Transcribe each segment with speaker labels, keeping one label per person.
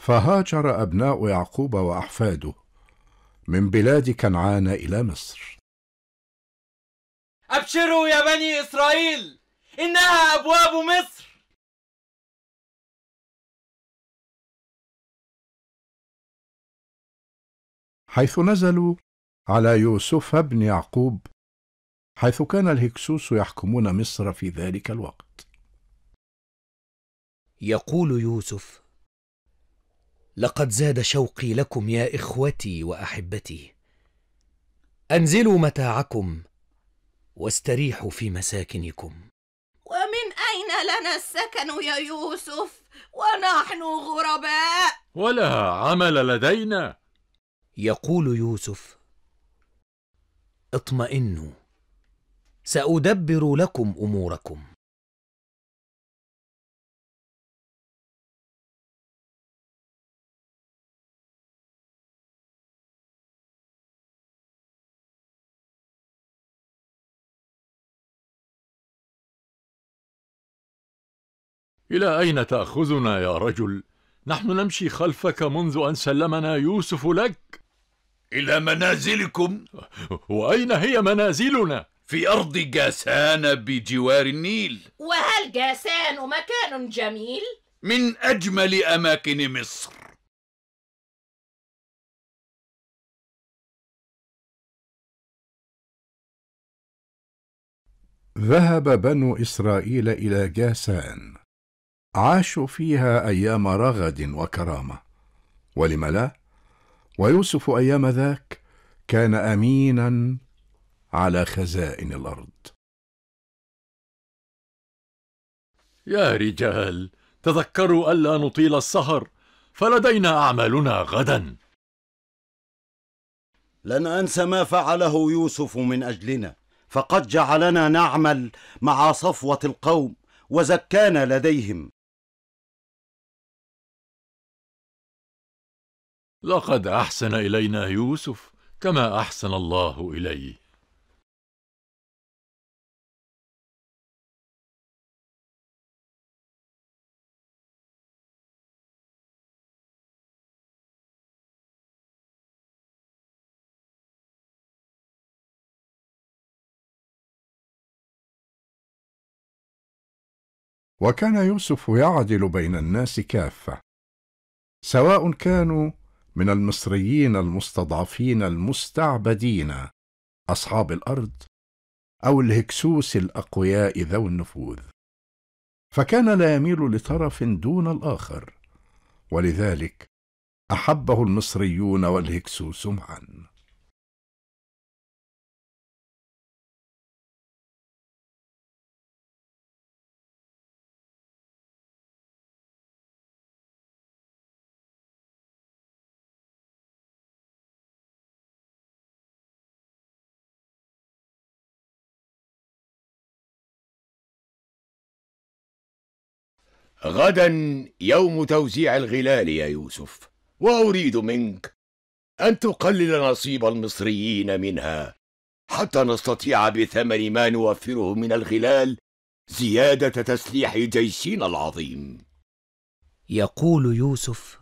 Speaker 1: فهاجر أبناء يعقوب وأحفاده من بلاد
Speaker 2: كنعان إلى مصر
Speaker 3: أبشروا يا بني إسرائيل إنها أبواب مصر
Speaker 2: حيث نزلوا على يوسف بن يعقوب حيث كان الهكسوس يحكمون مصر
Speaker 1: في ذلك الوقت
Speaker 4: يقول يوسف لقد زاد شوقي لكم يا اخوتي واحبتي انزلوا متاعكم واستريحوا في مساكنكم
Speaker 5: ومن اين لنا السكن يا يوسف ونحن غرباء
Speaker 6: ولا عمل لدينا يقول يوسف
Speaker 3: اطمئنوا سادبر لكم اموركم إلى أين تأخذنا يا رجل؟
Speaker 6: نحن نمشي خلفك منذ أن سلمنا يوسف لك إلى منازلكم وأين هي منازلنا؟ في أرض جاسان بجوار
Speaker 3: النيل وهل جاسان مكان جميل؟ من أجمل أماكن مصر
Speaker 2: ذهب بنو إسرائيل إلى جاسان عاشوا فيها ايام رغد
Speaker 1: وكرامه ولم لا ويوسف ايام ذاك كان
Speaker 2: امينا على خزائن الارض
Speaker 6: يا رجال تذكروا الا نطيل السهر
Speaker 7: فلدينا اعمالنا غدا لن انسى ما فعله يوسف من اجلنا فقد جعلنا نعمل مع
Speaker 3: صفوه القوم وزكانا لديهم
Speaker 2: لقد أحسن إلينا يوسف كما
Speaker 3: أحسن الله إليه
Speaker 1: وكان يوسف يعدل بين الناس كافة سواء كانوا من المصريين المستضعفين المستعبدين اصحاب الارض او الهكسوس الاقوياء ذو النفوذ فكان لا يميل لطرف دون الاخر ولذلك احبه المصريون والهكسوس معا
Speaker 3: غدا يوم توزيع الغلال
Speaker 8: يا يوسف وأريد منك أن تقلل نصيب المصريين منها حتى نستطيع بثمن ما نوفره من الغلال زيادة تسليح جيشنا العظيم
Speaker 4: يقول يوسف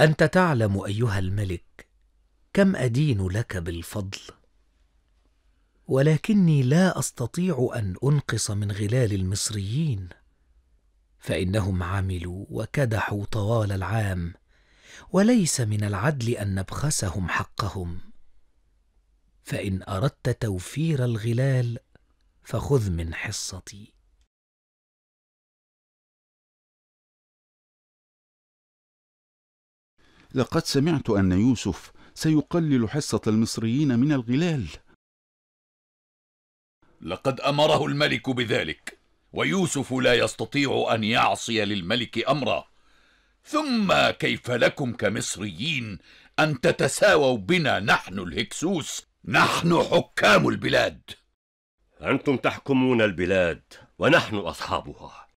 Speaker 4: أنت تعلم أيها الملك كم أدين لك بالفضل ولكني لا أستطيع أن أنقص من غلال المصريين فانهم عملوا وكدحوا طوال العام وليس من العدل ان نبخسهم حقهم
Speaker 3: فان اردت توفير الغلال فخذ
Speaker 9: من حصتي
Speaker 3: لقد سمعت ان يوسف سيقلل
Speaker 10: حصه المصريين من الغلال لقد
Speaker 3: امره
Speaker 11: الملك بذلك ويوسف لا يستطيع أن يعصي للملك امرا ثم كيف لكم كمصريين أن تتساووا بنا نحن الهكسوس نحن حكام البلاد أنتم تحكمون
Speaker 12: البلاد ونحن أصحابها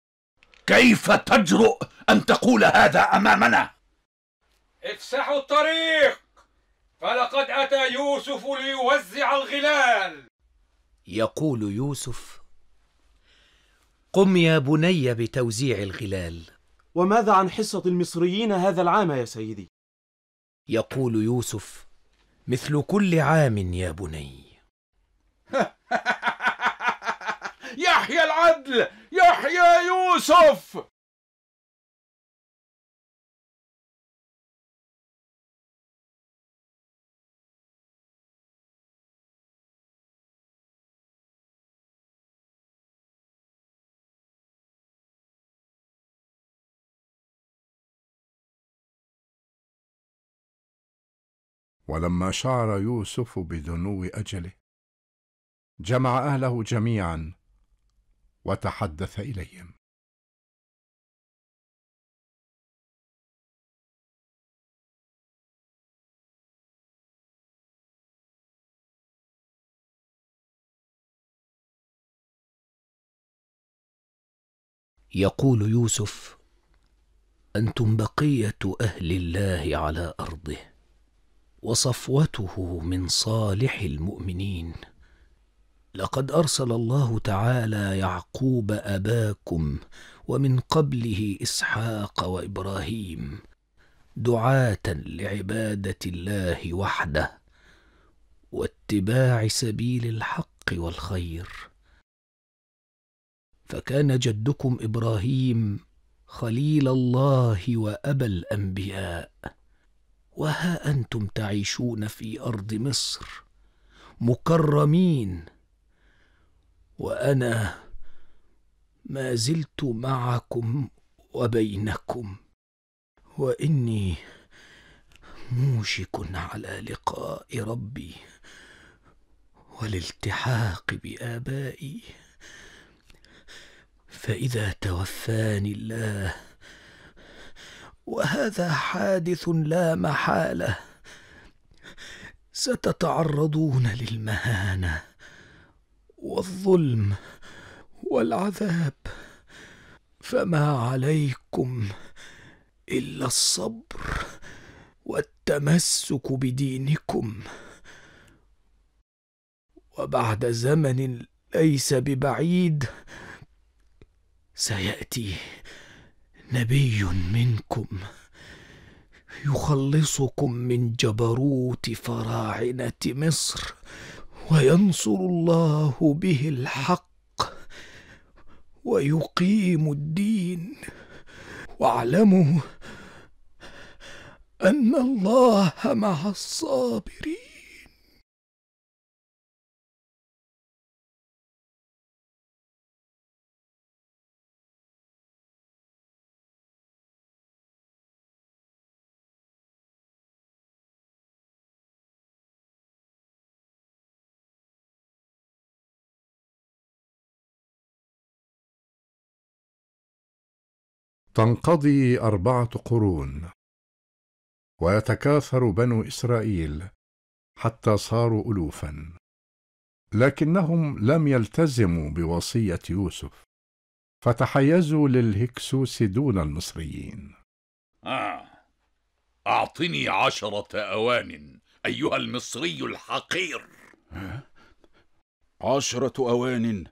Speaker 12: كيف تجرؤ أن تقول هذا أمامنا؟
Speaker 13: افسحوا الطريق فلقد أتى يوسف ليوزع الغلال
Speaker 4: يقول يوسف قم يا بني بتوزيع الغلال وماذا عن حصة المصريين هذا العام يا سيدي؟ يقول يوسف مثل كل عام يا بني
Speaker 3: يحيى العدل يحيى يوسف ولما شعر
Speaker 2: يوسف بدنو اجله جمع اهله جميعا وتحدث اليهم
Speaker 3: يقول يوسف
Speaker 4: انتم بقيه اهل الله على ارضه وصفوته من صالح المؤمنين لقد ارسل الله تعالى يعقوب اباكم ومن قبله اسحاق وابراهيم دعاه لعباده الله وحده واتباع سبيل الحق والخير فكان جدكم ابراهيم خليل الله وابا الانبياء وها انتم تعيشون في ارض مصر مكرمين وانا ما زلت معكم وبينكم واني موشك على لقاء ربي والالتحاق بابائي فاذا توفاني الله وهذا حادث لا محاله ستتعرضون للمهانه والظلم والعذاب فما عليكم الا الصبر والتمسك بدينكم وبعد زمن ليس ببعيد سياتي نبي منكم يخلصكم من جبروت فراعنه مصر وينصر الله به الحق ويقيم الدين واعلموا
Speaker 3: ان الله مع الصابرين تنقضي أربعة
Speaker 1: قرون ويتكاثر بنو إسرائيل حتى صاروا ألوفا لكنهم لم يلتزموا بوصية يوسف فتحيزوا للهكسوس دون المصريين
Speaker 11: آه. أعطني عشرة أوان أيها المصري الحقير
Speaker 10: عشرة أوان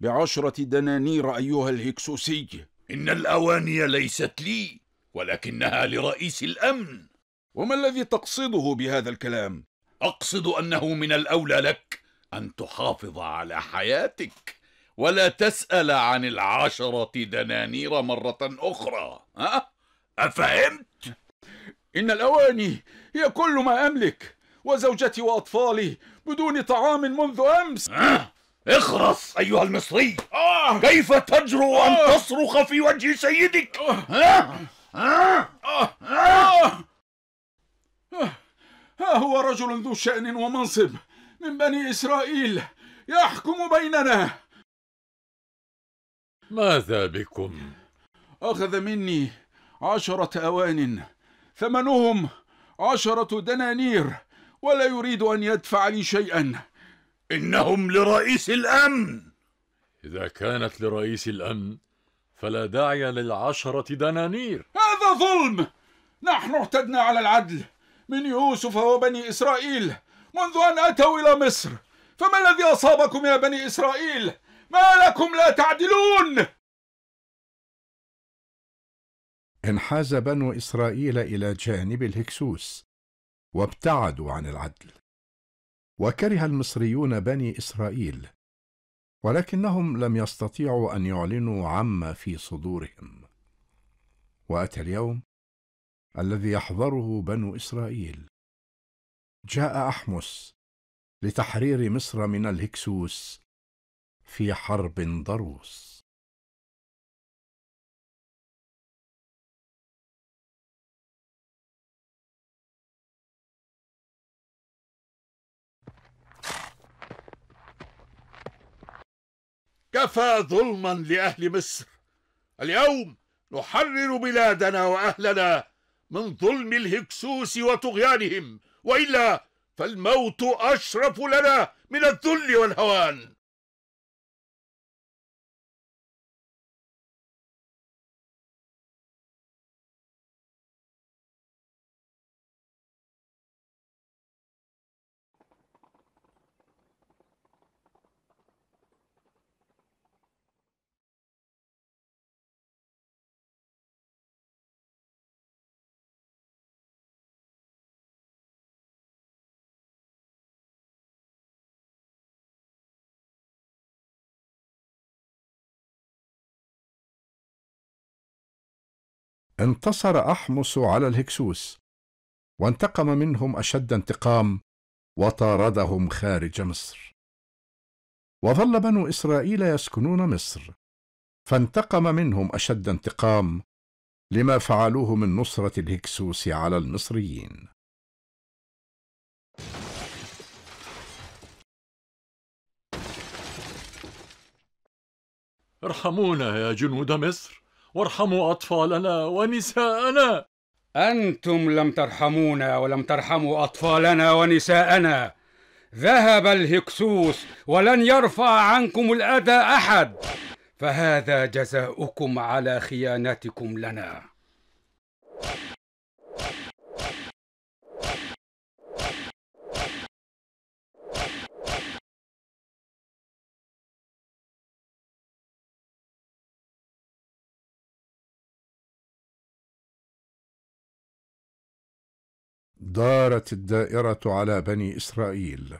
Speaker 10: بعشرة دنانير أيها الهكسوسي إن الأواني ليست لي
Speaker 11: ولكنها لرئيس
Speaker 10: الأمن وما الذي تقصده بهذا الكلام؟
Speaker 11: أقصد أنه من الأولى لك أن تحافظ على حياتك ولا تسأل عن العشرة دنانير مرة أخرى ها؟
Speaker 10: أفهمت؟ إن الأواني هي كل ما أملك وزوجتي وأطفالي بدون طعام منذ أمس أه؟ اخرس أيها المصري آه. كيف تجرؤ أن آه. تصرخ في وجه سيدك آه. ها هو رجل ذو شأن ومنصب من بني إسرائيل يحكم بيننا ماذا
Speaker 6: بكم؟
Speaker 10: أخذ مني عشرة أوان ثمنهم عشرة دنانير ولا يريد أن يدفع لي شيئا انهم لرئيس الامن اذا
Speaker 6: كانت لرئيس الامن فلا داعي للعشره دنانير
Speaker 10: هذا ظلم نحن اعتدنا على العدل من يوسف وبني اسرائيل
Speaker 3: منذ ان اتوا الى مصر فما الذي اصابكم يا بني اسرائيل ما لكم لا تعدلون
Speaker 2: انحاز
Speaker 1: بنو اسرائيل الى جانب الهكسوس وابتعدوا عن العدل وكره المصريون بني اسرائيل ولكنهم لم يستطيعوا ان يعلنوا عما في صدورهم واتى اليوم الذي يحضره بنو اسرائيل جاء احمس لتحرير مصر من الهكسوس في حرب
Speaker 3: ضروس كفى
Speaker 11: ظلما لاهل مصر اليوم نحرر بلادنا واهلنا من ظلم الهكسوس وطغيانهم والا فالموت
Speaker 3: اشرف لنا من الذل والهوان انتصر
Speaker 1: أحمس على الهكسوس وانتقم منهم أشد انتقام وطاردهم خارج مصر وظل بنو إسرائيل يسكنون مصر فانتقم منهم أشد انتقام لما فعلوه من نصرة الهكسوس على المصريين
Speaker 13: ارحمونا يا جنود مصر وارحموا أطفالنا ونساءنا أنتم لم ترحمونا ولم ترحموا أطفالنا ونساءنا ذهب الهكسوس ولن يرفع عنكم الأذى أحد فهذا جزاؤكم على خيانتكم لنا
Speaker 2: دارت الدائرة على بني إسرائيل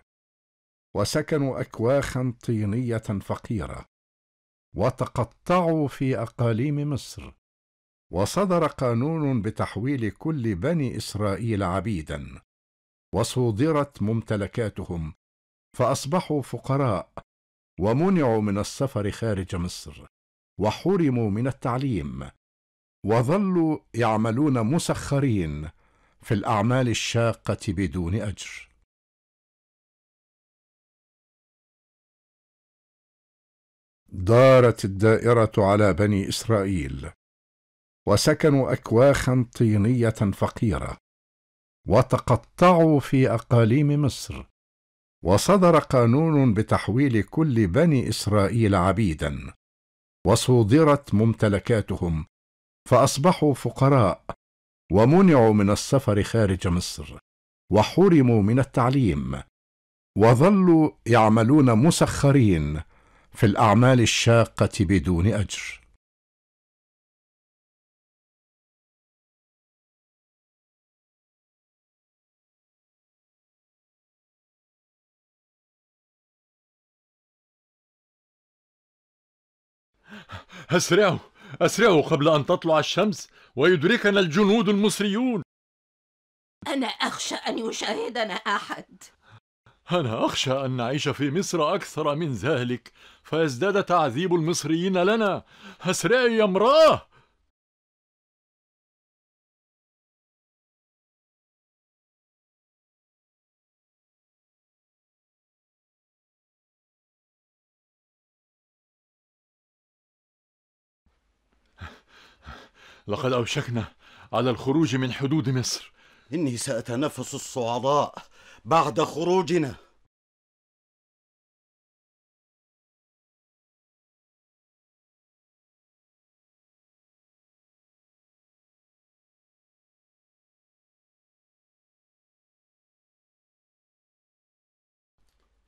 Speaker 2: وسكنوا أكواخا طينية فقيرة
Speaker 1: وتقطعوا في أقاليم مصر وصدر قانون بتحويل كل بني إسرائيل عبيدا وصودرت ممتلكاتهم فأصبحوا فقراء ومنعوا من السفر خارج مصر وحرموا من التعليم وظلوا يعملون مسخرين في الأعمال الشاقة بدون أجر دارت الدائرة على بني إسرائيل وسكنوا أكواخا طينية فقيرة وتقطعوا في أقاليم مصر وصدر قانون بتحويل كل بني إسرائيل عبيدا وصودرت ممتلكاتهم فأصبحوا فقراء ومنعوا من السفر خارج مصر وحرموا من التعليم
Speaker 2: وظلوا يعملون مسخرين في الاعمال الشاقه بدون اجر
Speaker 3: اسرعوا أسرعوا قبل أن تطلع الشمس ويدركنا
Speaker 6: الجنود المصريون
Speaker 5: أنا أخشى أن يشاهدنا أحد
Speaker 6: أنا أخشى أن نعيش في مصر أكثر من ذلك فيزداد تعذيب
Speaker 3: المصريين لنا أسرعي يا امرأة لقد أوشكنا على الخروج من حدود مصر إني سأتنفس الصعداء بعد خروجنا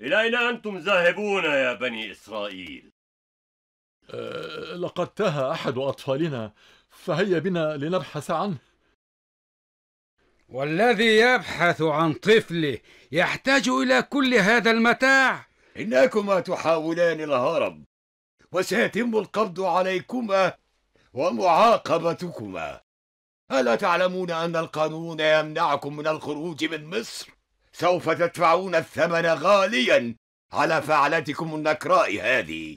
Speaker 3: إلى أين أنتم ذاهبون يا بني إسرائيل؟
Speaker 6: أه لقد تاه أحد أطفالنا فهيا بنا لنبحث عنه
Speaker 13: والذي يبحث عن طفله يحتاج إلى كل هذا المتاع إنكما تحاولان الهرب
Speaker 8: وسيتم القبض عليكما ومعاقبتكما ألا تعلمون أن القانون يمنعكم من الخروج من مصر؟ سوف تدفعون
Speaker 3: الثمن غاليا على فعلتكم النكراء هذه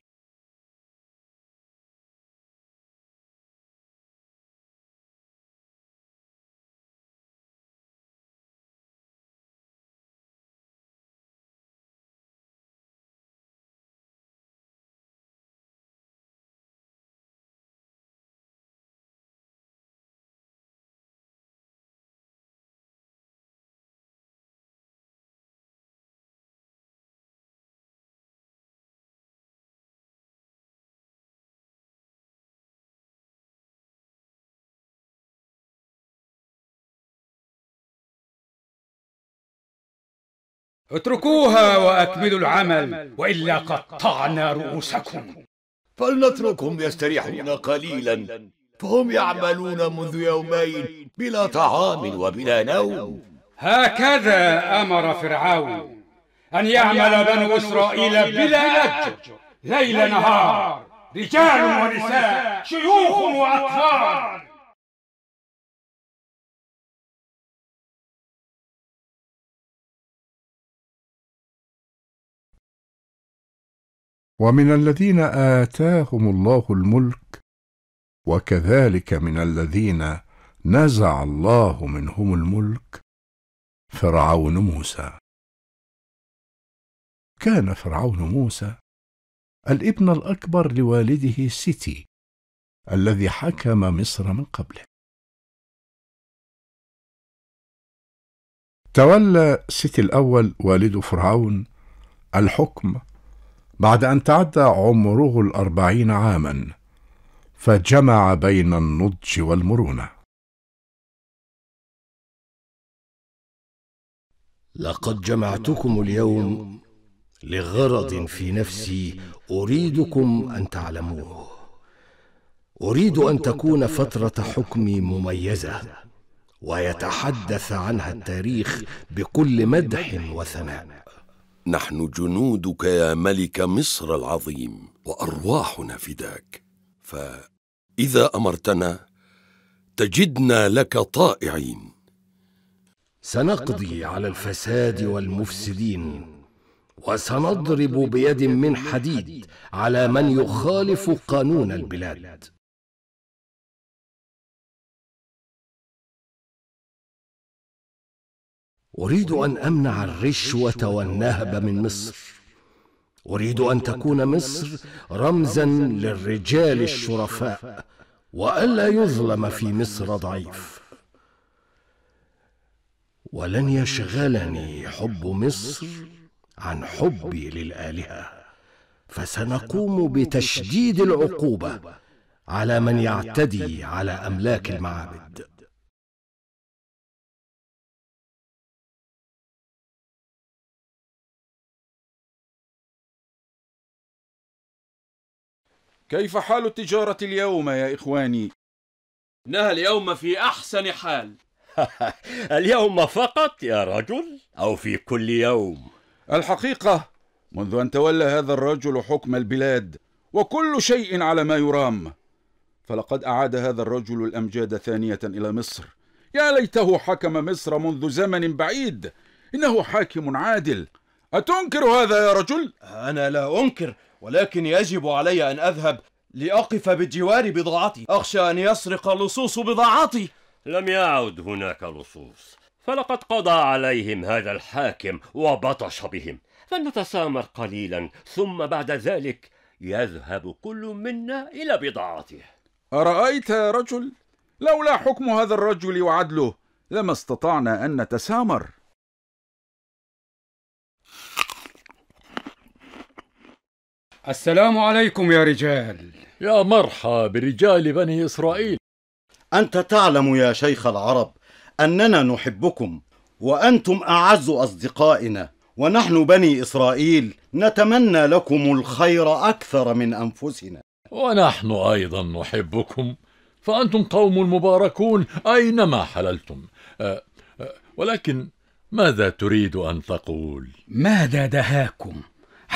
Speaker 3: اتركوها وأكملوا العمل وإلا قطعنا رؤوسكم
Speaker 8: فلنتركهم يستريحون قليلا فهم يعملون منذ يومين بلا طعام وبلا نوم هكذا أمر فرعون
Speaker 13: أن يعمل بنو إسرائيل بلا
Speaker 9: اجر ليل نهار
Speaker 3: رجال ونساء شيوخ وأطفال
Speaker 2: ومن الذين آتاهم الله الملك وكذلك من الذين نزع الله منهم الملك فرعون موسى كان فرعون موسى الابن الأكبر لوالده سيتي الذي حكم مصر من قبله
Speaker 1: تولى سيتي الأول والد فرعون الحكم بعد أن تعدى عمره الأربعين
Speaker 2: عاما فجمع بين النضج والمرونة لقد جمعتكم
Speaker 3: اليوم لغرض في نفسي أريدكم أن
Speaker 14: تعلموه أريد أن تكون فترة حكمي مميزة ويتحدث عنها التاريخ بكل مدح وثناء
Speaker 15: نحن جنودك يا ملك مصر العظيم وارواحنا فداك فاذا امرتنا تجدنا لك طائعين
Speaker 14: سنقضي على الفساد والمفسدين
Speaker 3: وسنضرب بيد من حديد على من يخالف قانون البلاد اريد ان امنع الرشوه
Speaker 14: والنهب من مصر اريد ان تكون مصر رمزا للرجال الشرفاء والا يظلم في مصر ضعيف ولن يشغلني حب مصر عن حبي للالهه فسنقوم بتشديد
Speaker 3: العقوبه على من يعتدي على املاك المعابد كيف حال التجارة اليوم يا إخواني؟ إنها اليوم في أحسن
Speaker 12: حال
Speaker 10: اليوم فقط يا رجل أو في كل يوم؟ الحقيقة منذ أن تولى هذا الرجل حكم البلاد وكل شيء على ما يرام فلقد أعاد هذا الرجل الأمجاد ثانية إلى مصر يا ليته حكم مصر منذ زمن بعيد إنه حاكم عادل أتنكر هذا يا رجل؟ أنا لا أنكر ولكن يجب علي أن أذهب لأقف بجوار بضاعتي أخشى أن يسرق اللصوص بضاعتي لم
Speaker 12: يعد هناك لصوص فلقد قضى عليهم هذا الحاكم وبطش بهم فلنتسامر قليلا ثم بعد ذلك يذهب كل منا إلى بضاعته
Speaker 10: أرأيت يا رجل لولا حكم هذا الرجل وعدله لما استطعنا أن نتسامر
Speaker 7: السلام عليكم يا رجال يا مرحى برجال بني إسرائيل أنت تعلم يا شيخ العرب أننا نحبكم وأنتم أعز أصدقائنا ونحن بني إسرائيل نتمنى لكم الخير أكثر من أنفسنا
Speaker 6: ونحن أيضا نحبكم فأنتم قوم مباركون أينما حللتم أه أه ولكن ماذا تريد أن تقول؟
Speaker 13: ماذا دهاكم؟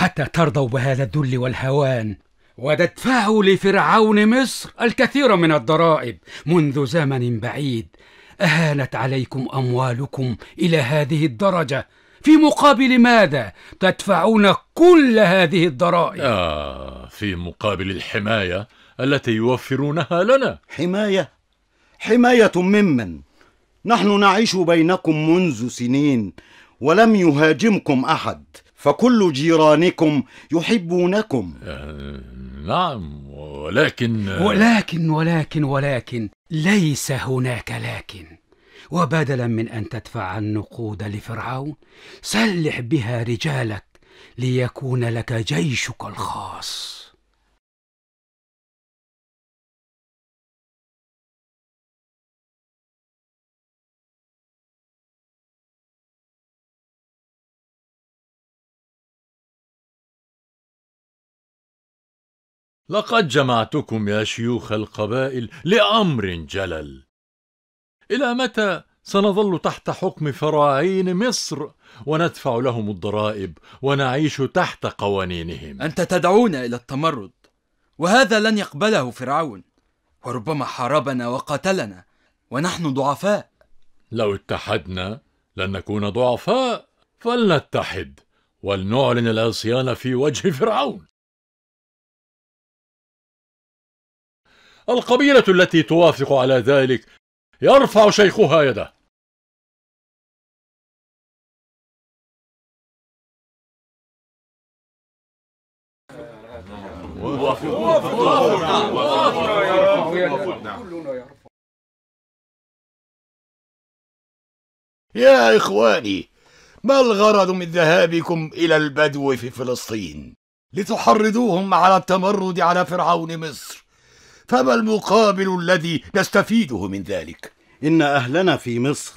Speaker 13: حتى ترضوا بهذا الذل والهوان وتدفعوا لفرعون مصر الكثير من الضرائب منذ زمن بعيد اهانت عليكم اموالكم الى هذه الدرجه في مقابل ماذا تدفعون كل هذه الضرائب
Speaker 6: آه في مقابل
Speaker 7: الحمايه التي يوفرونها لنا حمايه حمايه ممن نحن نعيش بينكم منذ سنين ولم يهاجمكم احد فكل جيرانكم يحبونكم آه، نعم ولكن آه،
Speaker 13: ولكن ولكن ولكن ليس هناك لكن وبدلا من ان تدفع النقود لفرعون سلح بها
Speaker 3: رجالك ليكون لك جيشك الخاص لقد جمعتكم يا شيوخ القبائل لأمر جلل
Speaker 6: إلى متى سنظل تحت حكم فراعين مصر وندفع لهم الضرائب
Speaker 13: ونعيش تحت قوانينهم أنت تدعونا إلى التمرد وهذا لن يقبله فرعون وربما حاربنا وقتلنا ونحن ضعفاء لو
Speaker 6: اتحدنا لن نكون ضعفاء فلنتحد ولنعلن العصيان في وجه فرعون
Speaker 3: القبيلة التي توافق على ذلك يرفع شيخها يده يا إخواني ما الغرض من ذهابكم
Speaker 8: إلى البدو في فلسطين لتحرضوهم على التمرد على فرعون
Speaker 7: مصر فما المقابل الذي نستفيده من ذلك ان اهلنا في مصر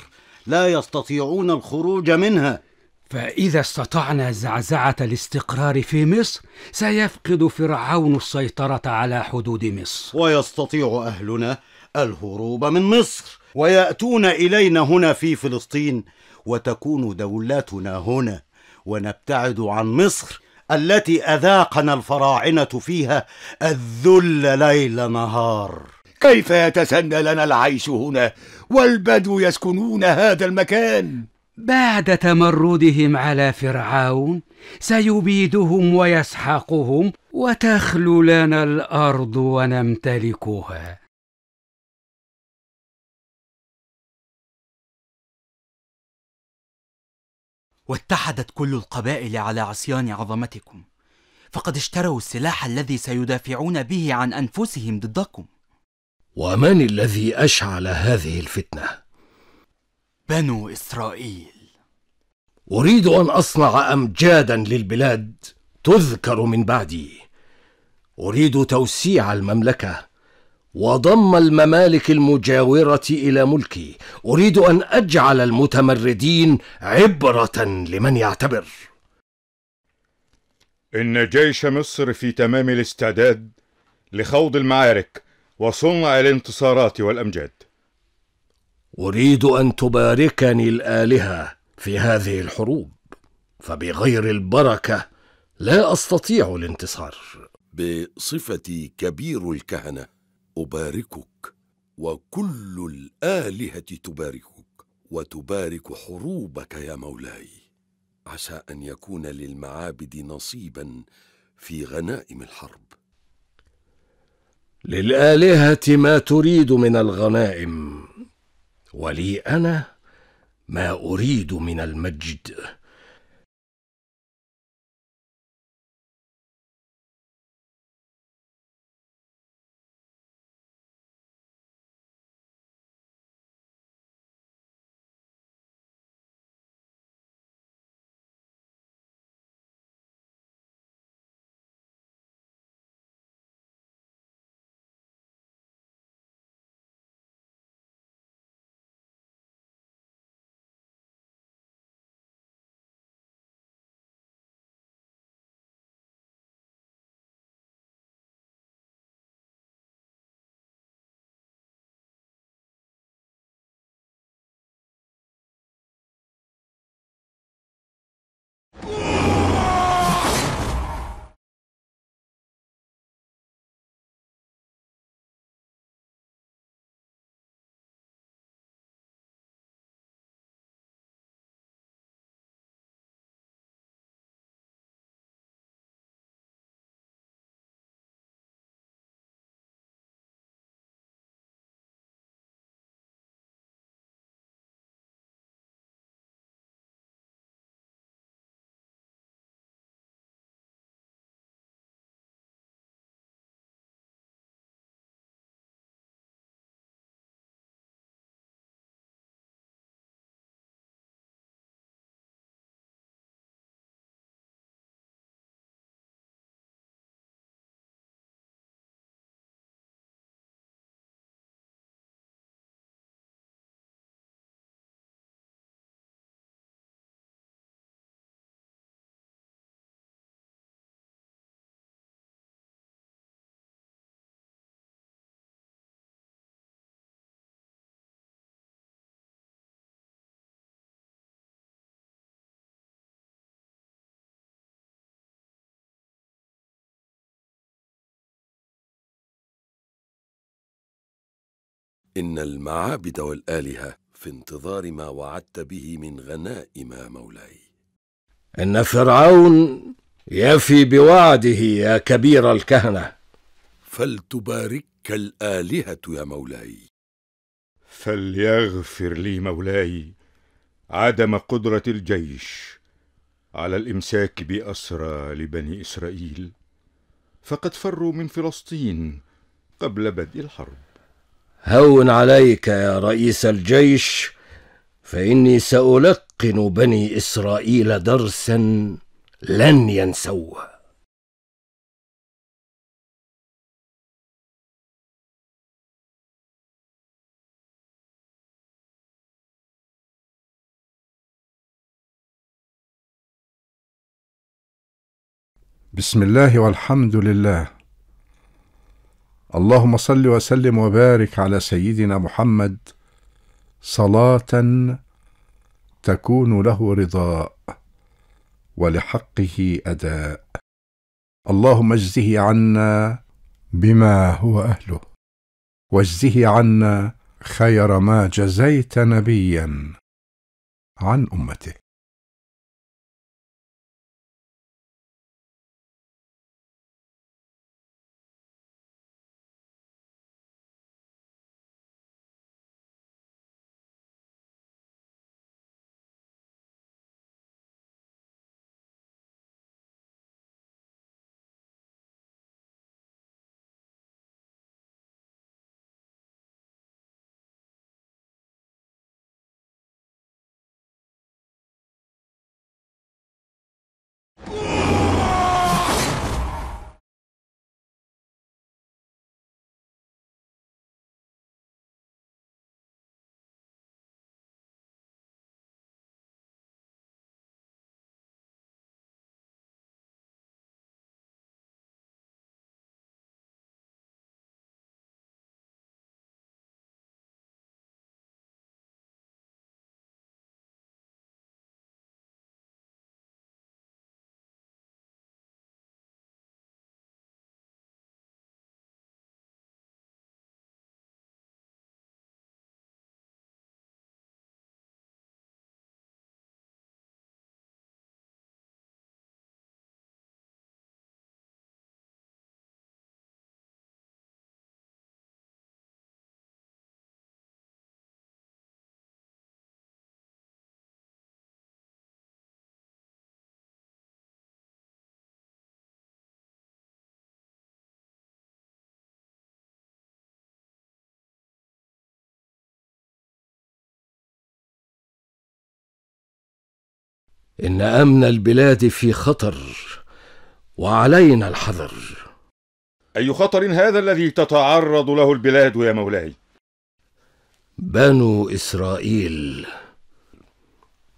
Speaker 7: لا يستطيعون الخروج منها
Speaker 13: فاذا استطعنا زعزعه الاستقرار في مصر سيفقد فرعون السيطره على حدود مصر
Speaker 7: ويستطيع اهلنا الهروب من مصر وياتون الينا هنا في فلسطين وتكون دولتنا هنا ونبتعد عن مصر التي اذاقنا الفراعنه فيها الذل ليل نهار كيف يتسنى لنا العيش هنا
Speaker 8: والبدو
Speaker 13: يسكنون هذا المكان بعد تمردهم على فرعون سيبيدهم ويسحقهم وتخلو لنا الارض
Speaker 3: ونمتلكها واتحدت كل
Speaker 16: القبائل
Speaker 13: على عصيان عظمتكم فقد اشتروا السلاح الذي سيدافعون به عن انفسهم ضدكم
Speaker 14: ومن الذي اشعل هذه الفتنه بنو اسرائيل اريد ان اصنع امجادا للبلاد تذكر من بعدي اريد توسيع المملكه وضم الممالك المجاوره الى ملكي
Speaker 17: اريد ان اجعل المتمردين عبره لمن يعتبر ان جيش مصر في تمام الاستعداد لخوض المعارك وصنع الانتصارات والامجاد اريد ان تباركني الالهه في هذه الحروب فبغير
Speaker 15: البركه
Speaker 14: لا استطيع
Speaker 15: الانتصار بصفتي كبير الكهنه أباركك وكل الآلهة تباركك وتبارك حروبك يا مولاي عسى أن يكون للمعابد نصيبا في غنائم الحرب
Speaker 14: للآلهة ما تريد من الغنائم
Speaker 3: ولي أنا ما أريد من المجد إن المعابد والآلهة
Speaker 15: في انتظار ما وعدت به من غنائم مولاي إن
Speaker 14: فرعون يفي بوعده يا كبير الكهنة
Speaker 17: فلتبارك الآلهة يا مولاي فليغفر لي مولاي عدم قدرة الجيش على الإمساك بأسرى لبني إسرائيل فقد فروا من فلسطين قبل بدء الحرب
Speaker 14: هون عليك يا رئيس الجيش فاني سالقن بني اسرائيل درسا
Speaker 3: لن ينسوه
Speaker 1: بسم الله والحمد لله اللهم صل وسلم وبارك على سيدنا محمد صلاه تكون له رضاء ولحقه اداء اللهم اجزه عنا بما
Speaker 2: هو اهله واجزه عنا خير ما جزيت نبيا عن امته
Speaker 3: ان امن البلاد في خطر وعلينا الحذر اي خطر هذا
Speaker 17: الذي تتعرض له البلاد يا مولاي
Speaker 14: بنو اسرائيل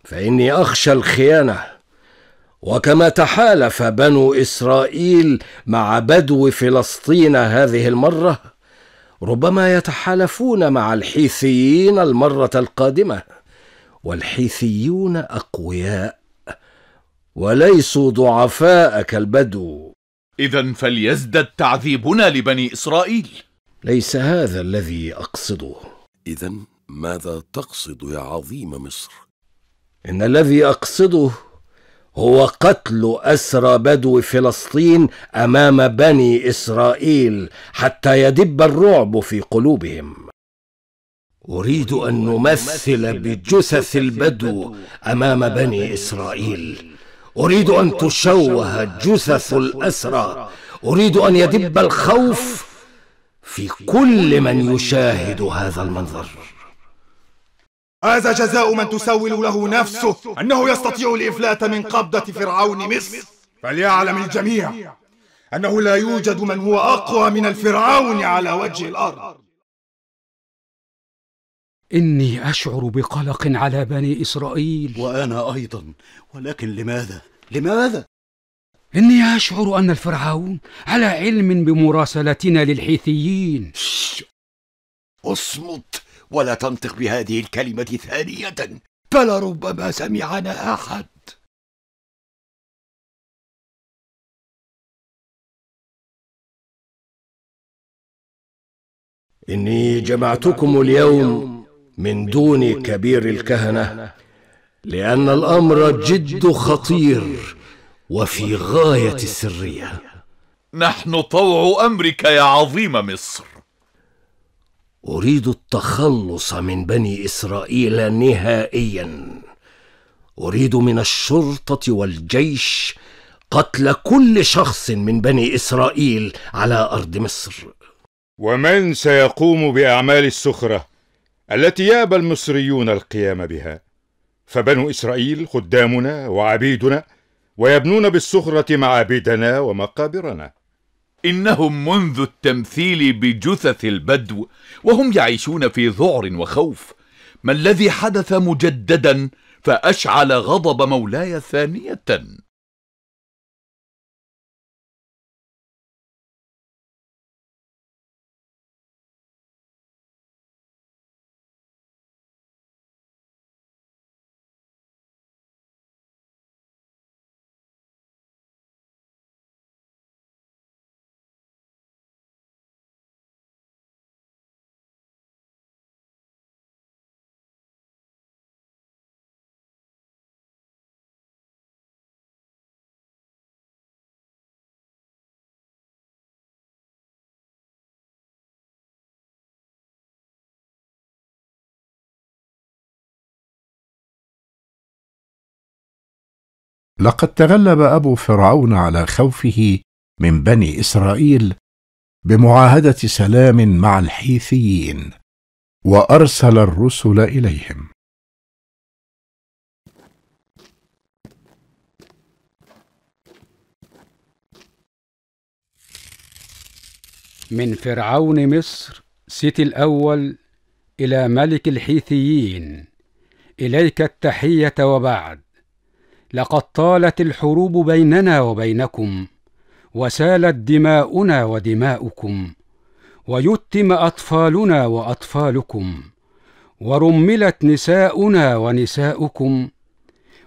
Speaker 14: فاني اخشى الخيانه وكما تحالف بنو اسرائيل مع بدو فلسطين هذه المره ربما يتحالفون مع الحيثيين المره القادمه والحيثيون اقوياء وليسوا
Speaker 15: ضعفاء كالبدو
Speaker 11: إذا فليزدد تعذيبنا لبني إسرائيل
Speaker 15: ليس هذا الذي أقصده إذا ماذا تقصد يا عظيم مصر؟ إن الذي أقصده هو قتل
Speaker 14: أسرى بدو فلسطين أمام بني إسرائيل حتى يدب الرعب في قلوبهم أريد أن نمثل بجثث البدو أمام بني إسرائيل أريد أن تشوه جثث الأسرى أريد أن يدب الخوف في كل من يشاهد هذا
Speaker 17: المنظر هذا جزاء من تسول له نفسه أنه يستطيع الإفلات من قبضة فرعون مصر فليعلم الجميع أنه لا يوجد من هو أقوى من الفرعون على وجه الأرض
Speaker 13: إني أشعر بقلق على بني إسرائيل وأنا أيضا ولكن لماذا؟ لماذا؟ إني أشعر أن الفرعون على علم بمراسلتنا للحيثيين اصمت ولا تنطق بهذه الكلمة
Speaker 3: ثانية فلربما سمعنا أحد إني جمعتكم اليوم من دون
Speaker 14: كبير الكهنه لان الامر جد خطير وفي غايه السريه
Speaker 11: نحن طوع امرك يا عظيم مصر
Speaker 14: اريد التخلص من بني اسرائيل نهائيا اريد من الشرطه والجيش
Speaker 17: قتل كل شخص من بني اسرائيل على ارض مصر ومن سيقوم باعمال السخره التي ياب المصريون القيام بها فبنو اسرائيل خدامنا وعبيدنا ويبنون بالصخره معابدنا ومقابرنا
Speaker 11: انهم منذ التمثيل بجثث البدو وهم يعيشون في ذعر وخوف ما الذي
Speaker 3: حدث مجددا فاشعل غضب مولاي ثانيه لقد تغلب
Speaker 1: ابو فرعون على خوفه من بني اسرائيل بمعاهده
Speaker 2: سلام مع الحيثيين وارسل الرسل اليهم
Speaker 9: من
Speaker 13: فرعون مصر سيتي الأول إلى ملك الحيثيين إليك التحية وبعد لقد طالت الحروب بيننا وبينكم وسالت دماؤنا ودماؤكم ويتم اطفالنا واطفالكم ورملت نساؤنا ونساؤكم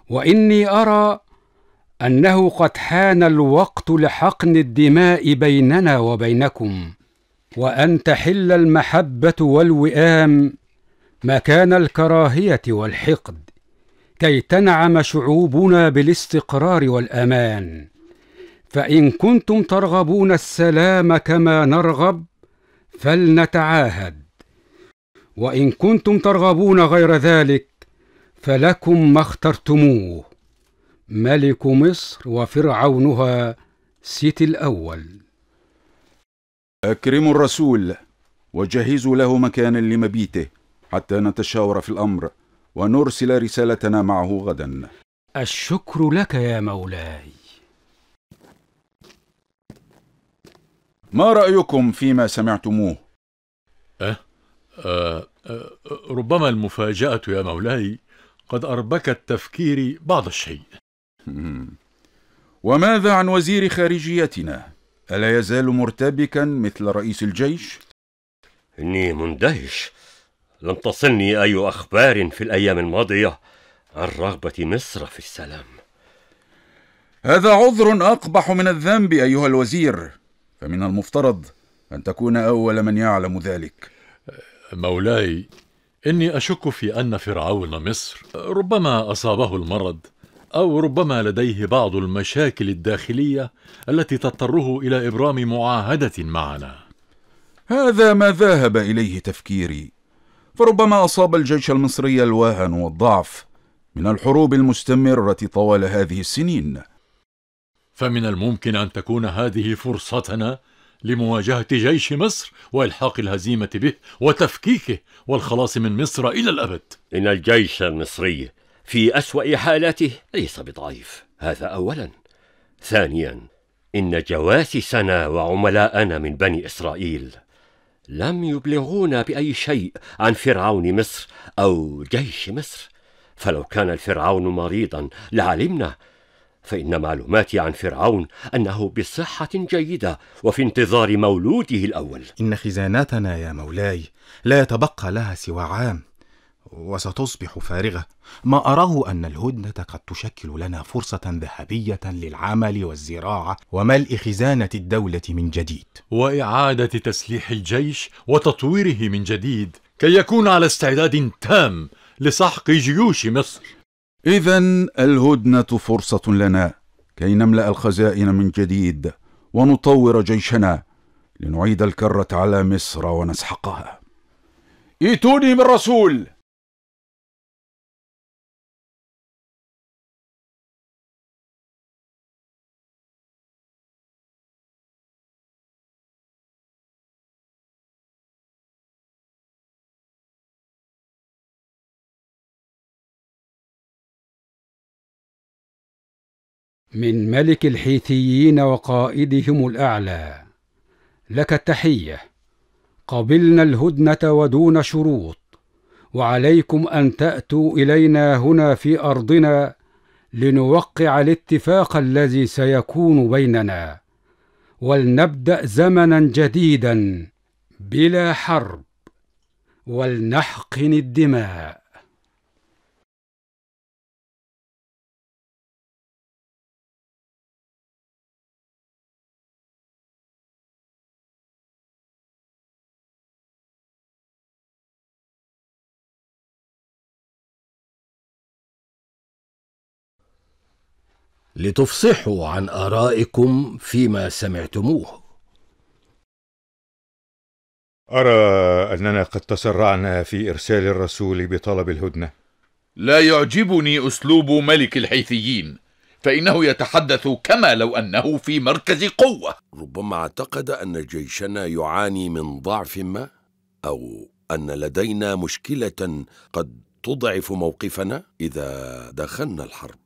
Speaker 13: واني ارى انه قد حان الوقت لحقن الدماء بيننا وبينكم وان تحل المحبه والوئام مكان الكراهيه والحقد كي تنعم شعوبنا بالاستقرار والامان فان كنتم ترغبون السلام كما نرغب فلنتعاهد وان كنتم ترغبون غير ذلك فلكم ما اخترتموه ملك مصر وفرعونها سيتي الاول اكرموا
Speaker 10: الرسول وجهزوا له مكانا لمبيته حتى نتشاور في الامر ونرسل رسالتنا معه غدا
Speaker 13: الشكر لك يا مولاي
Speaker 10: ما رأيكم فيما سمعتموه؟
Speaker 6: أه؟ أه, أه ربما المفاجأة يا
Speaker 10: مولاي قد أربكت تفكيري بعض الشيء وماذا عن وزير خارجيتنا؟ ألا يزال مرتبكا مثل رئيس الجيش؟ إني مندهش لم تصلني أي أخبار في الأيام الماضية عن رغبة مصر في السلام هذا عذر أقبح من الذنب أيها الوزير فمن المفترض أن تكون أول من يعلم ذلك
Speaker 6: مولاي إني أشك في أن فرعون مصر ربما أصابه المرض أو ربما لديه بعض المشاكل الداخلية التي تضطره إلى إبرام معاهدة معنا
Speaker 10: هذا ما ذهب إليه تفكيري فربما أصاب الجيش المصري الوهن والضعف من الحروب المستمرة طوال هذه السنين
Speaker 6: فمن الممكن أن تكون هذه فرصتنا لمواجهة جيش مصر وإلحاق الهزيمة به وتفكيكه والخلاص من مصر إلى الأبد إن
Speaker 12: الجيش المصري في أسوأ حالاته ليس بضعيف هذا أولا ثانيا إن جواسيسنا وعملاءنا من بني إسرائيل لم يبلغونا بأي شيء عن فرعون مصر أو جيش مصر فلو كان الفرعون مريضا لعلمنا فإن معلوماتي عن فرعون أنه بصحة جيدة وفي انتظار مولوده الأول
Speaker 17: إن خزانتنا يا مولاي لا يتبقى لها سوى عام وستصبح فارغة ما أراه أن الهدنة قد تشكل لنا فرصة ذهبية للعمل والزراعة وملء خزانة الدولة من جديد
Speaker 6: وإعادة تسليح الجيش وتطويره من جديد كي يكون على استعداد تام
Speaker 10: لسحق جيوش مصر إذا الهدنة فرصة لنا كي نملأ الخزائن من جديد ونطور جيشنا لنعيد الكرة
Speaker 3: على مصر ونسحقها ائتوني من رسول من ملك الحيثيين وقائدهم الأعلى لك التحية
Speaker 13: قبلنا الهدنة ودون شروط وعليكم أن تأتوا إلينا هنا في أرضنا لنوقع الاتفاق الذي سيكون بيننا ولنبدأ زمنا جديدا
Speaker 3: بلا حرب ولنحقن الدماء لتفصحوا عن آرائكم فيما سمعتموه
Speaker 17: أرى أننا قد تسرعنا في إرسال الرسول بطلب الهدنة لا يعجبني أسلوب ملك الحيثيين فإنه يتحدث
Speaker 11: كما لو أنه في مركز قوة ربما اعتقد أن جيشنا يعاني
Speaker 15: من ضعف ما أو أن لدينا مشكلة قد تضعف
Speaker 3: موقفنا إذا دخلنا الحرب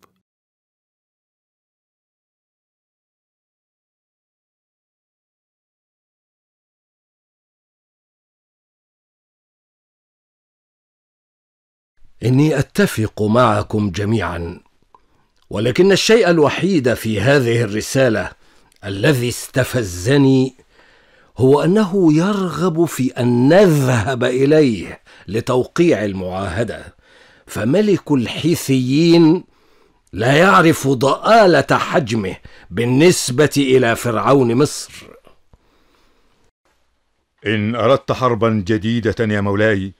Speaker 3: اني اتفق معكم جميعا ولكن الشيء الوحيد في
Speaker 14: هذه الرساله الذي استفزني هو انه يرغب في ان نذهب اليه لتوقيع المعاهده فملك الحيثيين لا يعرف ضاله حجمه
Speaker 17: بالنسبه الى فرعون مصر ان اردت حربا جديده يا مولاي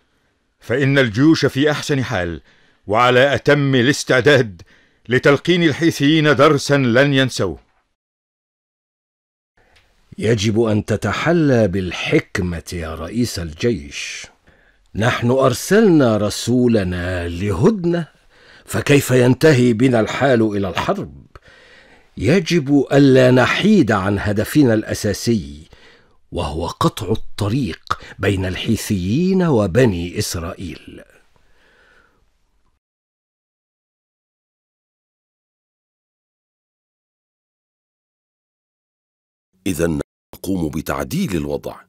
Speaker 17: فإن الجيوش في أحسن حال وعلى أتم الاستعداد لتلقين الحيثيين درسا لن ينسوه
Speaker 14: يجب أن تتحلى بالحكمة يا رئيس الجيش نحن أرسلنا رسولنا لهدنة فكيف ينتهي بنا الحال إلى الحرب؟ يجب ألا نحيد عن هدفنا الأساسي وهو قطع
Speaker 3: الطريق بين الحيثيين وبني اسرائيل
Speaker 2: اذا نقوم بتعديل الوضع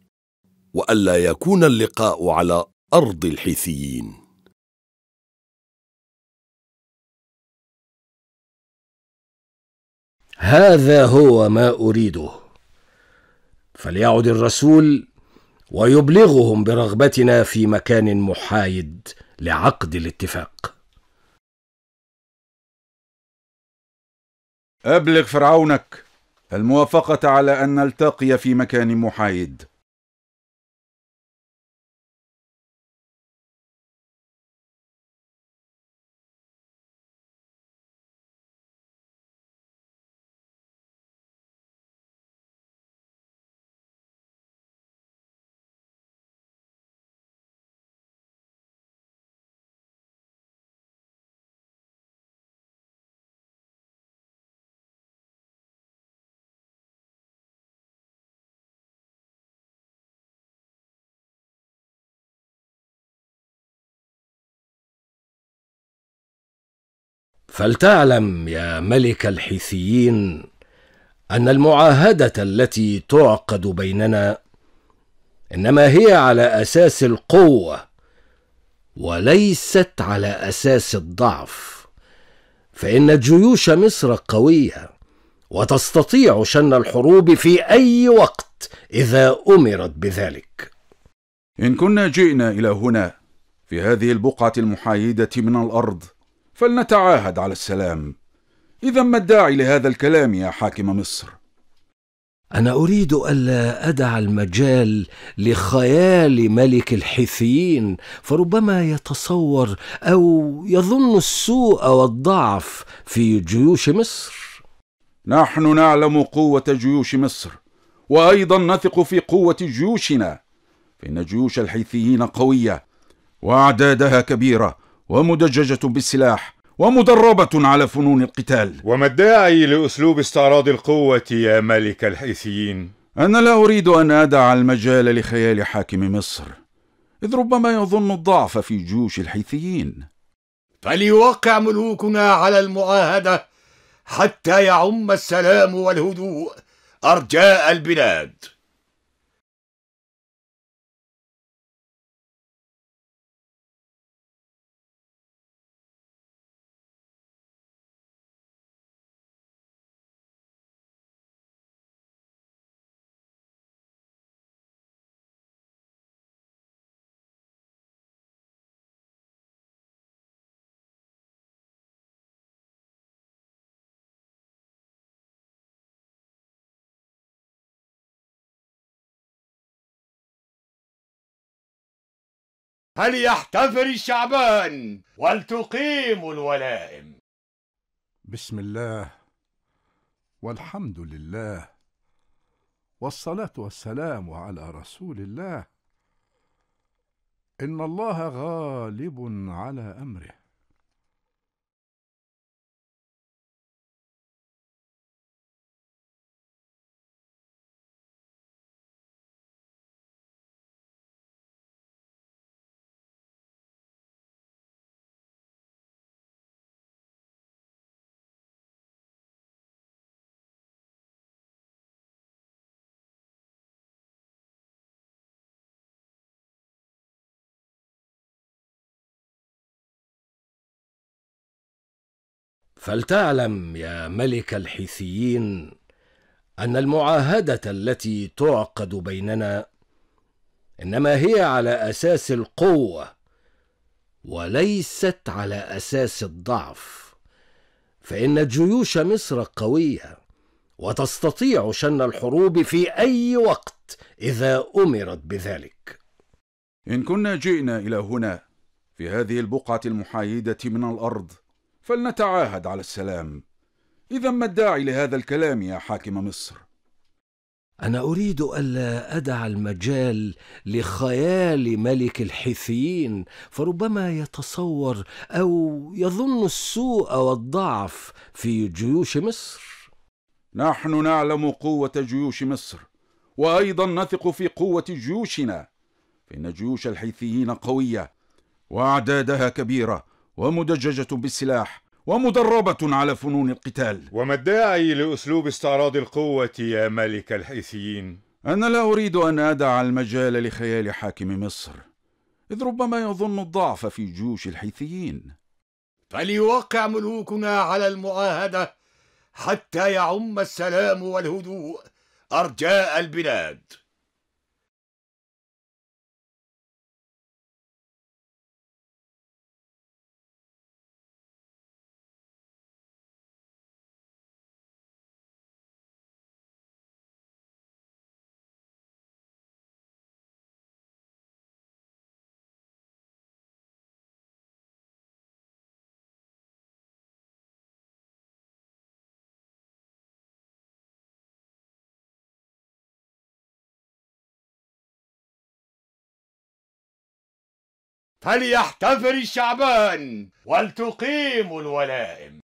Speaker 2: والا يكون اللقاء على ارض الحيثيين
Speaker 3: هذا هو ما اريده فليعد الرسول
Speaker 2: ويبلغهم برغبتنا في مكان محايد لعقد الاتفاق أبلغ فرعونك الموافقة على أن نلتقي في مكان محايد
Speaker 3: فلتعلم يا ملك الحيثيين
Speaker 14: ان المعاهده التي تعقد بيننا انما هي على اساس القوه وليست على اساس الضعف فان جيوش مصر قويه
Speaker 10: وتستطيع شن الحروب في اي وقت اذا امرت بذلك ان كنا جئنا الى هنا في هذه البقعه المحايده من الارض فلنتعاهد على السلام إذا ما الداعي لهذا الكلام يا حاكم مصر؟ أنا أريد ألا أدع المجال
Speaker 14: لخيال ملك الحيثيين فربما يتصور أو
Speaker 10: يظن السوء والضعف في جيوش مصر نحن نعلم قوة جيوش مصر وأيضا نثق في قوة جيوشنا فإن جيوش الحيثيين قوية وأعدادها كبيرة ومدججة بالسلاح ومدربة على فنون القتال
Speaker 17: وما الداعي لأسلوب استعراض القوة يا ملك الحيثيين؟
Speaker 10: أنا لا أريد أن أدع المجال لخيال حاكم مصر إذ ربما يظن الضعف في جيوش الحيثيين فليوقع ملوكنا على المعاهدة حتى يعم
Speaker 8: السلام
Speaker 3: والهدوء أرجاء البلاد فليحتفر الشعبان ولتقيم الولائم
Speaker 2: بسم الله
Speaker 1: والحمد لله والصلاة والسلام على رسول الله
Speaker 2: إن الله غالب على أمره
Speaker 3: فلتعلم يا ملك الحيثيين
Speaker 14: ان المعاهده التي تعقد بيننا انما هي على اساس القوه وليست على اساس الضعف فان جيوش مصر قويه
Speaker 10: وتستطيع شن الحروب في اي وقت اذا امرت بذلك ان كنا جئنا الى هنا في هذه البقعه المحايده من الارض فلنتعاهد على السلام إذا ما الداعي لهذا الكلام يا حاكم مصر؟ أنا أريد ألا أدع المجال
Speaker 14: لخيال ملك الحيثيين فربما يتصور
Speaker 10: أو يظن السوء والضعف في جيوش مصر نحن نعلم قوة جيوش مصر وأيضا نثق في قوة جيوشنا فإن جيوش الحيثيين قوية وأعدادها كبيرة ومدججة بالسلاح ومدربة على فنون القتال
Speaker 17: وما الداعي لأسلوب استعراض القوة يا ملك الحيثيين؟
Speaker 10: أنا لا أريد أن أدع المجال لخيال حاكم مصر إذ ربما يظن الضعف في جيوش الحيثيين فليوقع ملوكنا على المعاهدة حتى يعم
Speaker 3: السلام والهدوء أرجاء البلاد فليحتفل الشعبان ولتقيم الولائم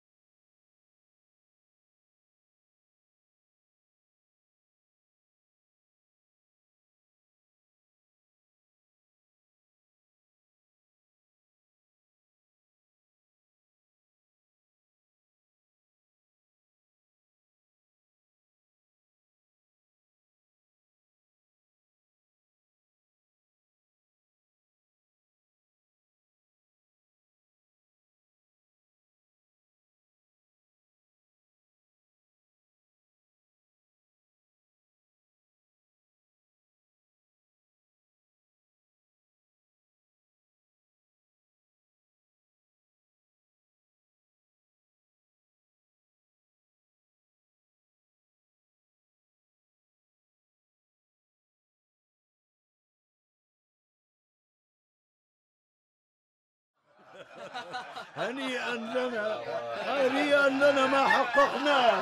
Speaker 3: هنيئا لنا هنيئا لنا ما حققناه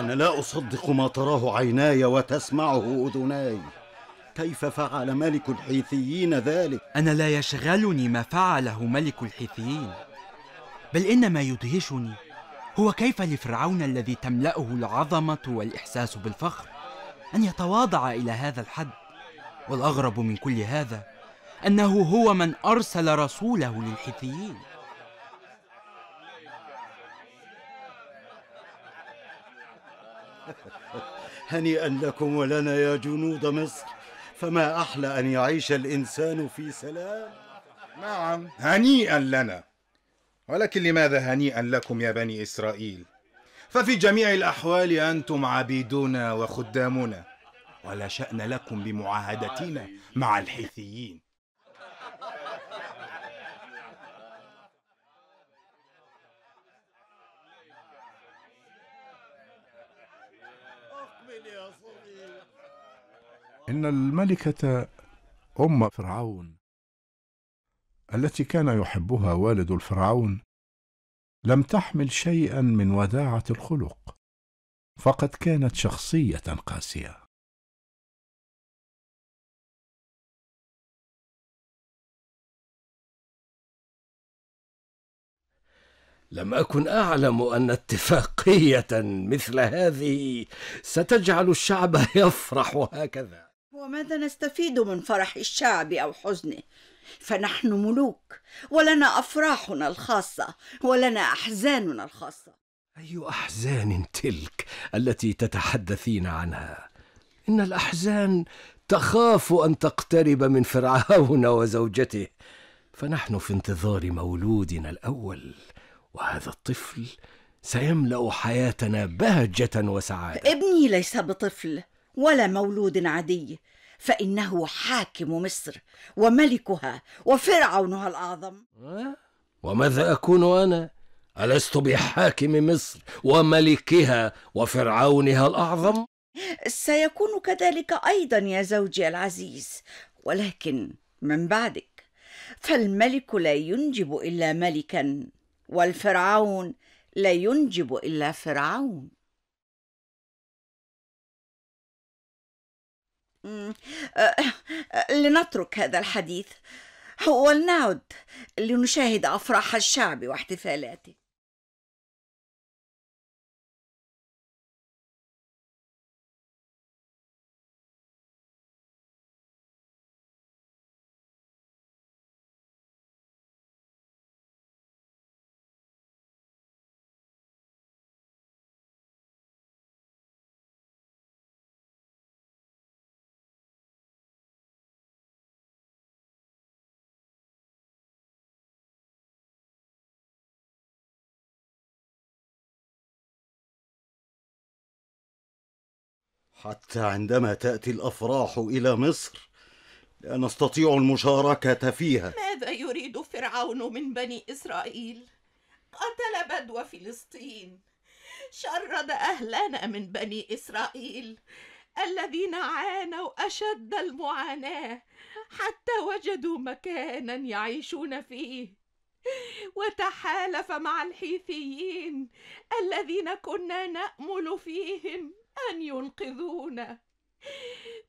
Speaker 7: أنا لا أصدق ما تراه عيناي وتسمعه أذناي كيف
Speaker 13: فعل ملك الحيثيين ذلك أنا لا يشغلني ما فعله ملك الحيثيين بل إن ما يدهشني هو كيف لفرعون الذي تملأه العظمة والإحساس بالفخر أن يتواضع إلى هذا الحد والأغرب من كل هذا أنه هو من أرسل رسوله للحيثيين
Speaker 7: هنيئا لكم ولنا يا جنود مصر فما
Speaker 17: أحلى أن يعيش الإنسان في سلام نعم هنيئا لنا ولكن لماذا هنيئا لكم يا بني إسرائيل ففي جميع الأحوال أنتم عبيدنا وخدامنا ولا شأن لكم بمعاهدتنا مع الحيثيين
Speaker 1: إن الملكة أم فرعون التي كان يحبها والد
Speaker 2: الفرعون لم تحمل شيئا من وداعة الخلق فقد كانت شخصية قاسية
Speaker 3: لم اكن اعلم ان اتفاقيه مثل
Speaker 14: هذه ستجعل الشعب يفرح هكذا
Speaker 18: وماذا نستفيد من فرح الشعب او حزنه فنحن ملوك ولنا افراحنا الخاصه ولنا احزاننا الخاصه اي
Speaker 14: احزان تلك التي تتحدثين عنها ان الاحزان تخاف ان تقترب من فرعون وزوجته فنحن في انتظار مولودنا الاول وهذا الطفل سيملا حياتنا بهجه وسعاده
Speaker 18: ابني ليس بطفل ولا مولود عادي فإنه حاكم مصر وملكها وفرعونها الأعظم أه؟
Speaker 14: وماذا أكون أنا؟ ألست بحاكم مصر وملكها وفرعونها الأعظم؟
Speaker 18: سيكون كذلك أيضا يا زوجي العزيز ولكن من بعدك فالملك لا ينجب إلا ملكا والفرعون لا ينجب إلا فرعون
Speaker 16: أه، أه، لنترك هذا الحديث ولنعد لنشاهد أفراح
Speaker 3: الشعب واحتفالاته حتى عندما تأتي الأفراح إلى مصر
Speaker 7: لا نستطيع المشاركة فيها
Speaker 5: ماذا يريد فرعون من بني إسرائيل؟ قتل بدو فلسطين شرد أهلنا من بني إسرائيل الذين عانوا أشد المعاناة حتى وجدوا مكانا يعيشون فيه وتحالف مع الحيثيين الذين كنا نأمل فيهم أن ينقذونا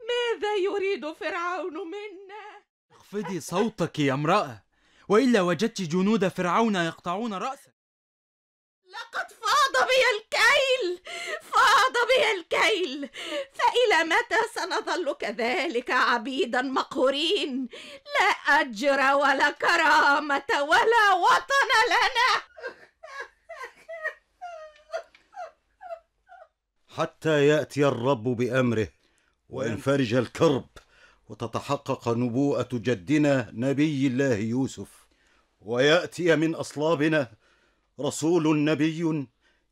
Speaker 5: ماذا يريد فرعون منا؟
Speaker 13: اخفضي صوتك يا امرأة وإلا وجدت جنود فرعون يقطعون رأسك
Speaker 5: لقد فاض بي الكيل فاض بي الكيل فإلى متى سنظل كذلك عبيدا مقهورين لا أجر ولا كرامة ولا وطن
Speaker 9: لنا
Speaker 7: حتى ياتي الرب بامره وينفرج الكرب وتتحقق نبوءه جدنا نبي الله يوسف وياتي من
Speaker 2: اصلابنا رسول نبي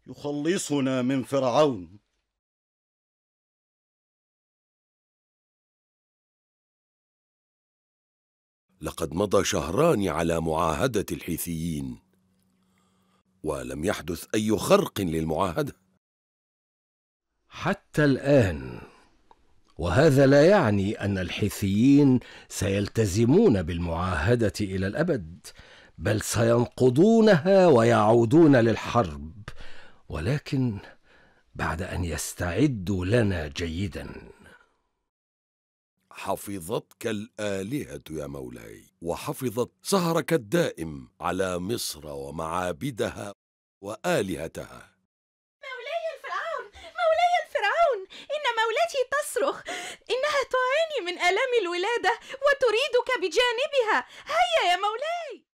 Speaker 2: يخلصنا من فرعون
Speaker 3: لقد مضى شهران على معاهده الحيثيين
Speaker 15: ولم يحدث اي خرق للمعاهده
Speaker 14: حتى الآن وهذا لا يعني أن الحيثيين سيلتزمون بالمعاهدة إلى الأبد بل سينقضونها ويعودون للحرب ولكن بعد أن يستعدوا لنا
Speaker 15: جيدا حفظتك الآلهة يا مولاي وحفظت سهرك الدائم على مصر ومعابدها وآلهتها
Speaker 5: تصرخ إنها تعاني من آلام الولادة
Speaker 3: وتريدك بجانبها هيا يا مولاي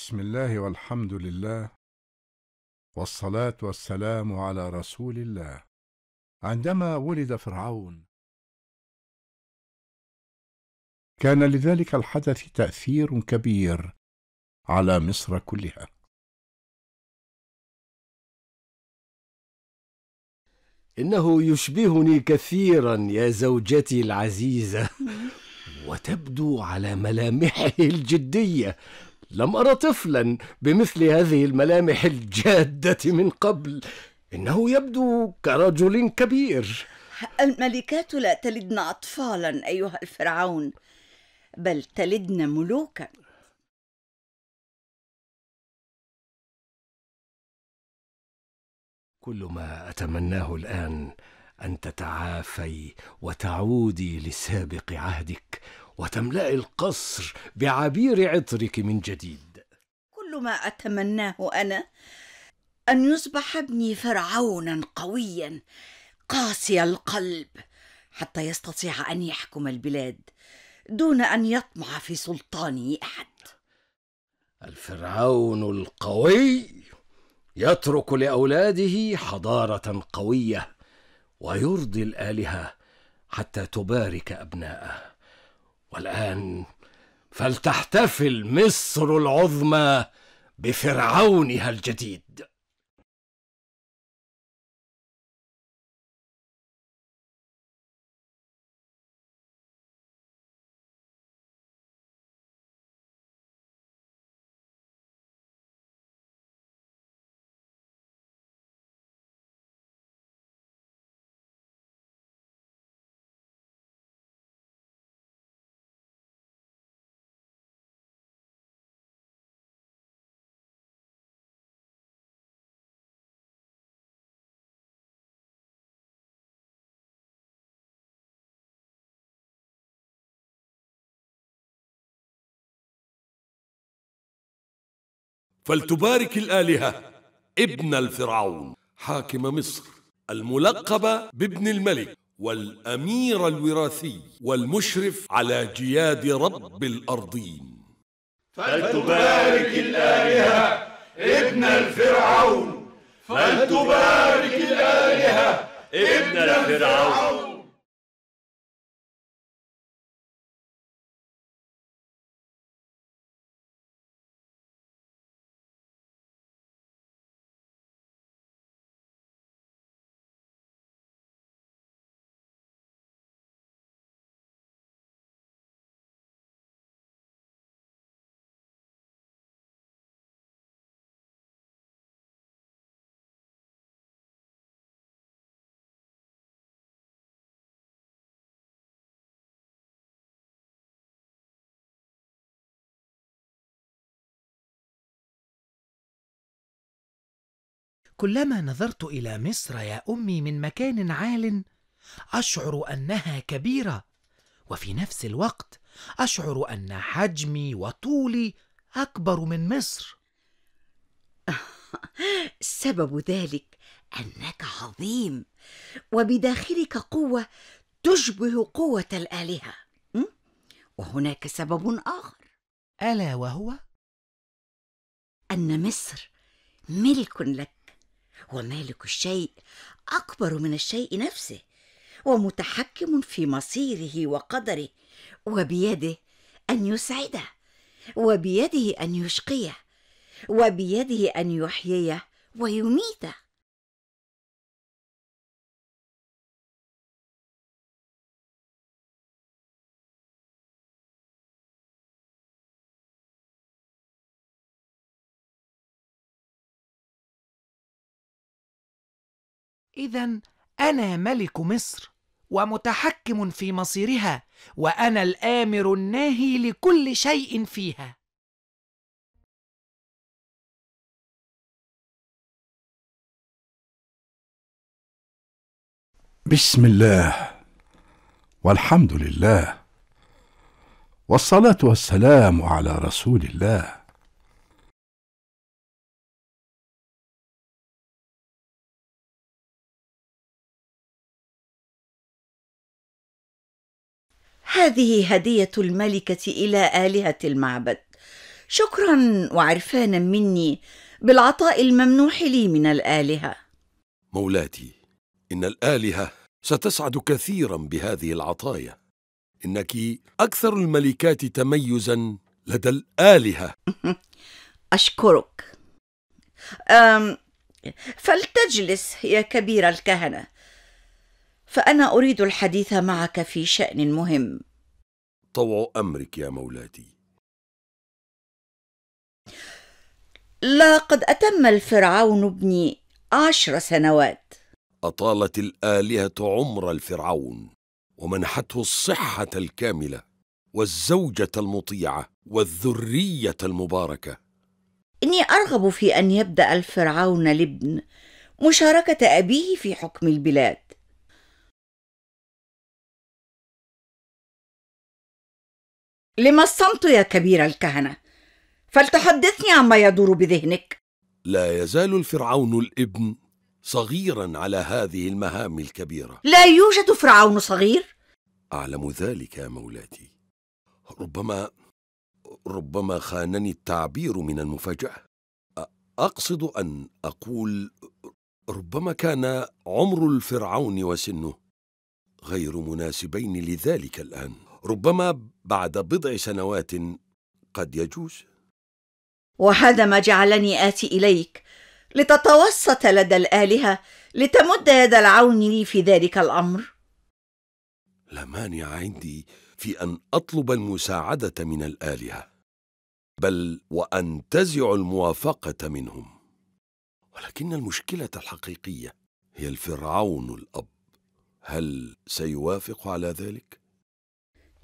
Speaker 1: بسم الله والحمد لله والصلاة والسلام على
Speaker 2: رسول الله عندما ولد فرعون كان لذلك الحدث تأثير كبير على مصر كلها
Speaker 3: إنه يشبهني كثيرا يا زوجتي العزيزة
Speaker 14: وتبدو على ملامحه الجدية لم أرى طفلا بمثل هذه الملامح الجادة من قبل إنه
Speaker 18: يبدو
Speaker 14: كرجل كبير
Speaker 18: الملكات لا تلدن أطفالا
Speaker 3: أيها الفرعون بل تلدن ملوكا كل ما أتمناه الآن أن تتعافي وتعودي لسابق
Speaker 14: عهدك وتملأ القصر بعبير عطرك من جديد
Speaker 18: كل ما أتمناه أنا أن يصبح ابني فرعونا قويا قاسي القلب حتى يستطيع أن يحكم البلاد دون أن يطمع في سلطانه أحد
Speaker 14: الفرعون القوي يترك لأولاده حضارة قوية ويرضي الآلهة حتى تبارك أبناءه والان فلتحتفل مصر العظمى
Speaker 3: بفرعونها الجديد فلتبارك الآلهة ابن الفرعون حاكم مصر
Speaker 15: الملقب بابن الملك والأمير الوراثي والمشرف على جياد رب الأرضين
Speaker 9: فلتبارك
Speaker 11: الآلهة
Speaker 9: ابن الفرعون فلتبارك الآلهة ابن الفرعون
Speaker 3: كلما نظرت الى مصر
Speaker 4: يا امي من مكان عال اشعر انها كبيره وفي نفس الوقت اشعر ان حجمي وطولي اكبر من
Speaker 18: مصر سبب ذلك انك عظيم وبداخلك قوه تشبه قوه الالهه وهناك سبب اخر الا وهو ان مصر ملك لك ومالك الشيء اكبر من الشيء نفسه ومتحكم في مصيره وقدره وبيده ان يسعده وبيده ان يشقيه
Speaker 3: وبيده ان يحييه ويميته اذا انا ملك مصر ومتحكم في مصيرها وانا الامر الناهي لكل شيء فيها
Speaker 1: بسم الله والحمد لله والصلاه والسلام على رسول الله
Speaker 18: هذه هدية الملكة إلى آلهة المعبد شكرا وعرفانا مني بالعطاء الممنوح لي من الآلهة
Speaker 15: مولاتي إن الآلهة ستسعد كثيرا بهذه العطايا إنك أكثر الملكات تميزا لدى الآلهة
Speaker 18: أشكرك أم فلتجلس يا كبير الكهنة فأنا أريد الحديث معك في شأن مهم
Speaker 15: طوع أمرك يا مولاتي
Speaker 18: لقد أتم الفرعون ابني عشر سنوات
Speaker 15: أطالت الآلهة عمر الفرعون ومنحته الصحة الكاملة والزوجة المطيعة والذرية المباركة
Speaker 18: إني أرغب في أن يبدأ الفرعون الابن مشاركة أبيه
Speaker 16: في حكم البلاد لما الصمت يا كبير الكهنة فلتحدثني
Speaker 18: عما يدور بذهنك
Speaker 15: لا يزال الفرعون الابن صغيرا على هذه المهام الكبيرة
Speaker 18: لا يوجد فرعون صغير
Speaker 15: أعلم ذلك يا مولاتي ربما ربما خانني التعبير من المفاجأة أقصد أن أقول ربما كان عمر الفرعون وسنه غير مناسبين لذلك الآن ربما بعد بضع سنوات قد يجوز
Speaker 18: وهذا ما جعلني آتي إليك لتتوسط لدى الآلهة لتمد يد العون لي في ذلك الأمر
Speaker 15: لا مانع عندي في أن أطلب المساعدة من الآلهة بل وأنتزع الموافقة منهم ولكن المشكلة الحقيقية هي الفرعون الأب هل سيوافق على ذلك؟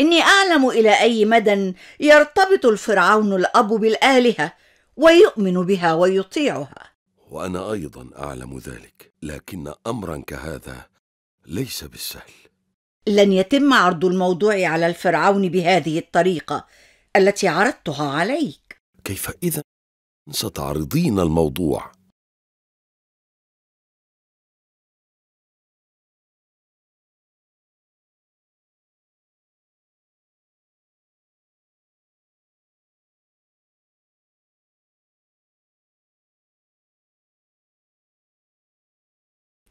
Speaker 18: إني أعلم إلى أي مدى يرتبط الفرعون الأب بالآلهة ويؤمن بها ويطيعها
Speaker 15: وأنا أيضا أعلم ذلك لكن أمرا كهذا ليس بالسهل
Speaker 18: لن يتم عرض الموضوع على الفرعون بهذه الطريقة التي عرضتها عليك
Speaker 2: كيف إذا ستعرضين الموضوع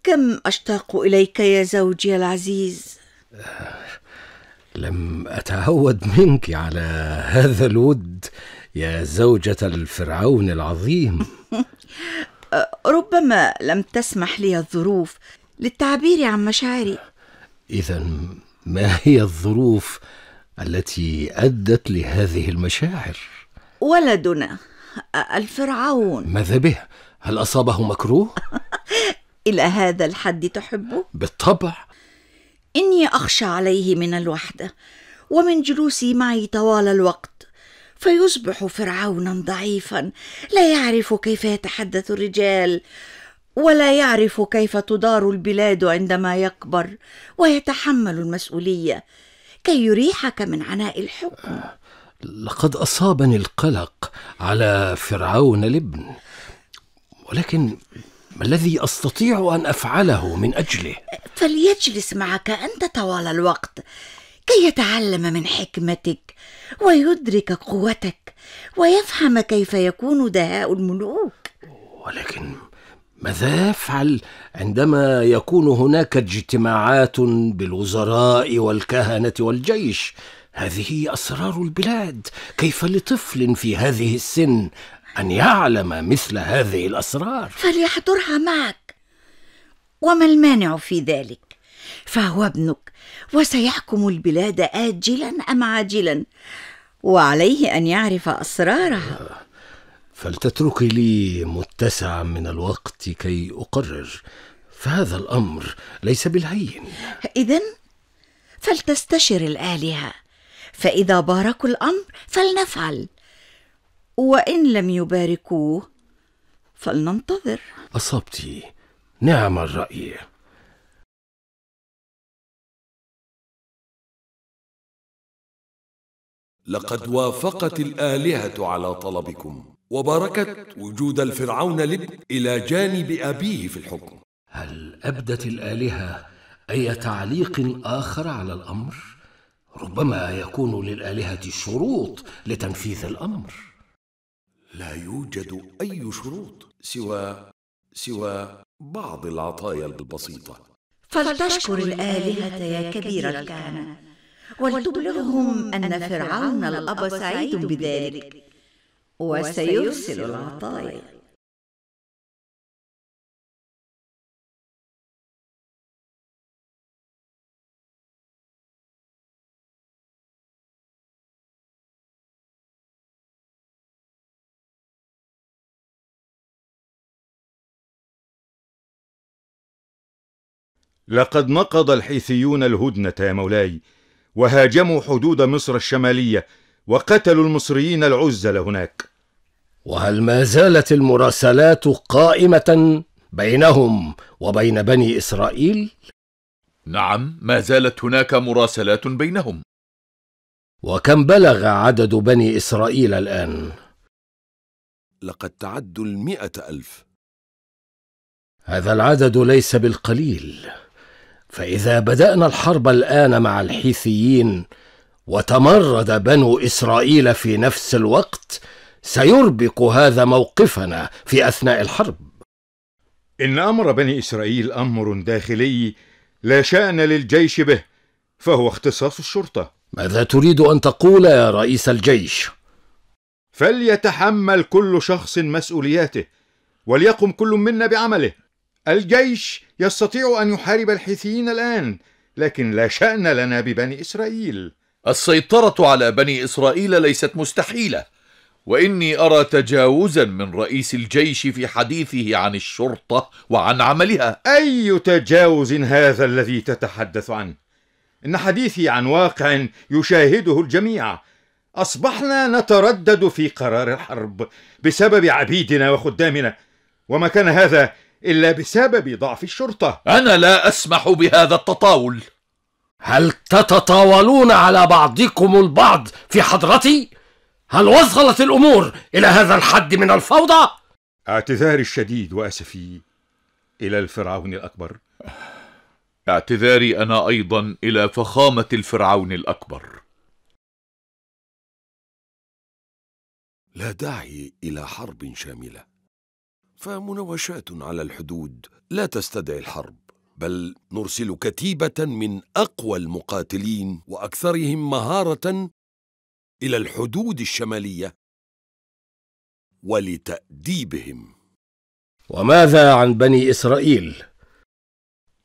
Speaker 18: كم أشتاق إليك يا زوجي العزيز
Speaker 9: لم
Speaker 14: أتعود منك على هذا الود يا زوجة الفرعون العظيم
Speaker 18: ربما لم تسمح لي الظروف للتعبير عن مشاعري
Speaker 14: إذا ما هي الظروف التي أدت لهذه المشاعر؟
Speaker 18: ولدنا الفرعون
Speaker 14: ماذا به؟ هل أصابه مكروه؟
Speaker 18: إلى هذا الحد تحبه؟ بالطبع إني أخشى عليه من الوحدة ومن جلوسي معي طوال الوقت فيصبح فرعونا ضعيفا لا يعرف كيف يتحدث الرجال ولا يعرف كيف تدار البلاد عندما يكبر ويتحمل المسؤوليه كي يريحك من عناء الحكم
Speaker 14: لقد اصابني القلق على فرعون الابن ولكن ما الذي أستطيع أن أفعله من أجله؟
Speaker 18: فليجلس معك أنت طوال الوقت كي يتعلم من حكمتك ويدرك قوتك ويفهم كيف يكون دهاء الملوك
Speaker 14: ولكن ماذا يفعل عندما يكون هناك اجتماعات بالوزراء والكهنة والجيش؟ هذه أسرار البلاد، كيف لطفل في هذه السن أن يعلم مثل هذه الأسرار
Speaker 18: فليحضرها معك وما المانع في ذلك فهو ابنك وسيحكم البلاد آجلا أم عاجلا وعليه أن يعرف أسرارها
Speaker 14: فلتتركي لي متسعا من الوقت كي أقرر فهذا الأمر ليس بالهين
Speaker 18: إذا فلتستشر الآلهة فإذا باركوا الأمر فلنفعل وإن لم
Speaker 3: يباركوه فلننتظر
Speaker 9: اصبتي نعم الرأي
Speaker 3: لقد وافقت الآلهة على طلبكم
Speaker 15: وباركت وجود الفرعون لب إلى جانب أبيه في الحكم هل
Speaker 14: أبدت الآلهة أي تعليق آخر على الأمر؟ ربما
Speaker 15: يكون للآلهة شروط لتنفيذ الأمر لا يوجد أي شروط سوى سوى بعض العطايا
Speaker 18: البسيطة فلتشكر الآلهة يا كبير الكهنة ولتبلغهم
Speaker 3: أن فرعون الأب سعيد
Speaker 9: بذلك وسيرسل العطايا
Speaker 3: لقد نقض الحيثيون الهدنة يا مولاي وهاجموا
Speaker 17: حدود مصر الشمالية وقتلوا المصريين العزل هناك وهل ما زالت المراسلات قائمة بينهم وبين بني
Speaker 11: إسرائيل؟ نعم ما زالت هناك مراسلات بينهم
Speaker 14: وكم بلغ عدد بني إسرائيل الآن؟ لقد
Speaker 15: تعدوا المئة ألف
Speaker 14: هذا العدد ليس بالقليل فاذا بدانا الحرب الان مع الحيثيين وتمرد بنو اسرائيل في نفس الوقت سيربك هذا
Speaker 17: موقفنا في اثناء الحرب ان امر بني اسرائيل امر داخلي لا شان للجيش به فهو اختصاص الشرطه ماذا تريد ان تقول يا رئيس الجيش فليتحمل كل شخص مسؤولياته وليقم كل منا بعمله الجيش يستطيع أن يحارب الحيثيين الآن لكن لا شأن لنا ببني إسرائيل
Speaker 11: السيطرة على بني إسرائيل ليست مستحيلة وإني أرى تجاوزا من رئيس الجيش في حديثه عن الشرطة وعن عملها أي
Speaker 17: تجاوز هذا الذي تتحدث عنه؟ إن حديثي عن واقع يشاهده الجميع أصبحنا نتردد في قرار الحرب بسبب عبيدنا وخدامنا وما كان هذا إلا بسبب ضعف الشرطة أنا لا أسمح بهذا التطاول هل تتطاولون على
Speaker 14: بعضكم البعض في حضرتي؟ هل وصلت الأمور إلى هذا الحد من
Speaker 11: الفوضى؟
Speaker 17: اعتذاري الشديد وأسفي إلى الفرعون الأكبر
Speaker 11: اعتذاري أنا أيضا إلى فخامة الفرعون الأكبر
Speaker 2: لا داعي
Speaker 11: إلى حرب
Speaker 15: شاملة فمناوشات على الحدود لا تستدعي الحرب بل نرسل كتيبه من اقوى المقاتلين واكثرهم مهاره الى الحدود الشماليه
Speaker 11: ولتاديبهم وماذا عن بني اسرائيل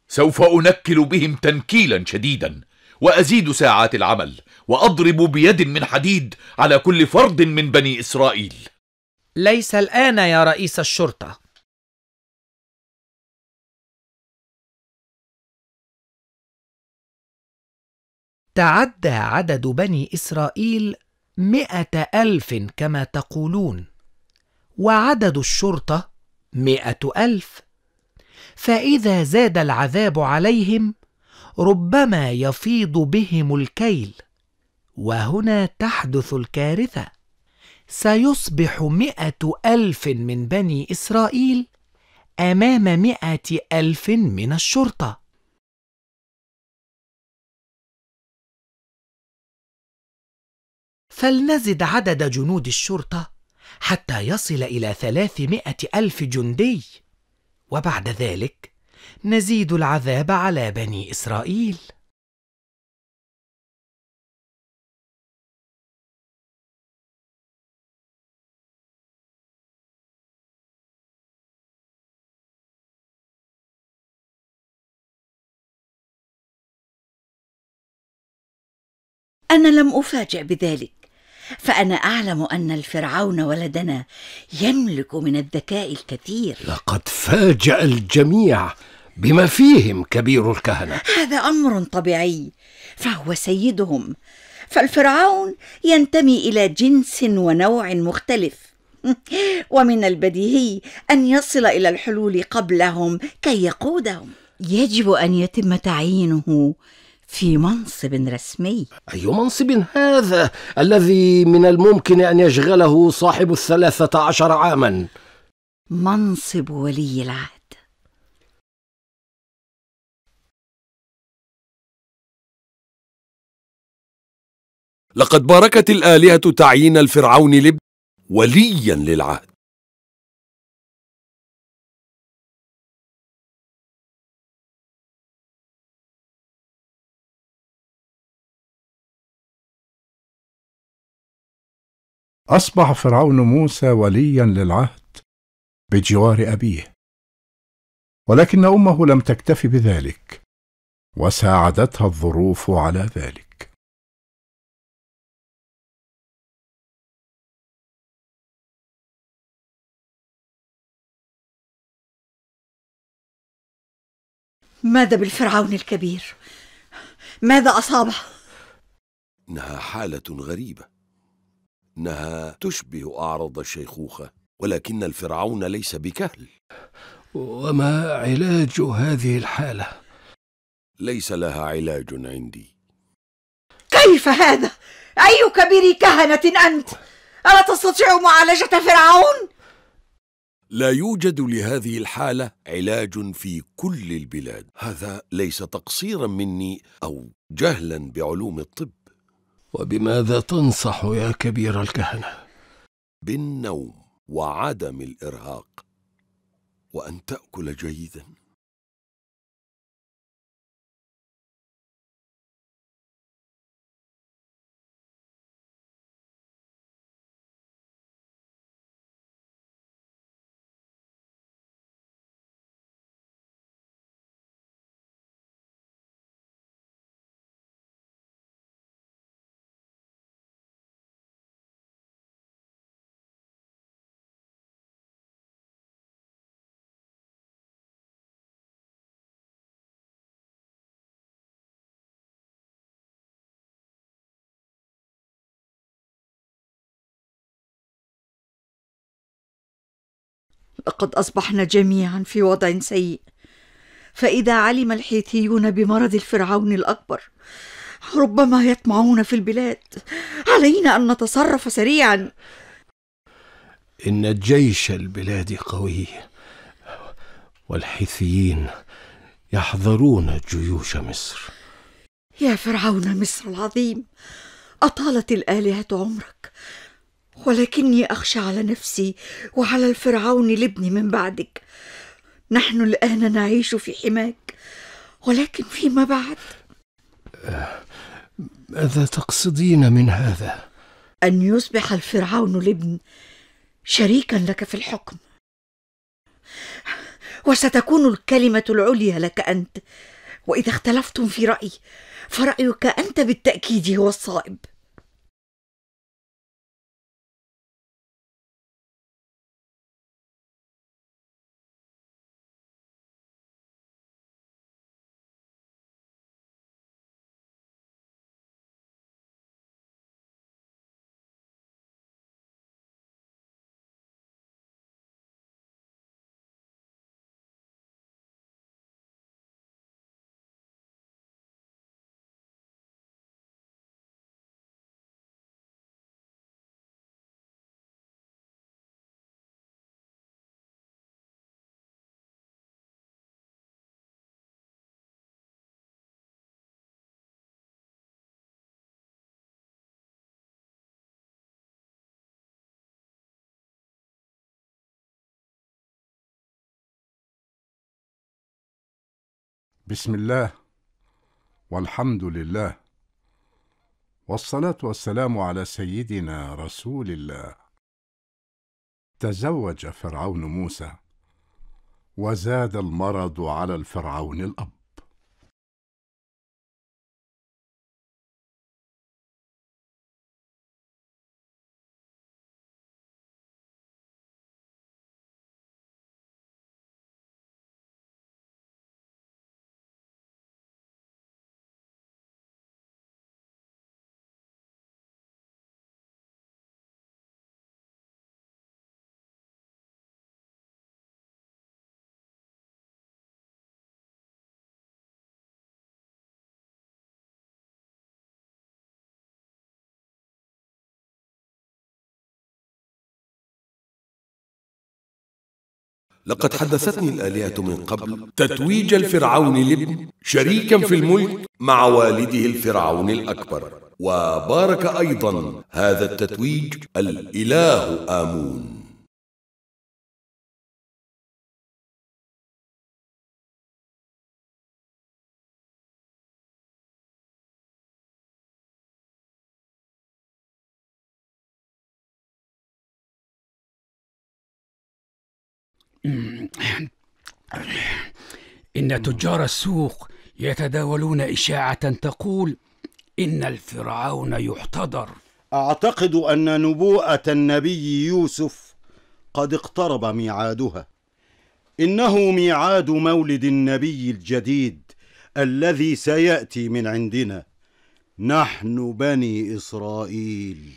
Speaker 11: سوف انكل بهم تنكيلا شديدا وازيد ساعات العمل
Speaker 2: واضرب بيد من حديد على كل فرد من بني اسرائيل
Speaker 3: ليس الآن يا رئيس الشرطة تعدى عدد بني إسرائيل مئة ألف كما تقولون
Speaker 4: وعدد الشرطة مئة ألف فإذا زاد العذاب عليهم ربما يفيض بهم الكيل وهنا تحدث الكارثه سيصبح مئة
Speaker 3: ألف من بني إسرائيل أمام مئة ألف من الشرطة فلنزد عدد جنود الشرطة حتى يصل
Speaker 4: إلى ثلاثمائة ألف جندي وبعد ذلك نزيد
Speaker 3: العذاب على بني إسرائيل
Speaker 9: انا
Speaker 18: لم افاجئ بذلك فانا اعلم ان الفرعون ولدنا يملك من الذكاء الكثير لقد
Speaker 14: فاجا الجميع بما فيهم كبير الكهنه
Speaker 18: هذا امر طبيعي فهو سيدهم فالفرعون ينتمي الى جنس ونوع مختلف ومن البديهي ان يصل الى الحلول قبلهم كي يقودهم يجب ان يتم تعيينه في منصب رسمي أي منصب
Speaker 14: هذا الذي من الممكن أن يشغله صاحب الثلاثة عشر
Speaker 3: عاما منصب ولي العهد لقد باركت الآلهة تعيين الفرعون لب وليا للعهد
Speaker 2: أصبح فرعون موسى وليا للعهد بجوار أبيه ولكن أمه لم تكتف بذلك وساعدتها الظروف على ذلك
Speaker 3: ماذا بالفرعون الكبير ماذا أصابه؟
Speaker 9: إنها
Speaker 15: حالة غريبة أنها تشبه أعرض الشيخوخة ولكن الفرعون ليس بكهل
Speaker 14: وما علاج هذه الحالة؟
Speaker 15: ليس لها علاج عندي
Speaker 18: كيف هذا؟ أي كبير كهنة أنت؟ ألا تستطيع معالجة فرعون؟
Speaker 15: لا يوجد لهذه الحالة علاج في كل البلاد هذا ليس تقصيرا مني أو جهلا بعلوم الطب وبماذا تنصح يا كبير الكهنه بالنوم وعدم
Speaker 3: الارهاق وان تاكل جيدا لقد اصبحنا جميعا في وضع سيء فاذا
Speaker 18: علم الحيثيون بمرض الفرعون الاكبر ربما يطمعون في البلاد علينا ان نتصرف سريعا
Speaker 14: ان جيش البلاد قوي والحيثيين يحضرون جيوش مصر
Speaker 18: يا فرعون مصر العظيم اطالت الالهه عمرك ولكني أخشى على نفسي وعلى الفرعون لابني من بعدك نحن الآن نعيش في حماك ولكن فيما بعد
Speaker 14: آه، ماذا تقصدين من
Speaker 18: هذا أن يصبح الفرعون لابن شريكا لك في الحكم وستكون الكلمة العليا لك أنت
Speaker 3: وإذا اختلفتم في رأيي فرأيك أنت بالتأكيد هو الصائب
Speaker 1: بسم الله والحمد لله والصلاة والسلام على سيدنا رسول الله تزوج
Speaker 2: فرعون موسى وزاد المرض على الفرعون الأب
Speaker 3: لقد حدثتني الآلهة من قبل تتويج الفرعون
Speaker 15: لابن شريكا في الملك مع والده الفرعون الأكبر وبارك
Speaker 3: أيضا هذا التتويج الإله آمون إن تجار
Speaker 13: السوق يتداولون إشاعة تقول إن الفرعون يحتضر
Speaker 7: أعتقد أن نبوءة النبي يوسف قد اقترب ميعادها إنه ميعاد مولد النبي الجديد الذي سيأتي من عندنا نحن بني
Speaker 3: إسرائيل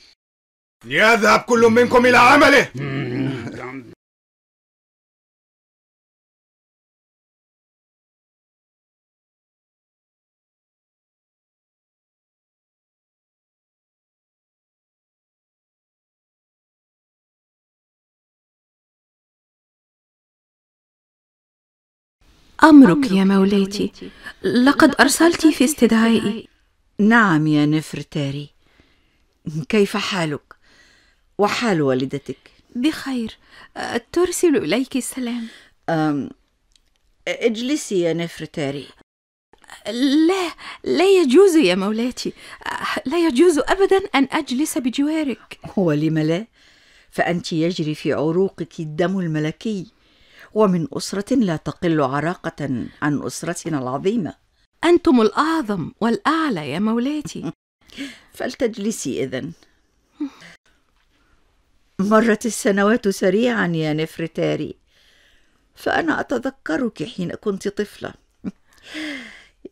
Speaker 3: ليذهب كل منكم إلى عمله أمرك يا مولاتي
Speaker 18: لقد أرسلت في استدعائي نعم يا نفرتاري كيف حالك وحال والدتك بخير ترسل إليك السلام اجلسي يا نفرتاري
Speaker 5: لا لا يجوز يا مولاتي لا يجوز أبدا
Speaker 18: أن أجلس بجوارك ولم لا فأنت يجري في عروقك الدم الملكي ومن أسرة لا تقل عراقة عن أسرتنا العظيمة أنتم الأعظم والأعلى يا مولاتي فلتجلسي إذن مرت السنوات سريعا يا نفرتاري فأنا أتذكرك حين كنت طفلة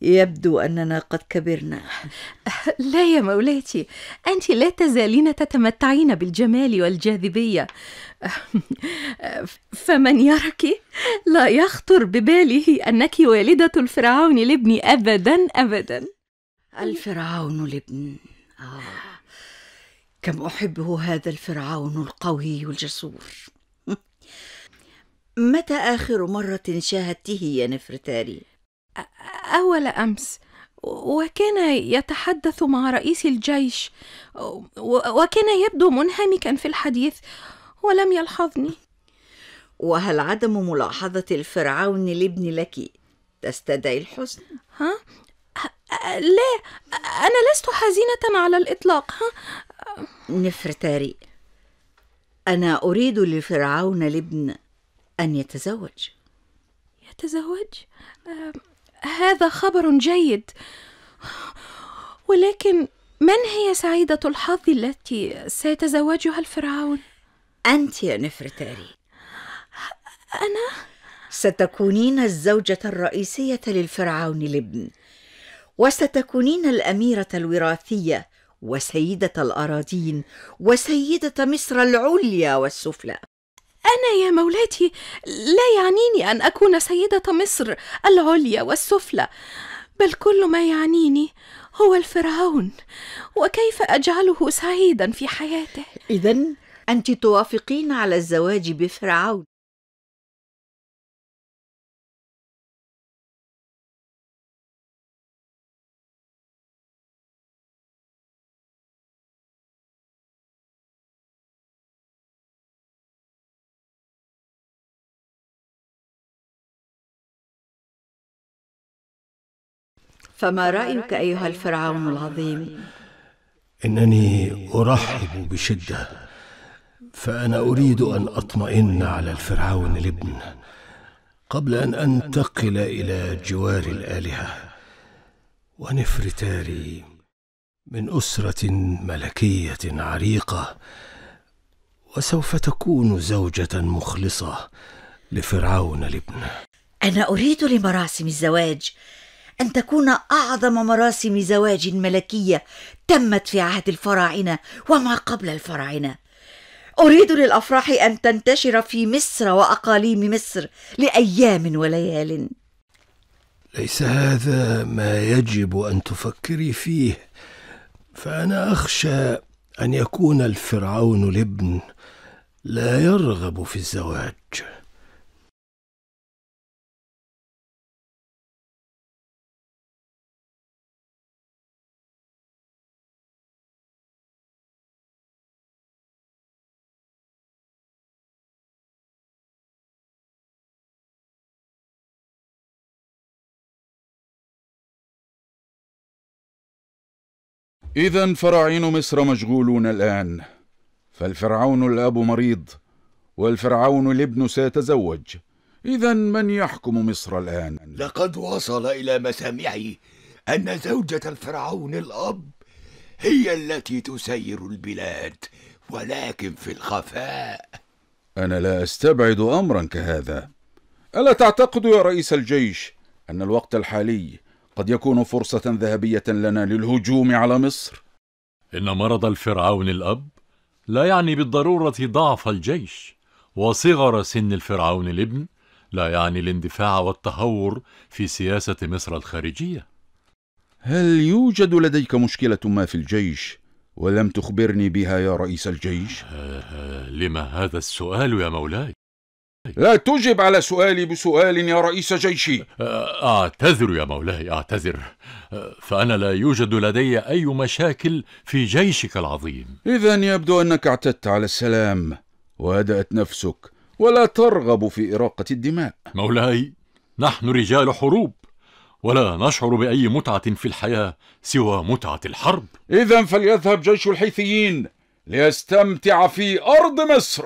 Speaker 18: يبدو أننا قد كبرنا لا يا مولاتي
Speaker 5: أنت لا تزالين تتمتعين بالجمال والجاذبية فمن يرك لا يخطر بباله أنك والدة الفرعون لابن أبدا أبدا
Speaker 18: الفرعون لابن آه. كم أحبه هذا الفرعون القوي الجسور متى آخر مرة شاهدته يا نفرتاري؟ أول أمس وكان يتحدث مع رئيس الجيش
Speaker 5: وكان يبدو منهمكا في الحديث ولم يلحظني
Speaker 18: وهل عدم ملاحظة الفرعون لابن لك تستدعي الحزن؟ ها؟ لا أنا لست حزينة على الإطلاق ها؟ نفرتاري أنا أريد لفرعون لابن أن يتزوج
Speaker 5: يتزوج؟ هذا خبر جيد ولكن من هي سعيدة الحظ التي سيتزوجها الفرعون؟ أنت يا
Speaker 19: نفرتاري
Speaker 18: أنا؟ ستكونين الزوجة الرئيسية للفرعون الابن وستكونين الأميرة الوراثية وسيدة الأراضين وسيدة مصر العليا والسفلى أنا
Speaker 5: يا مولاتي لا يعنيني أن أكون سيدة مصر العليا والسفلى بل كل ما يعنيني هو الفرعون وكيف أجعله
Speaker 16: سعيدا في حياته إذا أنت توافقين على الزواج بفرعون
Speaker 3: فما رايك ايها الفرعون العظيم
Speaker 14: انني ارحب بشده فانا اريد ان اطمئن على الفرعون الابن قبل ان انتقل الى جوار الالهه ونفرتاري من اسره ملكيه عريقه وسوف تكون زوجه مخلصه لفرعون الابن
Speaker 18: انا اريد لمراسم الزواج ان تكون اعظم مراسم زواج ملكيه تمت في عهد الفراعنه وما قبل الفراعنه اريد للافراح ان تنتشر في مصر واقاليم مصر لايام وليال
Speaker 15: ليس
Speaker 14: هذا ما يجب ان تفكري فيه فانا اخشى
Speaker 3: ان يكون الفرعون الابن لا يرغب في الزواج إذا فراعين مصر
Speaker 10: مشغولون الآن فالفرعون الأب مريض والفرعون الابن سيتزوج إذا من يحكم مصر الآن؟ لقد وصل إلى
Speaker 8: مسامعي أن زوجة الفرعون الأب هي التي تسير البلاد ولكن في الخفاء
Speaker 10: أنا لا أستبعد أمرا كهذا ألا تعتقد يا رئيس الجيش أن الوقت الحالي قد يكون فرصة ذهبية لنا للهجوم على مصر إن مرض
Speaker 6: الفرعون الأب لا يعني بالضرورة ضعف الجيش وصغر سن الفرعون الابن لا يعني الاندفاع والتهور في سياسة مصر الخارجية
Speaker 10: هل يوجد لديك مشكلة ما في الجيش ولم تخبرني بها يا رئيس الجيش؟ آه، آه، لما
Speaker 6: هذا السؤال يا مولاي؟ لا تجب على سؤالي بسؤال يا رئيس جيشي أعتذر يا مولاي أعتذر فأنا لا يوجد لدي أي مشاكل في جيشك العظيم
Speaker 10: إذا يبدو أنك اعتدت على السلام وهدأت نفسك ولا ترغب في إراقة الدماء
Speaker 6: مولاي نحن رجال حروب ولا نشعر بأي متعة في الحياة سوى متعة الحرب إذا فليذهب جيش
Speaker 3: الحيثيين ليستمتع في أرض مصر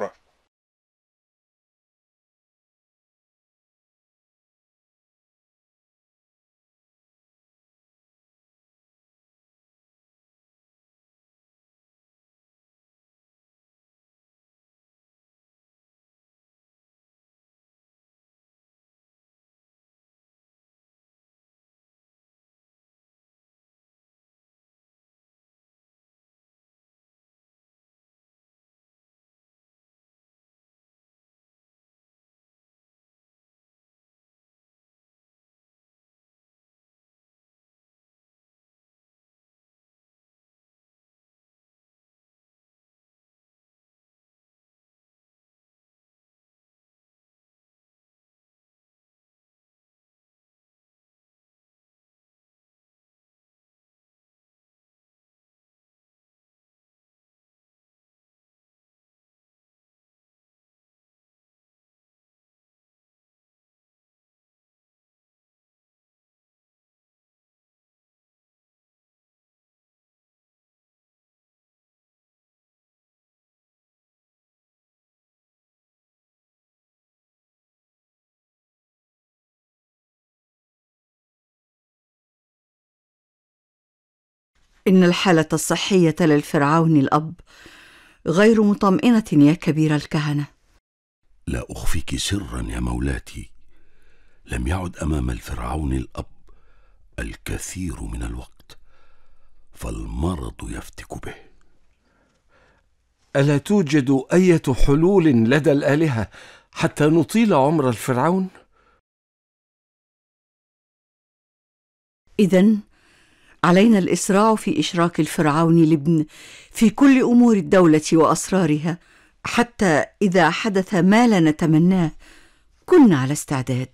Speaker 3: إن الحالة الصحية للفرعون
Speaker 18: الأب غير مطمئنة يا كبير الكهنة
Speaker 9: لا
Speaker 15: أخفيك سرا يا مولاتي لم يعد أمام الفرعون الأب الكثير من الوقت فالمرض يفتك به
Speaker 14: ألا توجد أية حلول لدى الآلهة
Speaker 16: حتى نطيل عمر الفرعون؟
Speaker 18: إذا علينا الإسراع في إشراك الفرعون لابن في كل أمور الدولة وأسرارها حتى إذا حدث ما لا نتمناه
Speaker 3: كنا على استعداد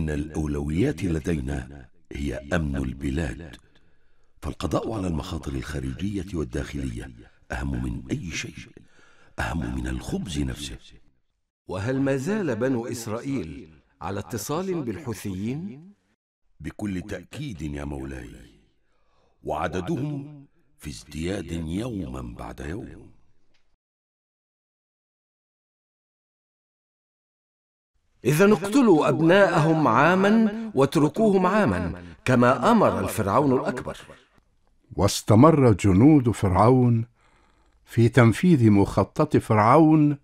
Speaker 3: إن الأولويات لدينا هي أمن البلاد
Speaker 15: فالقضاء على المخاطر الخارجية والداخلية أهم من أي شيء أهم من الخبز نفسه وهل ما زال بنو إسرائيل على اتصال بالحوثيين؟ بكل تأكيد يا مولاي
Speaker 3: وعددهم في ازدياد يوما بعد يوم
Speaker 2: إذا اقتلوا أبناءهم عاما واتركوهم عاما كما أمر الفرعون الأكبر
Speaker 1: واستمر جنود فرعون في تنفيذ مخطط فرعون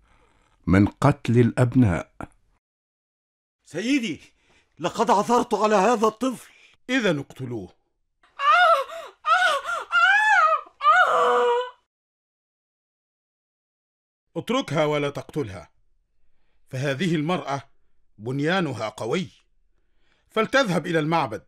Speaker 1: من قتل الأبناء
Speaker 7: سيدي
Speaker 2: لقد عثرت على هذا الطفل إذا اقتلوه
Speaker 17: اتركها ولا تقتلها فهذه المرأة بنيانها قوي
Speaker 3: فلتذهب إلى المعبد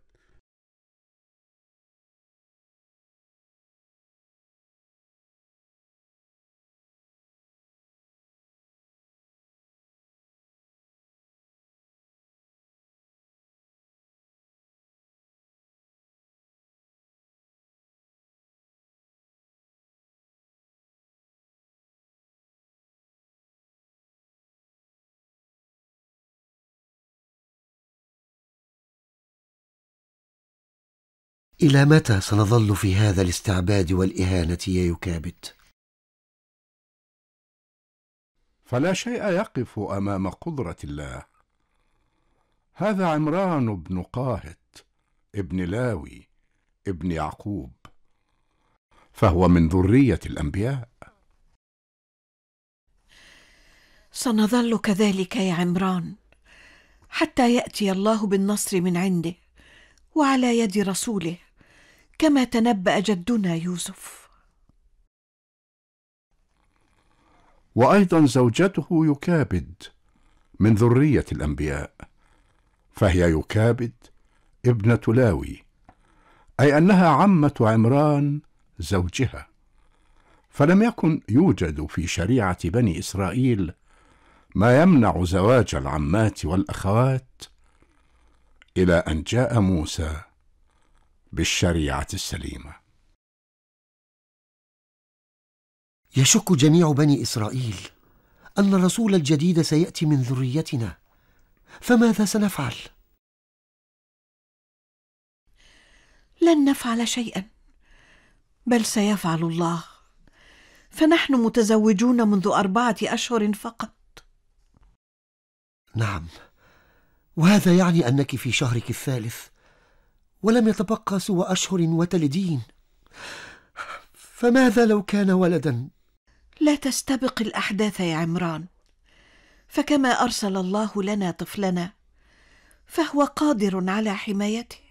Speaker 3: الى متى سنظل في هذا الاستعباد والاهانه يا يكابت
Speaker 1: فلا شيء يقف امام قدره الله هذا عمران بن قاهت ابن لاوي ابن يعقوب فهو من ذريه الانبياء
Speaker 20: سنظل كذلك يا عمران حتى ياتي الله بالنصر من عنده وعلى يد رسوله كما تنبأ جدنا يوسف
Speaker 1: وأيضا زوجته يكابد من ذرية الأنبياء فهي يكابد ابنة لاوي أي أنها عمة عمران زوجها فلم يكن يوجد في شريعة بني إسرائيل ما يمنع زواج العمات والأخوات إلى أن جاء موسى بالشريعة السليمة
Speaker 21: يشك جميع بني إسرائيل أن الرسول الجديد سيأتي من ذريتنا فماذا سنفعل؟
Speaker 20: لن نفعل شيئا بل سيفعل الله فنحن متزوجون منذ أربعة أشهر فقط
Speaker 21: نعم وهذا يعني أنك في شهرك الثالث ولم يتبقى سوى أشهر وتلدين فماذا لو كان ولدا
Speaker 20: لا تستبق الأحداث يا عمران فكما أرسل الله لنا طفلنا
Speaker 3: فهو قادر على حمايته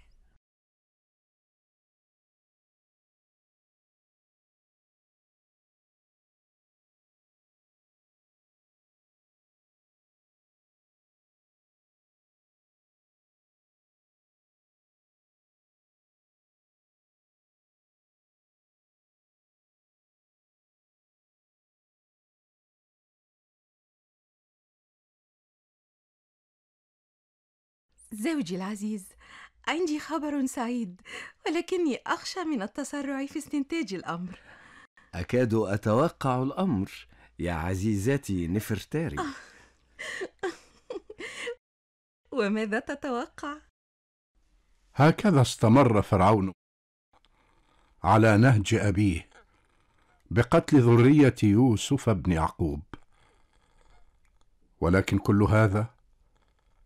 Speaker 3: زوجي العزيز عندي خبر سعيد ولكني اخشى من
Speaker 5: التسرع في استنتاج الامر
Speaker 14: اكاد اتوقع الامر يا
Speaker 1: عزيزتي نفرتاري
Speaker 5: وماذا تتوقع
Speaker 1: هكذا استمر فرعون على نهج ابيه بقتل ذريه يوسف بن يعقوب ولكن كل هذا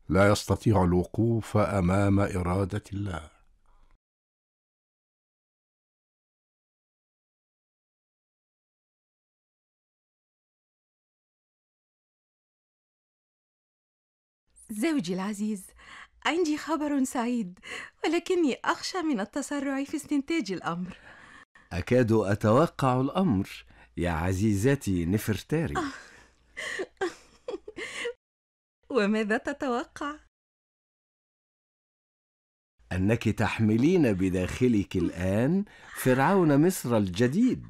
Speaker 1: لا يستطيع الوقوف امام اراده الله
Speaker 3: زوجي العزيز
Speaker 5: عندي خبر سعيد ولكني اخشى من التسرع في استنتاج الامر
Speaker 14: اكاد اتوقع الامر يا عزيزتي نفرتاري
Speaker 5: وماذا تتوقع؟
Speaker 14: أنك تحملين بداخلك الآن فرعون مصر الجديد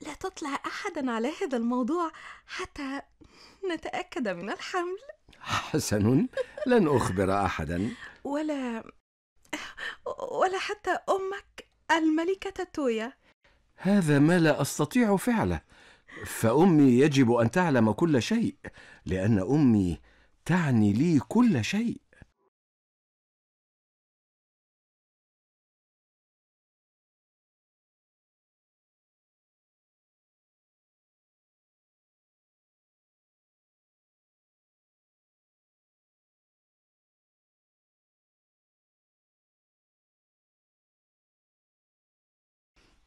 Speaker 5: لا تطلع أحدا على هذا الموضوع حتى نتأكد من الحمل
Speaker 14: حسن لن أخبر أحدا
Speaker 5: ولا ولا حتى أمك الملكة تويا
Speaker 14: هذا ما لا أستطيع فعله فامي
Speaker 3: يجب ان تعلم كل شيء لان امي تعني لي كل شيء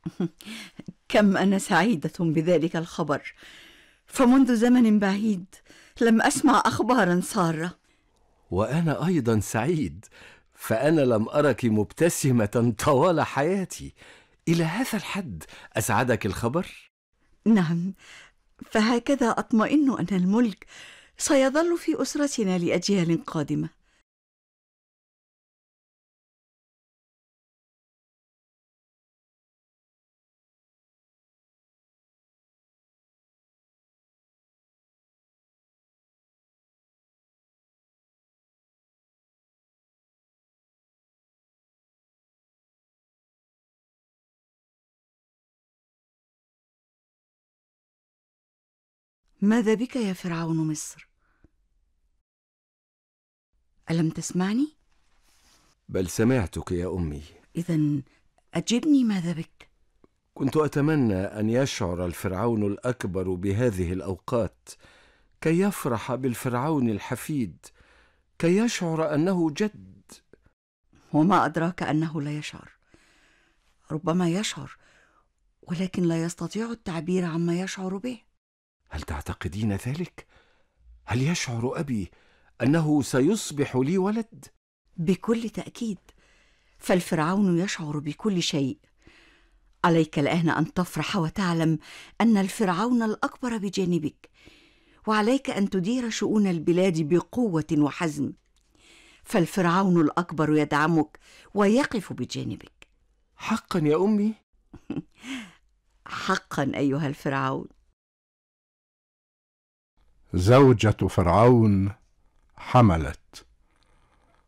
Speaker 3: كم أنا سعيدة بذلك الخبر
Speaker 18: فمنذ زمن بعيد لم أسمع أخبارا سارة
Speaker 14: وأنا أيضا سعيد فأنا لم أرك مبتسمة طوال حياتي إلى هذا الحد أسعدك الخبر؟
Speaker 18: نعم فهكذا أطمئن أن الملك سيظل في أسرتنا لأجيال قادمة
Speaker 3: ماذا بك يا فرعون مصر
Speaker 18: الم تسمعني
Speaker 14: بل سمعتك يا امي
Speaker 16: اذا
Speaker 18: اجبني ماذا بك
Speaker 14: كنت اتمنى ان يشعر الفرعون الاكبر بهذه الاوقات كي يفرح بالفرعون الحفيد كي
Speaker 18: يشعر انه جد وما ادراك انه لا يشعر ربما يشعر ولكن لا يستطيع التعبير عما يشعر به
Speaker 14: هل تعتقدين ذلك هل يشعر ابي انه سيصبح
Speaker 18: لي ولد بكل تاكيد فالفرعون يشعر بكل شيء عليك الان ان تفرح وتعلم ان الفرعون الاكبر بجانبك وعليك ان تدير شؤون البلاد بقوه وحزم فالفرعون الاكبر يدعمك ويقف بجانبك حقا يا امي حقا ايها الفرعون
Speaker 1: زوجة فرعون حملت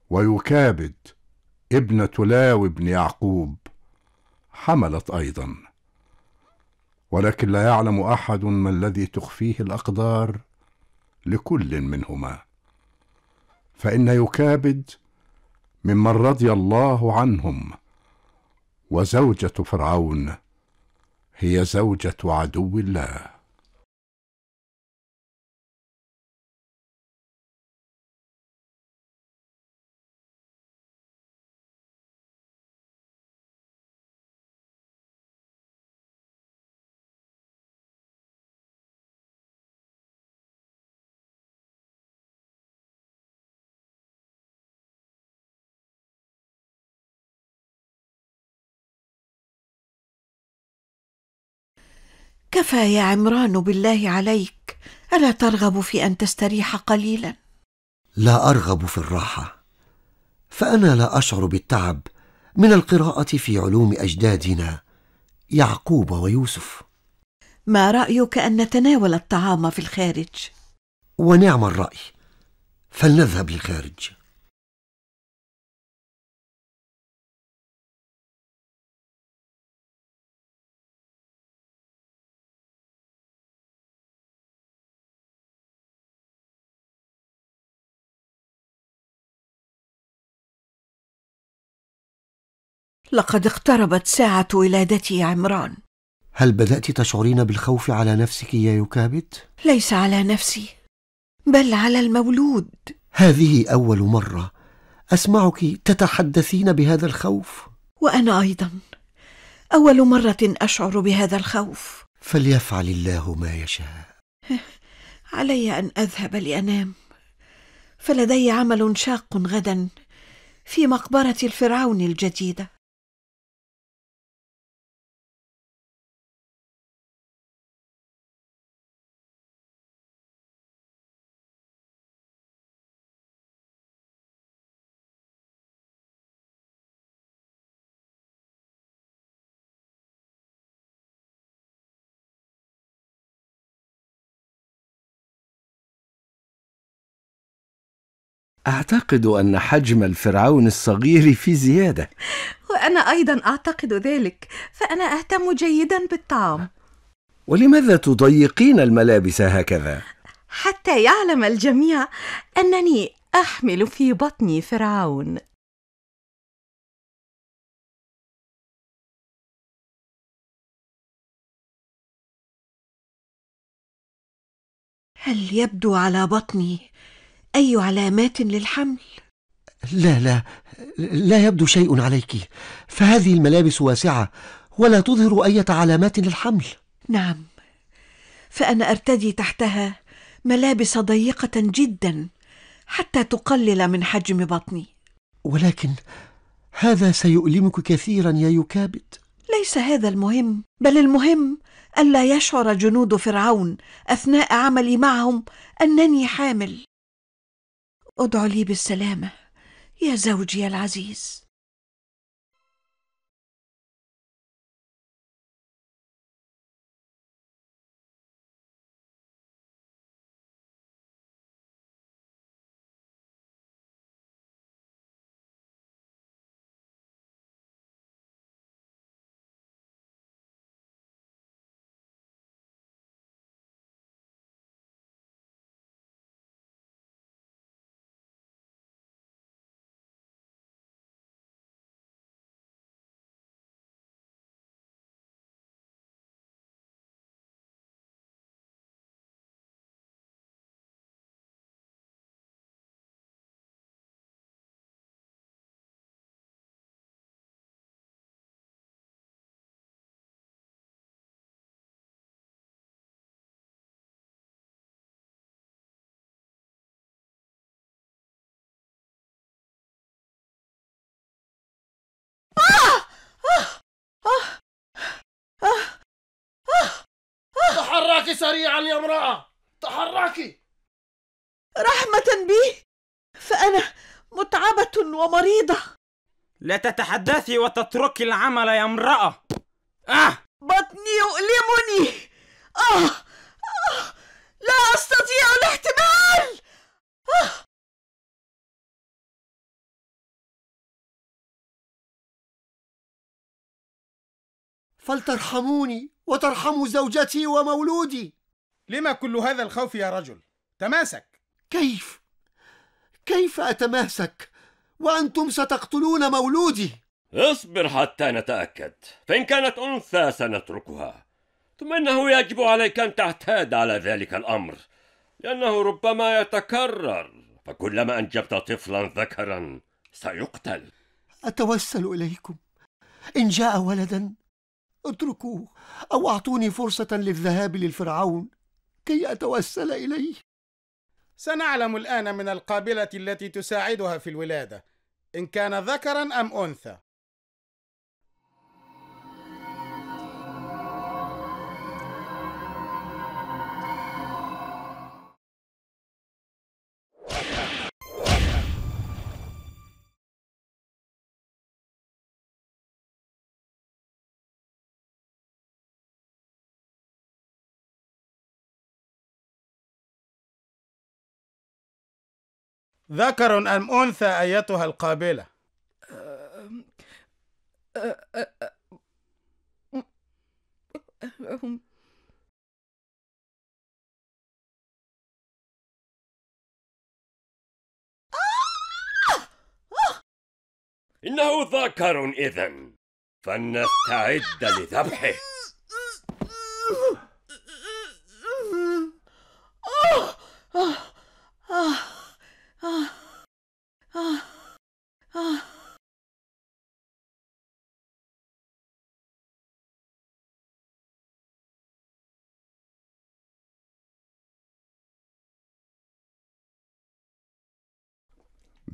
Speaker 1: ويكابد ابنة لاو بن يعقوب حملت أيضا ولكن لا يعلم أحد ما الذي تخفيه الأقدار لكل منهما فإن يكابد ممن رضي الله عنهم وزوجة فرعون هي زوجة عدو الله
Speaker 3: كفى يا عمران بالله
Speaker 20: عليك الا ترغب في ان تستريح قليلا
Speaker 3: لا ارغب في
Speaker 21: الراحه فانا لا اشعر بالتعب من القراءه في علوم اجدادنا يعقوب ويوسف
Speaker 20: ما رايك ان نتناول
Speaker 3: الطعام في الخارج ونعم الراي فلنذهب للخارج لقد اقتربت
Speaker 16: ساعة ولادتي يا عمران
Speaker 21: هل بدأت تشعرين بالخوف على نفسك يا يكابت؟
Speaker 20: ليس على نفسي بل على المولود
Speaker 21: هذه أول مرة أسمعك تتحدثين بهذا الخوف
Speaker 20: وأنا أيضا أول مرة أشعر بهذا الخوف
Speaker 21: فليفعل الله ما يشاء
Speaker 20: علي أن أذهب لأنام فلدي عمل شاق
Speaker 3: غدا في مقبرة الفرعون الجديدة
Speaker 2: أعتقد أن حجم الفرعون الصغير في زيادة
Speaker 3: وأنا أيضا أعتقد ذلك
Speaker 5: فأنا أهتم جيدا بالطعام
Speaker 14: ولماذا تضيقين الملابس
Speaker 16: هكذا؟ حتى يعلم الجميع أنني أحمل في
Speaker 3: بطني فرعون هل يبدو على بطني أي علامات للحمل؟
Speaker 21: لا لا لا يبدو شيء عليك فهذه الملابس واسعة ولا تظهر أي علامات للحمل
Speaker 20: نعم فأنا أرتدي تحتها ملابس ضيقة جدا حتى تقلل من حجم بطني
Speaker 21: ولكن هذا سيؤلمك كثيرا يا يكابد
Speaker 20: ليس هذا المهم بل المهم ألا يشعر جنود فرعون أثناء
Speaker 16: عملي معهم أنني حامل ادع لي بالسلامة
Speaker 3: يا زوجي العزيز تحركي سريعا يا امرأة تحركي رحمة بي فأنا
Speaker 20: متعبة ومريضة
Speaker 13: لا تتحدثي وتتركي العمل يا امرأة
Speaker 9: آه بطني يؤلمني آه, آه. لا أستطيع الاحتمال آه.
Speaker 3: فلترحموني وترحموا زوجتي ومولودي لما كل
Speaker 21: هذا الخوف يا رجل تماسك كيف كيف اتماسك وانتم ستقتلون مولودي
Speaker 12: اصبر حتى نتاكد فان كانت انثى سنتركها ثم انه يجب عليك ان تعتاد على ذلك الامر لانه ربما يتكرر فكلما انجبت طفلا ذكرا سيقتل
Speaker 21: اتوسل اليكم ان جاء ولدا اتركوه أو أعطوني فرصة للذهاب للفرعون كي
Speaker 7: أتوسل إليه سنعلم الآن من القابلة التي تساعدها في الولادة إن كان ذكرا أم أنثى
Speaker 3: ذكر أم أنثى أيتها القابلة؟ إنه ذكر إذن فلنستعد
Speaker 12: لذبحه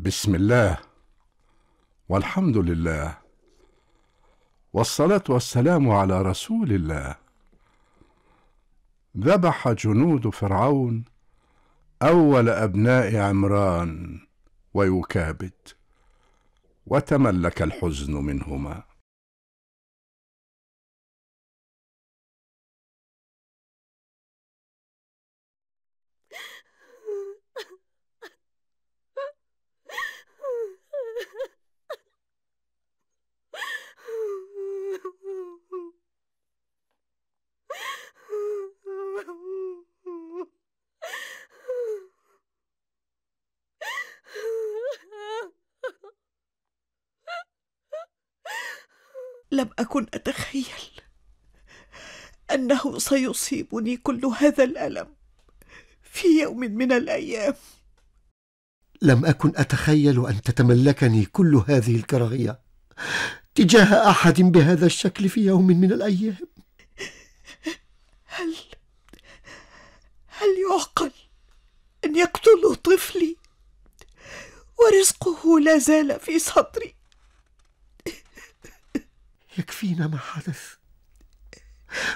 Speaker 3: بسم
Speaker 1: الله والحمد لله والصلاه والسلام على رسول الله ذبح جنود فرعون اول ابناء عمران ويكابد وتملك الحزن منهما
Speaker 20: لم أكن أتخيل أنه سيصيبني كل هذا الألم في يوم من الأيام
Speaker 21: لم أكن أتخيل أن تتملكني كل هذه الكراهية تجاه أحد بهذا الشكل في يوم من الأيام هل
Speaker 20: هل يعقل أن يقتلوا طفلي ورزقه لا زال في صدري
Speaker 21: يكفينا ما
Speaker 3: حدث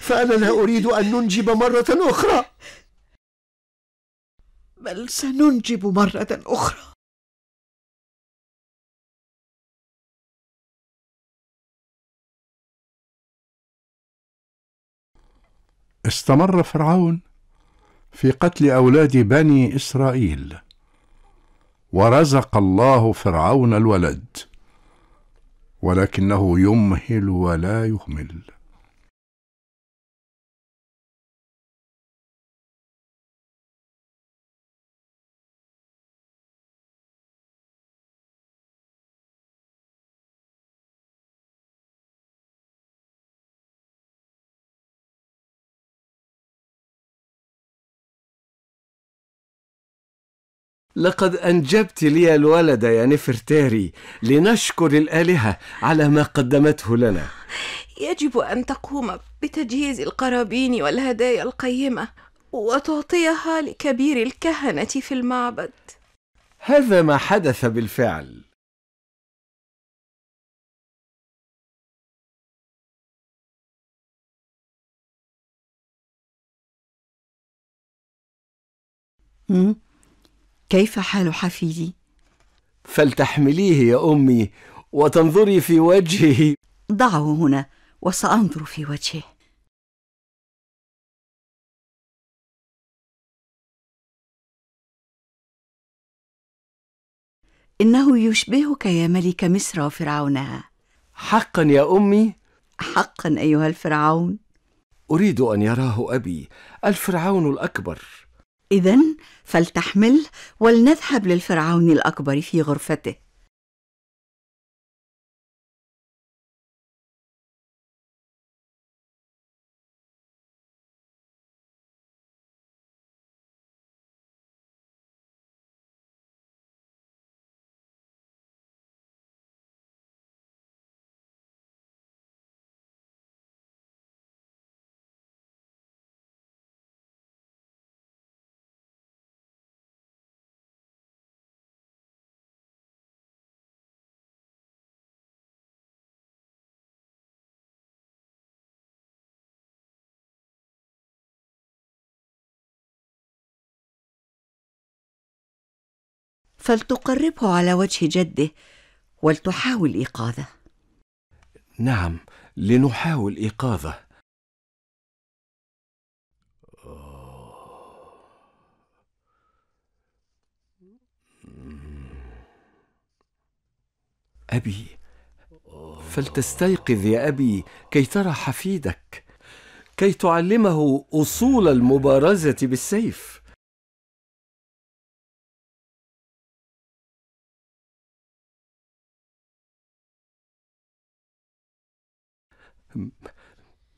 Speaker 3: فأنا لا أريد أن ننجب مرة أخرى بل سننجب مرة أخرى
Speaker 1: استمر فرعون في قتل أولاد بني إسرائيل ورزق الله
Speaker 2: فرعون الولد ولكنه يمهل ولا يهمل
Speaker 3: لقد أنجبت لي الولد يا
Speaker 14: نفرتاري لنشكر الآلهة على ما قدمته لنا
Speaker 5: يجب أن تقوم بتجهيز القرابين والهدايا القيمة وتعطيها
Speaker 3: لكبير الكهنة في المعبد هذا ما حدث بالفعل Mm-hmm. كيف حال حفيدي
Speaker 16: فلتحمليه يا امي وتنظري في وجهه ضعه
Speaker 18: هنا
Speaker 3: وسانظر في وجهه انه
Speaker 18: يشبهك يا ملك مصر وفرعونها
Speaker 3: حقا يا
Speaker 16: امي حقا
Speaker 18: ايها الفرعون اريد ان يراه ابي الفرعون الاكبر إذا فلتحمل ولنذهب للفرعون الأكبر في غرفته
Speaker 3: فلتقربه على وجه
Speaker 16: جده ولتحاول ايقاظه نعم لنحاول
Speaker 3: ايقاظه
Speaker 14: أبي فلتستيقظ يا أبي كي ترى
Speaker 3: حفيدك كي تعلمه أصول المبارزة بالسيف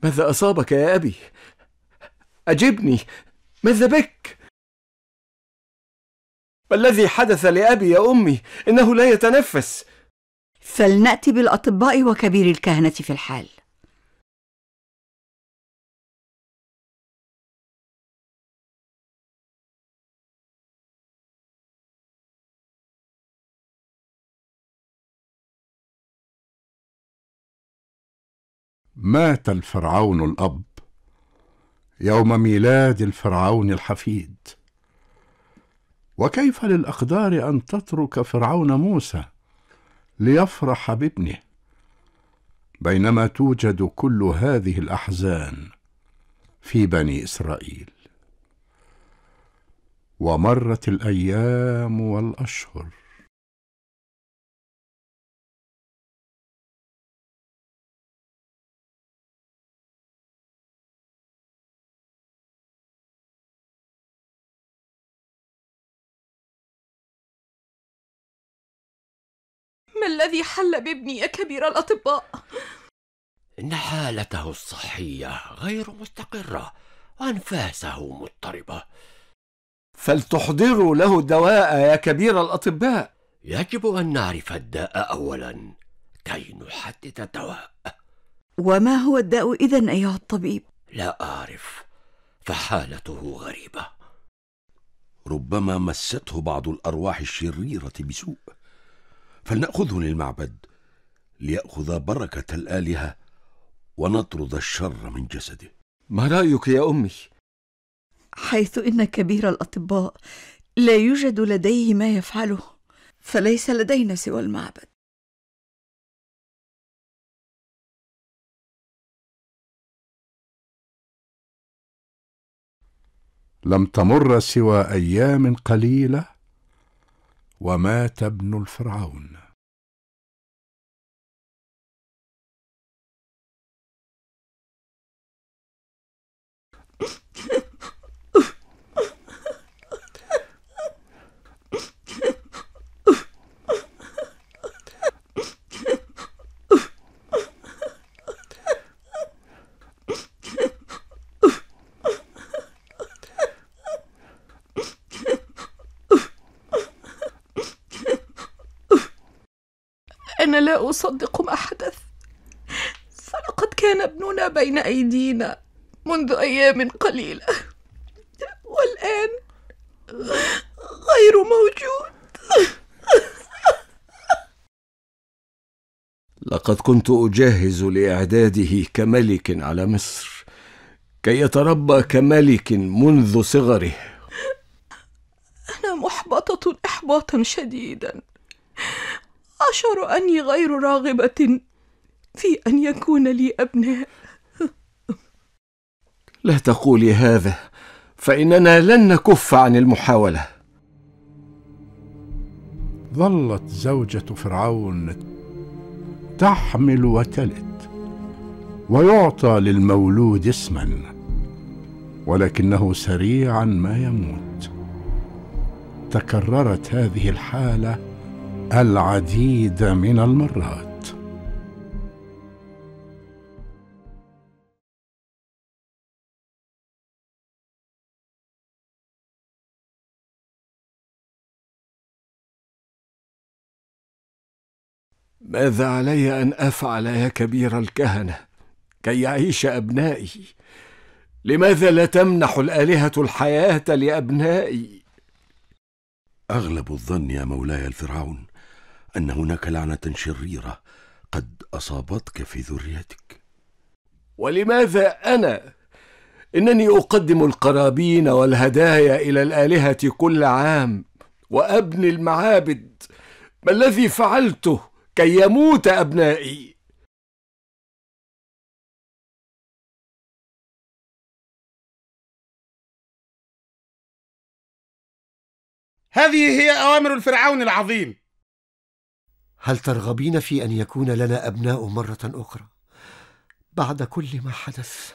Speaker 3: ماذا أصابك يا أبي؟ أجبني ماذا بك؟
Speaker 16: ما الذي حدث لأبي يا أمي؟ إنه لا
Speaker 3: يتنفس فلنأتي بالأطباء وكبير الكهنة في الحال
Speaker 1: مات الفرعون الأب يوم ميلاد الفرعون الحفيد وكيف للأقدار أن تترك فرعون موسى ليفرح بابنه بينما توجد كل هذه الأحزان في بني إسرائيل ومرت الأيام والأشهر
Speaker 3: الذي حل بابني يا كبير الأطباء إن حالته
Speaker 12: الصحية غير مستقرة وأنفاسه مضطربة
Speaker 14: فلتحضروا له الدواء يا كبير الأطباء يجب أن
Speaker 12: نعرف الداء أولا كي نحدد الدواء
Speaker 18: وما هو الداء إذا أيها الطبيب؟
Speaker 12: لا أعرف فحالته غريبة
Speaker 15: ربما مسته بعض الأرواح الشريرة بسوء فلنأخذه للمعبد ليأخذ بركة الآلهة ونطرد الشر من جسده ما رأيك يا أمي؟
Speaker 18: حيث إن
Speaker 3: كبير الأطباء لا يوجد لديه ما يفعله فليس لدينا سوى المعبد
Speaker 2: لم تمر سوى ايام قليله ومات ابن الفرعون
Speaker 5: أنا لا أصدق ما حدث فلقد كان ابننا بين أيدينا منذ أيام قليلة والآن
Speaker 9: غير موجود
Speaker 14: لقد كنت أجهز لإعداده كملك على مصر كي يتربى كملك منذ صغره
Speaker 5: أنا محبطة إحباطا شديدا أشعر أني غير راغبة في أن يكون لي أبناء
Speaker 14: لا تقولي هذا فإننا لن نكف عن المحاولة
Speaker 1: ظلت زوجة فرعون تحمل وتلد ويعطى للمولود اسما ولكنه سريعا ما يموت تكررت هذه الحاله العديد من المرات
Speaker 3: ماذا علي ان افعل يا كبير الكهنه كي
Speaker 14: يعيش ابنائي لماذا لا تمنح الالهه الحياه لابنائي
Speaker 15: اغلب الظن يا مولاي الفرعون ان هناك لعنه شريره قد اصابتك في ذريتك
Speaker 14: ولماذا انا انني اقدم القرابين والهدايا الى الالهه كل عام وابني المعابد ما الذي
Speaker 3: فعلته كي يموت ابنائي هذه هي اوامر الفرعون العظيم هل ترغبين في ان يكون لنا ابناء مره اخرى بعد كل ما حدث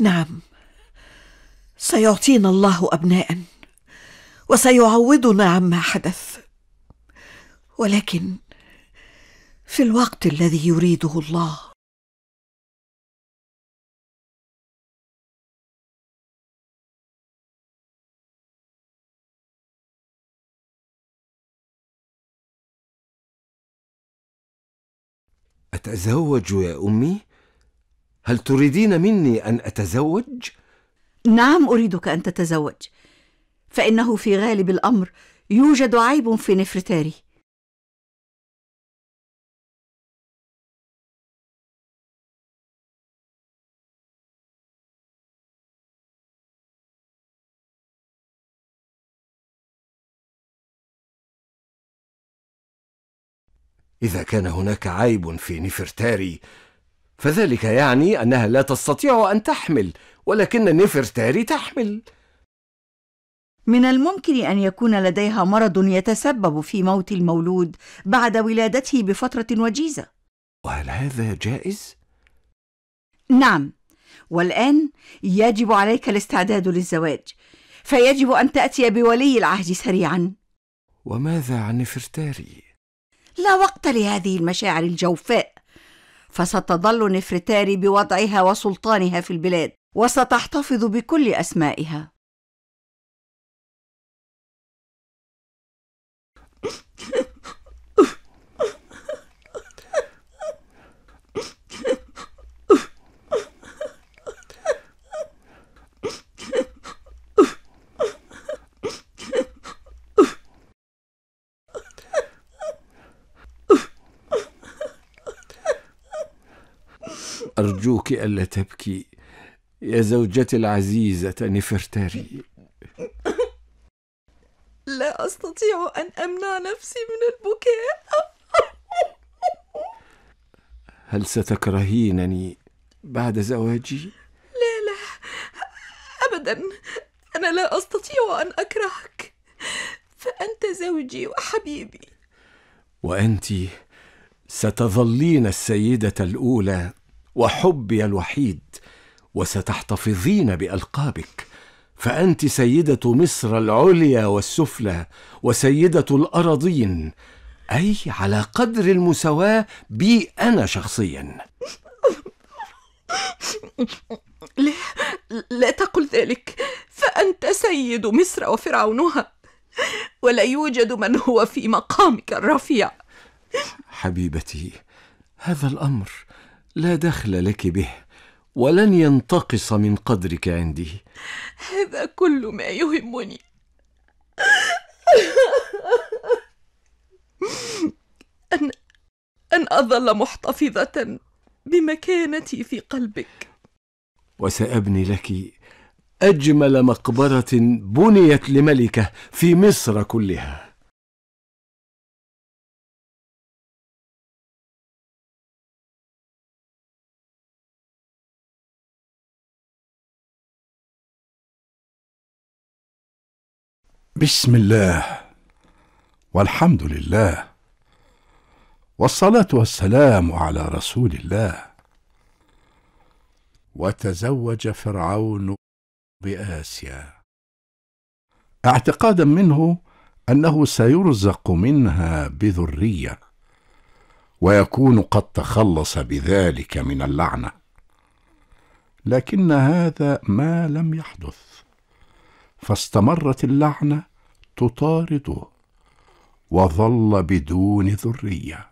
Speaker 3: نعم سيعطينا الله ابناء
Speaker 20: وسيعوضنا عما حدث ولكن
Speaker 3: في الوقت الذي يريده الله أتزوج يا أمي؟ هل تريدين
Speaker 14: مني أن أتزوج؟
Speaker 18: نعم أريدك أن تتزوج
Speaker 3: فإنه في غالب الأمر يوجد عيب في نفرتاري إذا كان هناك عيب في نفرتاري فذلك يعني أنها لا
Speaker 14: تستطيع أن تحمل ولكن نفرتاري تحمل
Speaker 18: من الممكن أن يكون لديها مرض يتسبب في موت المولود بعد ولادته بفترة وجيزة
Speaker 14: وهل هذا جائز؟
Speaker 18: نعم والآن يجب عليك الاستعداد للزواج فيجب أن تأتي بولي العهد سريعا
Speaker 14: وماذا عن نفرتاري؟
Speaker 18: لا وقت لهذه المشاعر الجوفاء فستظل نفرتاري بوضعها وسلطانها في البلاد وستحتفظ بكل اسمائها
Speaker 14: أرجوك ألا تبكي يا زوجتي العزيزة نفرتاري
Speaker 5: لا أستطيع أن أمنع نفسي من البكاء
Speaker 14: هل ستكرهينني بعد زواجي؟
Speaker 5: لا لا أبدا أنا لا أستطيع أن أكرهك فأنت زوجي وحبيبي
Speaker 14: وأنتِ ستظلين السيدة الأولى وحبي الوحيد وستحتفظين بألقابك فأنت سيدة مصر العليا والسفلى وسيدة الأراضين أي على قدر المساواة بي أنا شخصيا
Speaker 5: لا لا تقل ذلك فأنت سيد مصر وفرعونها ولا يوجد من هو في مقامك الرفيع
Speaker 14: حبيبتي هذا الأمر لا دخل لك به ولن ينتقص من قدرك عندي
Speaker 5: هذا كل ما يهمني أن أن أظل محتفظة بمكانتي في قلبك
Speaker 14: وسأبني لك أجمل مقبرة بنيت لملكة
Speaker 3: في مصر كلها
Speaker 1: بسم الله والحمد لله والصلاه والسلام على رسول الله وتزوج فرعون باسيا اعتقادا منه انه سيرزق منها بذريه ويكون قد تخلص بذلك من اللعنه لكن هذا ما لم يحدث فاستمرت اللعنة تطارده وظل بدون ذرية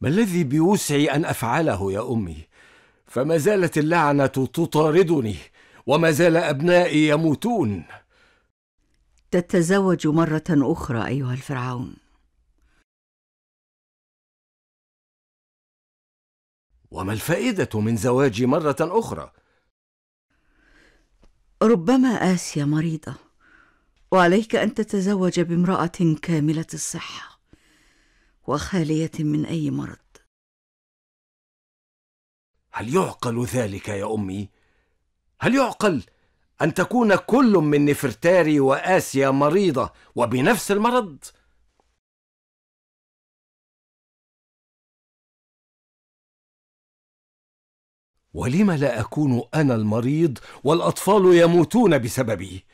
Speaker 3: ما الذي بوسعي أن أفعله يا أمي؟ فما زالت اللعنة تطاردني
Speaker 16: وما زال أبنائي يموتون تتزوج مرة
Speaker 3: أخرى أيها الفرعون وما الفائدة من زواجي مرة أخرى؟
Speaker 18: ربما آسيا مريضة وعليك أن تتزوج بامرأة كاملة الصحة وخالية من أي مرض
Speaker 14: هل يعقل ذلك يا أمي؟ هل يعقل أن تكون كل من نفرتاري وآسيا مريضة
Speaker 3: وبنفس المرض؟ ولم لا اكون انا المريض والاطفال يموتون بسببي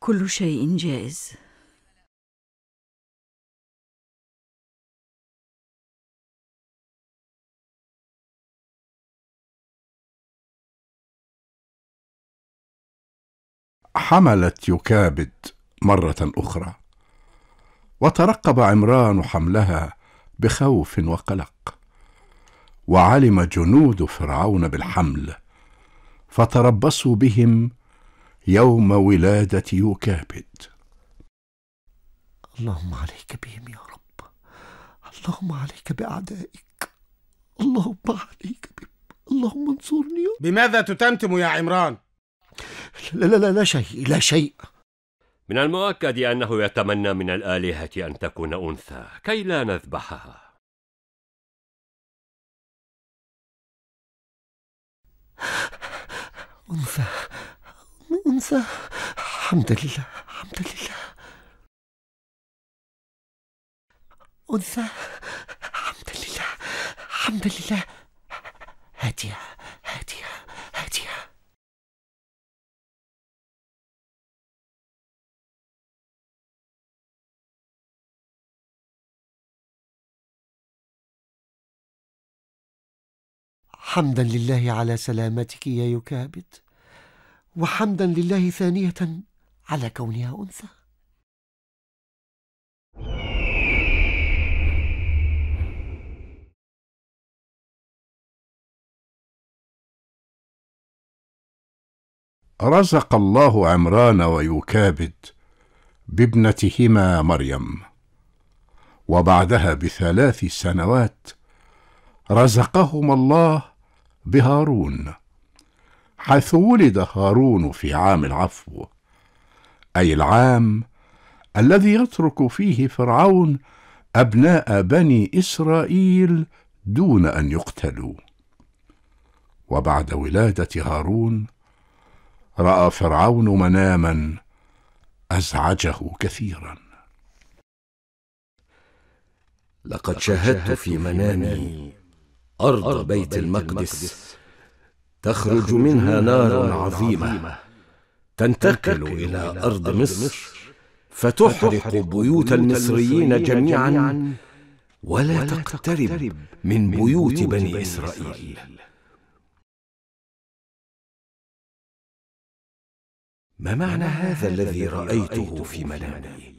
Speaker 3: كل شيء جائز
Speaker 1: حملت يكابد مرة أخرى وترقب عمران حملها بخوف وقلق وعلم جنود فرعون بالحمل فتربصوا بهم يوم ولادة يكابد اللهم عليك بهم يا رب
Speaker 21: اللهم عليك بأعدائك اللهم عليك بهم
Speaker 7: اللهم انصرني يا بماذا تتمتم يا عمران؟ لا لا لا لا
Speaker 21: شيء
Speaker 3: لا شيء
Speaker 12: من المؤكد أنه يتمنى من الآلهة أن تكون أنثى
Speaker 3: كي لا نذبحها أنثى أنثى
Speaker 9: الحمد لله الحمد لله أنثى الحمد لله الحمد لله هادية هادية
Speaker 3: حمدا لله على سلامتك يا يكابد وحمدا لله ثانيه على كونها انثى
Speaker 2: رزق الله عمران ويكابد بابنتهما مريم
Speaker 1: وبعدها بثلاث سنوات رزقهما الله بهارون حيث ولد هارون في عام العفو أي العام الذي يترك فيه فرعون أبناء بني إسرائيل دون أن يقتلوا وبعد ولادة هارون رأى فرعون مناما أزعجه كثيرا لقد شاهدت في منامي أرض بيت
Speaker 14: المقدس تخرج منها نار عظيمة تنتقل إلى أرض مصر فتحرق بيوت المصريين
Speaker 9: جميعا
Speaker 3: ولا تقترب من بيوت بني إسرائيل ما
Speaker 9: معنى هذا الذي رأيته في منامي؟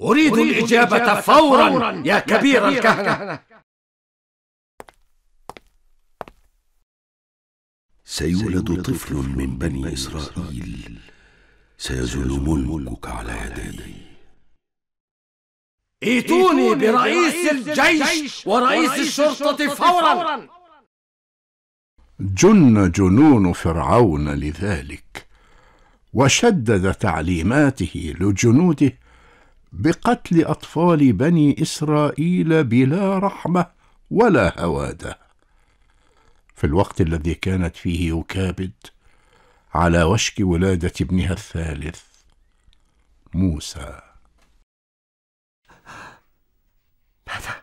Speaker 9: أريد, الإجابة, فوراً, فوراً يا كبير
Speaker 3: الكهنة
Speaker 9: سيولد طفل من بني إسرائيل سيزول
Speaker 15: ملكك على يديه
Speaker 9: ايتوني برئيس
Speaker 21: الجيش ورئيس الشرطة فورا
Speaker 1: جن جنون فرعون لذلك وشدد تعليماته لجنوده بقتل اطفال بني اسرائيل بلا رحمه ولا هواده في الوقت الذي كانت فيه يكابد على وشك ولاده ابنها الثالث موسى
Speaker 21: ماذا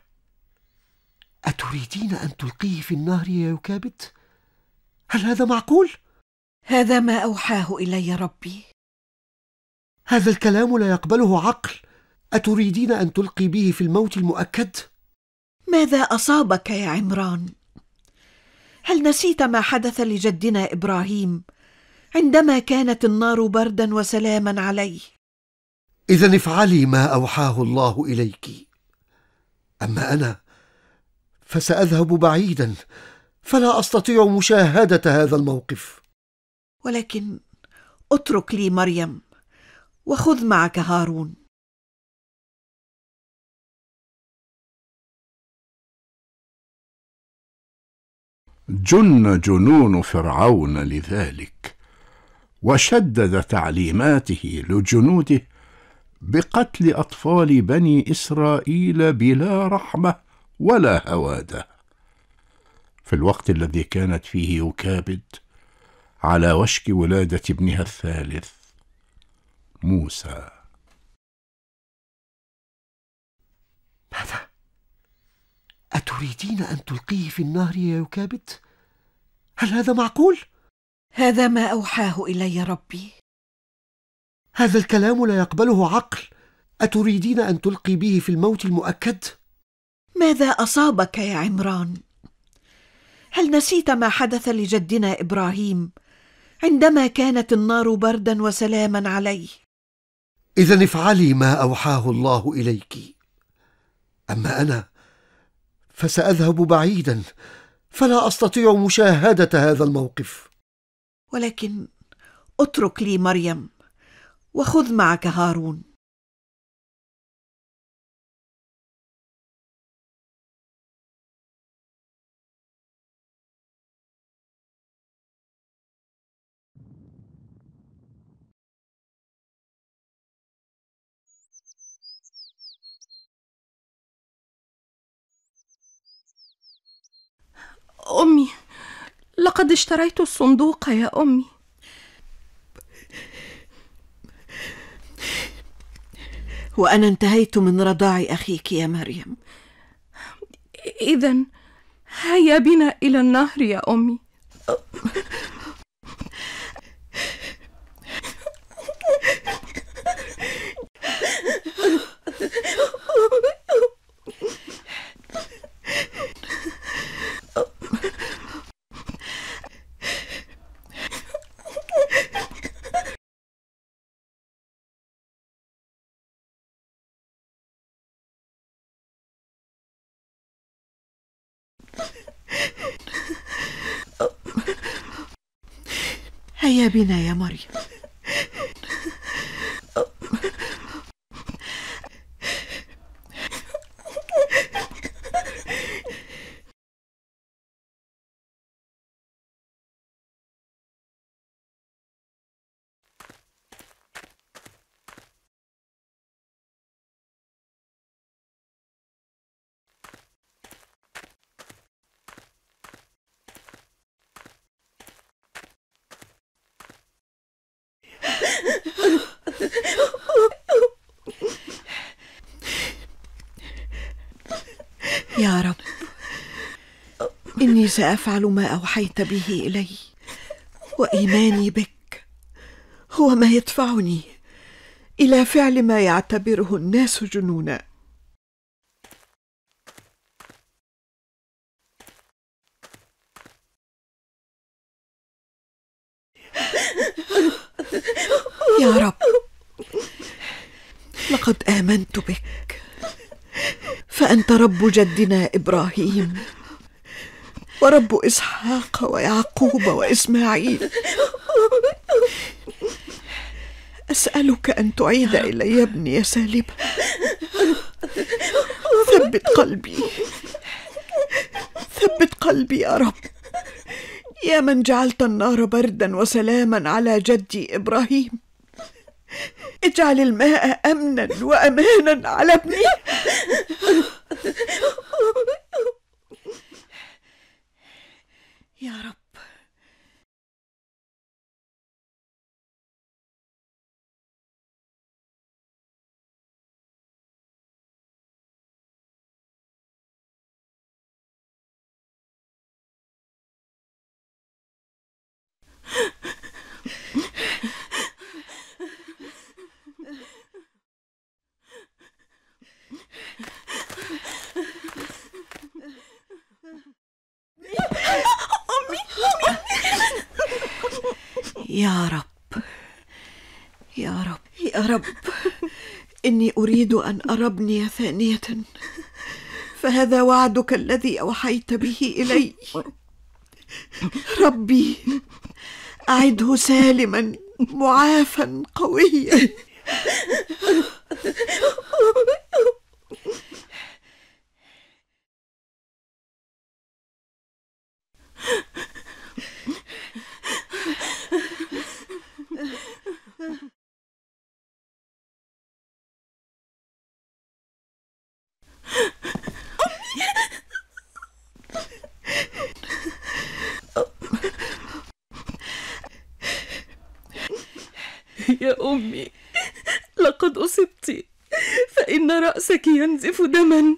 Speaker 21: اتريدين ان تلقيه في النهر يا يكابد هل
Speaker 20: هذا معقول هذا ما اوحاه الي ربي
Speaker 21: هذا الكلام لا يقبله عقل أتريدين أن تلقي به في الموت المؤكد؟
Speaker 20: ماذا أصابك يا عمران؟ هل نسيت ما حدث لجدنا إبراهيم عندما كانت النار بردا وسلاما عليه؟
Speaker 21: إذا افعلي ما أوحاه الله إليك أما أنا فسأذهب بعيدا فلا أستطيع مشاهدة
Speaker 3: هذا الموقف
Speaker 16: ولكن اترك لي مريم
Speaker 3: وخذ معك هارون
Speaker 2: جن جنون فرعون لذلك وشدد تعليماته لجنوده
Speaker 1: بقتل اطفال بني اسرائيل بلا رحمه ولا هواده في الوقت الذي كانت فيه يكابد على وشك ولاده ابنها الثالث موسى
Speaker 21: ماذا أتريدين أن تلقيه في النهر يا يكابد؟ هل هذا معقول؟
Speaker 20: هذا ما أوحاه إلي ربي
Speaker 21: هذا الكلام
Speaker 20: لا يقبله عقل أتريدين أن تلقي به في الموت المؤكد؟ ماذا أصابك يا عمران؟ هل نسيت ما حدث لجدنا إبراهيم عندما كانت النار بردا وسلاما عليه؟
Speaker 21: إذا افعلي ما أوحاه الله إليك أما أنا فساذهب بعيدا فلا استطيع مشاهده هذا الموقف
Speaker 3: ولكن اترك لي مريم وخذ معك هارون أمي لقد اشتريت
Speaker 20: الصندوق يا أمي وأنا انتهيت من رضاع أخيك يا مريم
Speaker 5: إذا هيا بنا إلى النهر يا أمي
Speaker 9: بنا يا مريم
Speaker 20: سافعل ما اوحيت به الي وايماني بك هو ما يدفعني
Speaker 3: الى فعل ما يعتبره الناس جنونا
Speaker 9: يا رب
Speaker 20: لقد امنت بك فانت رب جدنا ابراهيم ورب إسحاق ويعقوب وإسماعيل أسألك أن تعيد إلي ابني يا سالم ثبت قلبي ثبت قلبي يا رب يا من جعلت النار بردا وسلاما على جدي إبراهيم اجعل الماء أمنا وأمانا على ابني
Speaker 9: يا رب يا
Speaker 20: رب يا رب يا رب إني أريد أن أرى ابني ثانية فهذا وعدك الذي أوحيت به إلي ربي أعده سالما معافا قويا
Speaker 9: يا أمي
Speaker 5: لقد أصبت فإن رأسك ينزف دما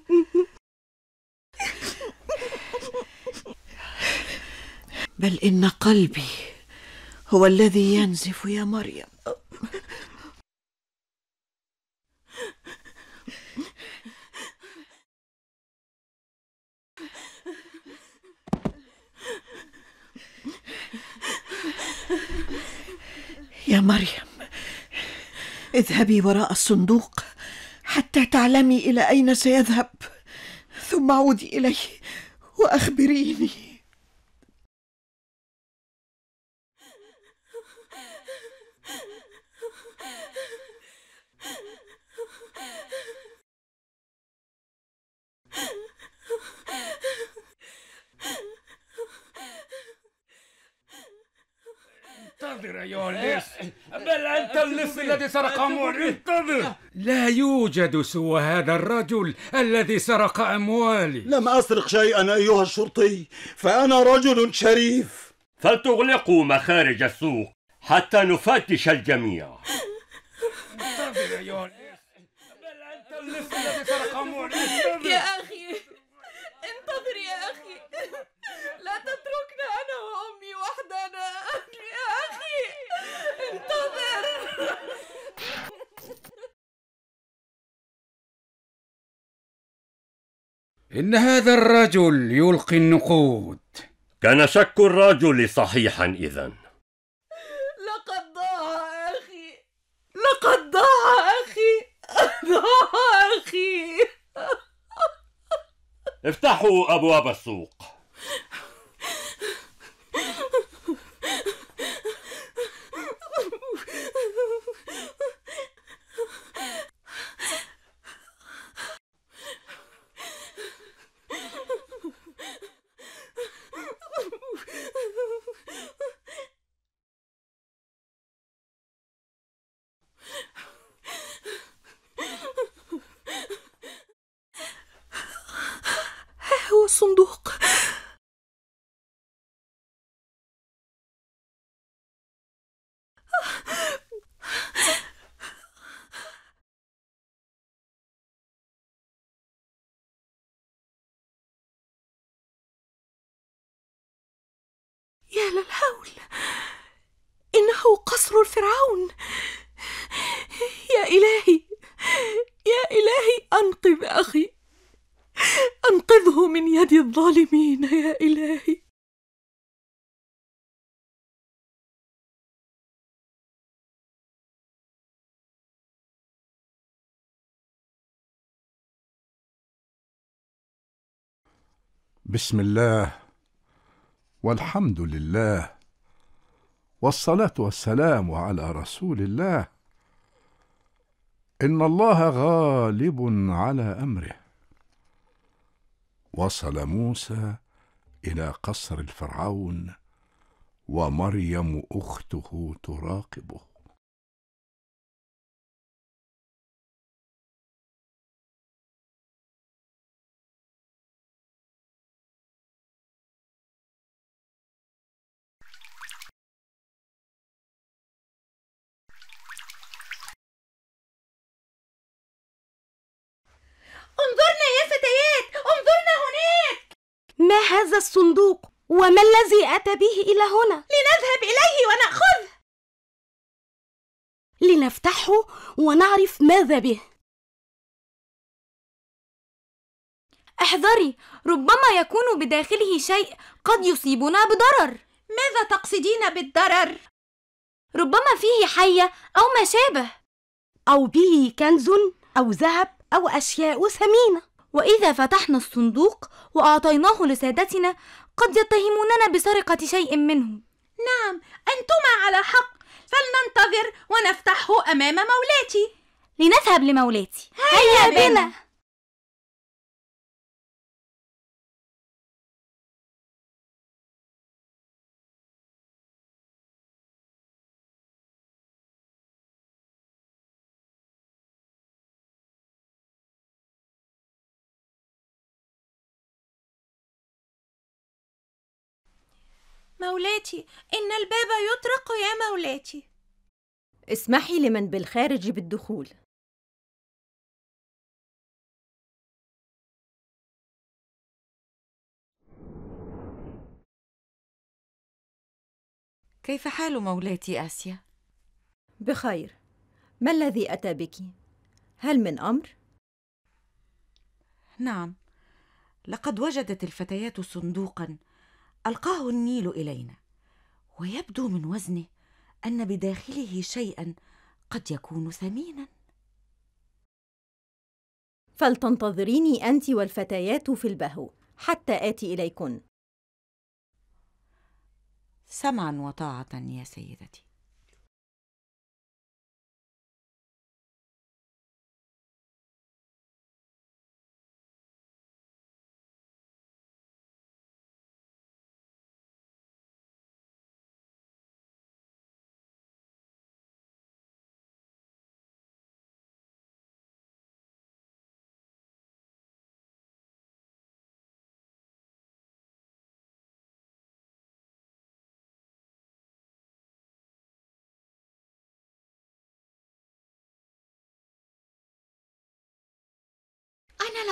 Speaker 20: بل إن قلبي هو الذي ينزف يا مريم يا مريم اذهبي وراء الصندوق حتى تعلمي الى اين سيذهب ثم عودي اليه واخبريني
Speaker 9: انتظر أيها اللص بل أنت اللص الذي سرق أموالي
Speaker 13: انتظر لا يوجد سوى هذا الرجل الذي سرق أموالي
Speaker 7: لم أسرق شيئا أيها الشرطي فأنا رجل شريف فلتغلقوا
Speaker 12: مخارج السوق حتى نفتش الجميع
Speaker 13: انتظر أيها
Speaker 9: بل
Speaker 13: أنت اللص الذي سرق أموالي يا أخي
Speaker 5: انتظر يا أخي لا تتركنا أنا وأمي وحدنا
Speaker 2: إن
Speaker 3: هذا الرجل يلقي النقود كان شك الرجل صحيحا
Speaker 12: إذا
Speaker 9: لقد ضاع أخي لقد ضاع أخي ضاع أخي
Speaker 12: افتحوا أبواب السوق
Speaker 3: إنه قصر الفرعون يا إلهي يا إلهي أنقذ أخي أنقذه من يد الظالمين يا إلهي
Speaker 1: بسم الله والحمد لله والصلاة والسلام على رسول الله إن الله غالب على أمره وصل موسى إلى قصر الفرعون ومريم أخته تراقبه
Speaker 9: انظرنا يا فتيات انظرنا هناك
Speaker 22: ما هذا الصندوق وما الذي أتى به إلى هنا؟
Speaker 9: لنذهب
Speaker 3: إليه ونأخذه لنفتحه ونعرف ماذا به احذري ربما يكون بداخله شيء قد يصيبنا بضرر ماذا تقصدين
Speaker 5: بالضرر؟ ربما فيه حية أو ما شابه
Speaker 19: أو به كنز أو ذهب أو أشياء ثمينة وإذا فتحنا الصندوق
Speaker 5: وأعطيناه لسادتنا قد يتهموننا بسرقة شيء منه نعم أنتما على حق فلننتظر ونفتحه أمام مولاتي
Speaker 3: لنذهب لمولاتي هيا, هيا بنا, بنا. مولاتي إن الباب يطرق يا مولاتي اسمحي لمن بالخارج بالدخول
Speaker 19: كيف حال مولاتي آسيا؟ بخير ما الذي أتى بك؟ هل من أمر؟ نعم لقد وجدت الفتيات صندوقا القاه النيل الينا ويبدو من وزنه ان بداخله شيئا قد يكون ثمينا فلتنتظريني انت والفتيات في البهو حتى اتي اليكن سمعا وطاعه
Speaker 3: يا سيدتي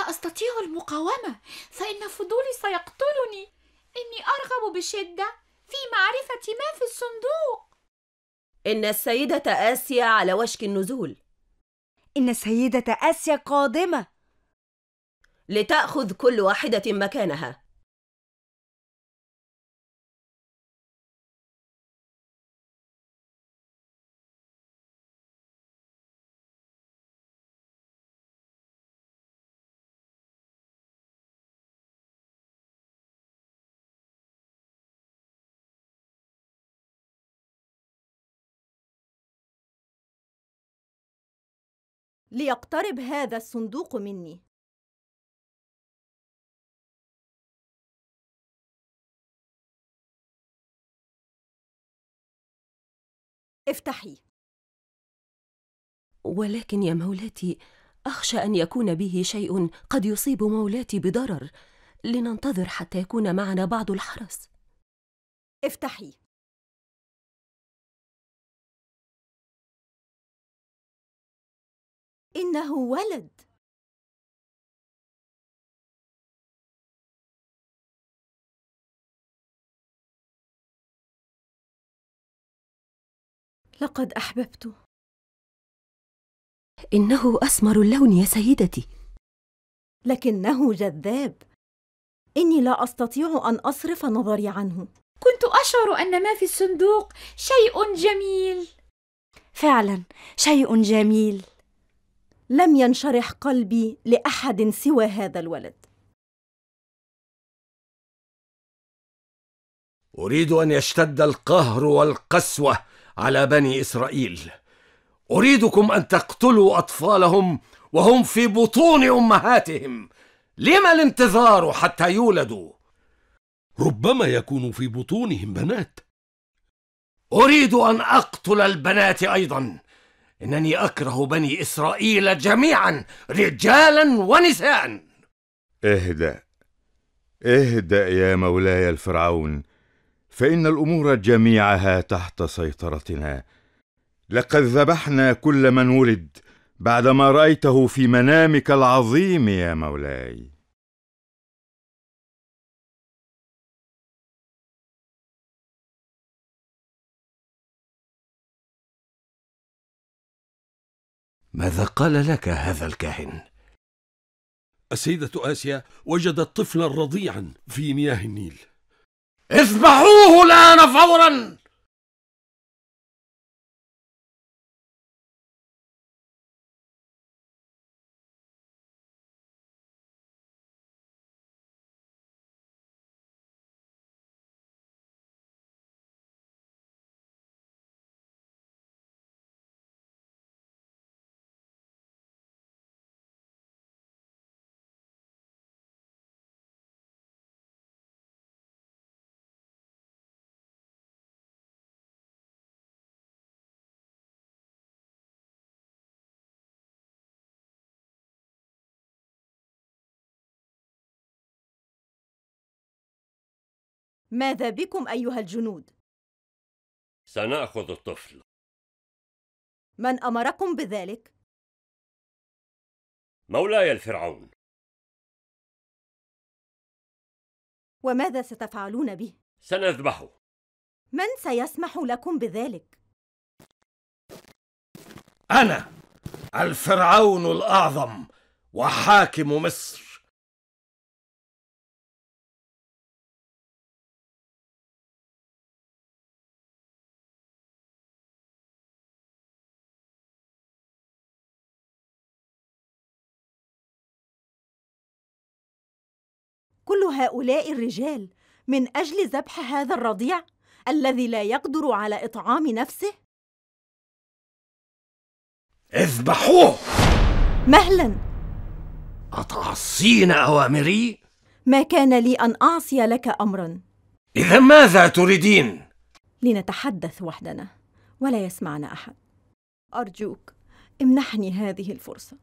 Speaker 3: لا أستطيع المقاومة فإن فضولي سيقتلني إني أرغب بشدة في معرفة ما في الصندوق
Speaker 22: إن السيدة آسيا على وشك النزول
Speaker 3: إن السيدة آسيا قادمة لتأخذ كل واحدة مكانها ليقترب هذا الصندوق مني افتحي ولكن يا
Speaker 22: مولاتي اخشى ان يكون به شيء قد يصيب مولاتي بضرر
Speaker 3: لننتظر حتى يكون معنا بعض الحرس افتحي إنه ولد لقد أحببته إنه أسمر اللون يا سيدتي لكنه جذاب
Speaker 19: إني لا أستطيع أن أصرف نظري عنه كنت أشعر أن ما في الصندوق شيء جميل فعلا شيء جميل لم ينشرح قلبي لاحد سوى هذا الولد
Speaker 3: اريد ان يشتد القهر
Speaker 14: والقسوه على بني اسرائيل اريدكم ان تقتلوا اطفالهم وهم في بطون امهاتهم لما الانتظار حتى يولدوا ربما يكون في بطونهم بنات اريد ان اقتل البنات ايضا انني اكره بني اسرائيل جميعا رجالا ونساء
Speaker 17: اهدا اهدا يا مولاي الفرعون فان الامور جميعها تحت سيطرتنا لقد ذبحنا كل من ولد
Speaker 3: بعدما رايته في منامك العظيم يا مولاي ماذا قال لك هذا الكاهن السيده اسيا وجدت طفلا رضيعا في مياه النيل اذبحوه الان فورا ماذا بكم أيها الجنود؟ سنأخذ الطفل من أمركم بذلك؟ مولاي الفرعون وماذا ستفعلون به؟ سنذبحه من سيسمح
Speaker 19: لكم بذلك؟
Speaker 3: أنا الفرعون الأعظم وحاكم مصر كل هؤلاء الرجال من اجل ذبح هذا الرضيع الذي لا يقدر
Speaker 19: على اطعام نفسه
Speaker 3: اذبحوه مهلا اتعصين اوامري
Speaker 19: ما كان لي ان اعصي لك امرا
Speaker 14: اذا ماذا تريدين
Speaker 19: لنتحدث
Speaker 3: وحدنا ولا يسمعنا احد ارجوك امنحني هذه الفرصه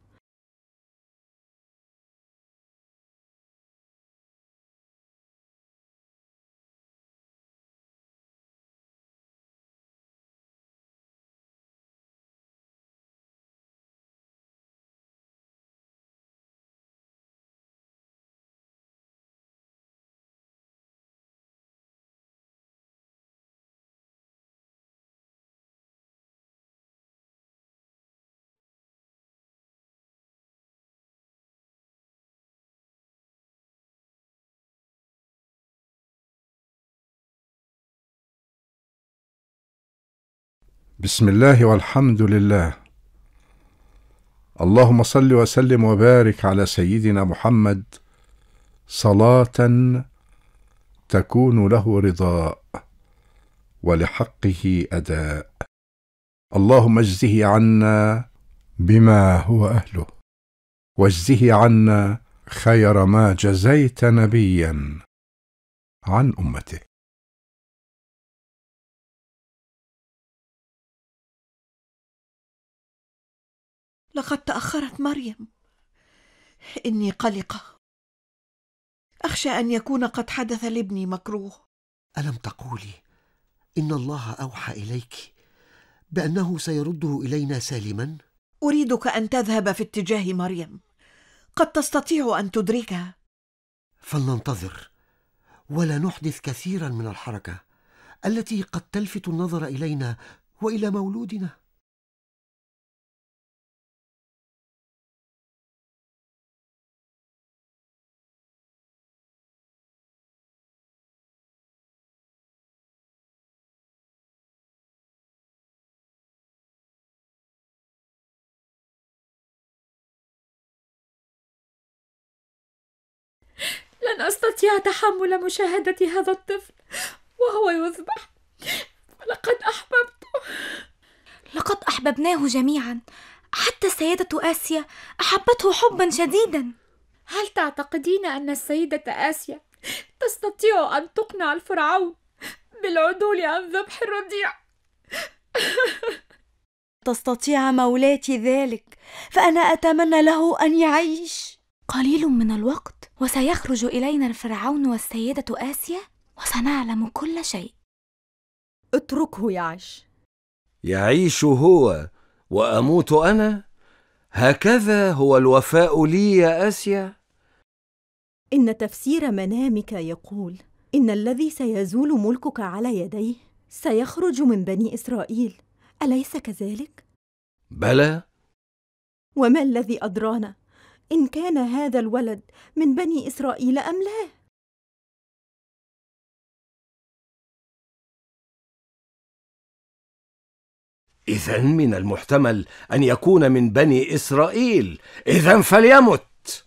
Speaker 1: بسم الله والحمد لله اللهم صل وسلم وبارك على سيدنا محمد صلاه تكون له رضاء ولحقه اداء اللهم اجزه عنا بما هو
Speaker 2: اهله واجزه عنا خير ما جزيت نبيا عن امته
Speaker 3: لقد تأخرت مريم إني قلقة أخشى
Speaker 20: أن يكون قد حدث لابني مكروه
Speaker 21: ألم تقولي إن الله أوحى إليك بأنه سيرده إلينا سالما؟
Speaker 20: أريدك أن تذهب في اتجاه مريم قد تستطيع أن تدركها
Speaker 21: فلننتظر ولا نحدث كثيرا من الحركة التي قد تلفت النظر
Speaker 3: إلينا وإلى مولودنا لن أستطيع تحمل مشاهدة هذا الطفل وهو يذبح ولقد
Speaker 5: أحببته لقد أحببناه جميعا حتى السيدة آسيا أحبته حبا شديدا هل تعتقدين أن السيدة آسيا تستطيع أن تقنع الفرعون بالعدول عن ذبح الرضيع
Speaker 19: تستطيع مولاتي ذلك فأنا أتمنى له أن يعيش قليل من الوقت وسيخرج إلينا الفرعون والسيدة آسيا وسنعلم كل شيء اتركه يعش
Speaker 14: يعيش هو وأموت أنا هكذا هو الوفاء لي يا آسيا
Speaker 19: إن تفسير منامك يقول إن الذي سيزول ملكك على يديه سيخرج من بني إسرائيل أليس كذلك؟ بلى وما
Speaker 3: الذي أدرانا إن كان هذا الولد من بني إسرائيل أم لا إذا من المحتمل أن يكون من بني
Speaker 14: إسرائيل إذا فليمت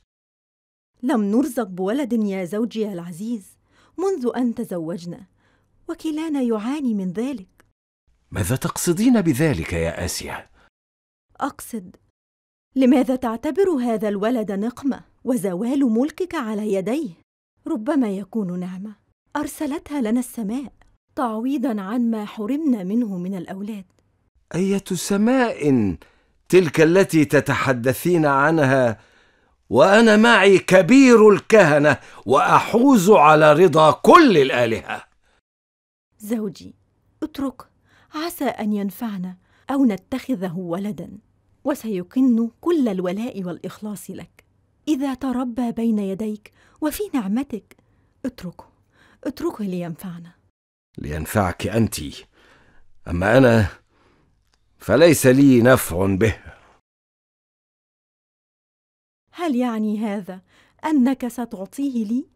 Speaker 19: لم نرزق بولد يا زوجي العزيز منذ أن تزوجنا وكلانا يعاني من ذلك
Speaker 14: ماذا تقصدين بذلك يا آسيا؟
Speaker 19: أقصد لماذا تعتبر هذا الولد نقمة وزوال ملكك على يديه ربما يكون نعمة أرسلتها لنا السماء تعويضا عن ما حرمنا منه من الأولاد
Speaker 14: أية سماء تلك التي تتحدثين عنها وأنا معي كبير الكهنة وأحوز على رضا كل الآلهة
Speaker 19: زوجي اترك عسى أن ينفعنا أو نتخذه ولداً وسيكن كل الولاء والاخلاص لك اذا تربى بين يديك وفي نعمتك اتركه اتركه لينفعنا
Speaker 14: لينفعك انت
Speaker 2: اما انا فليس لي نفع به
Speaker 3: هل يعني هذا انك ستعطيه لي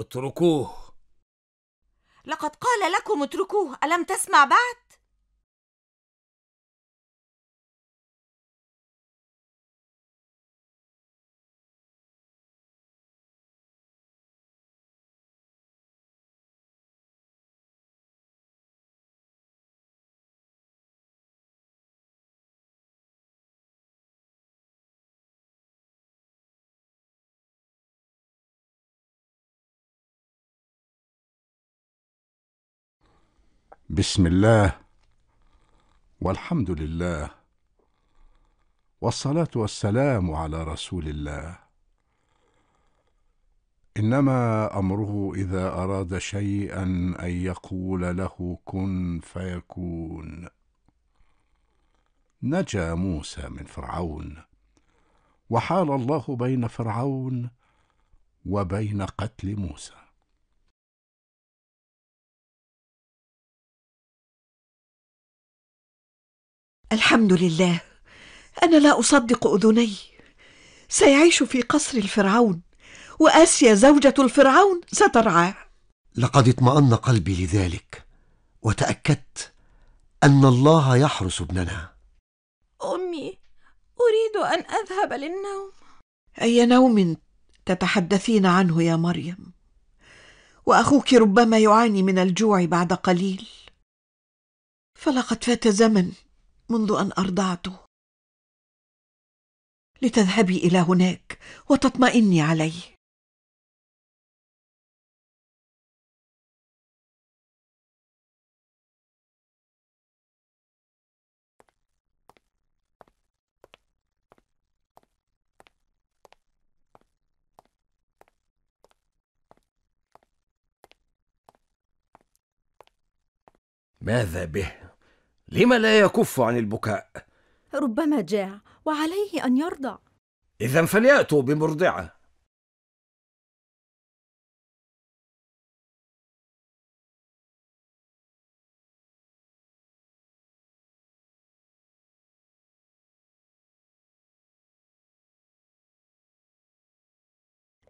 Speaker 3: اتركوه لقد قال لكم اتركوه ألم تسمع بعد؟
Speaker 1: بسم الله والحمد لله والصلاه والسلام على رسول الله انما امره اذا اراد شيئا ان يقول له كن فيكون نجا موسى من فرعون وحال الله بين فرعون وبين قتل موسى
Speaker 3: الحمد لله انا لا اصدق اذني سيعيش في
Speaker 20: قصر الفرعون واسيا زوجه الفرعون سترعاه
Speaker 21: لقد اطمان قلبي لذلك وتاكدت ان الله يحرس ابننا
Speaker 5: امي اريد ان اذهب للنوم
Speaker 20: اي نوم تتحدثين عنه يا مريم واخوك ربما يعاني من الجوع بعد قليل فلقد فات زمن
Speaker 3: منذ ان ارضعته لتذهبي الى هناك وتطمئني عليه
Speaker 2: ماذا به لم لا يكف عن
Speaker 3: البكاء ربما جاع وعليه ان يرضع اذا فلياتوا بمرضعه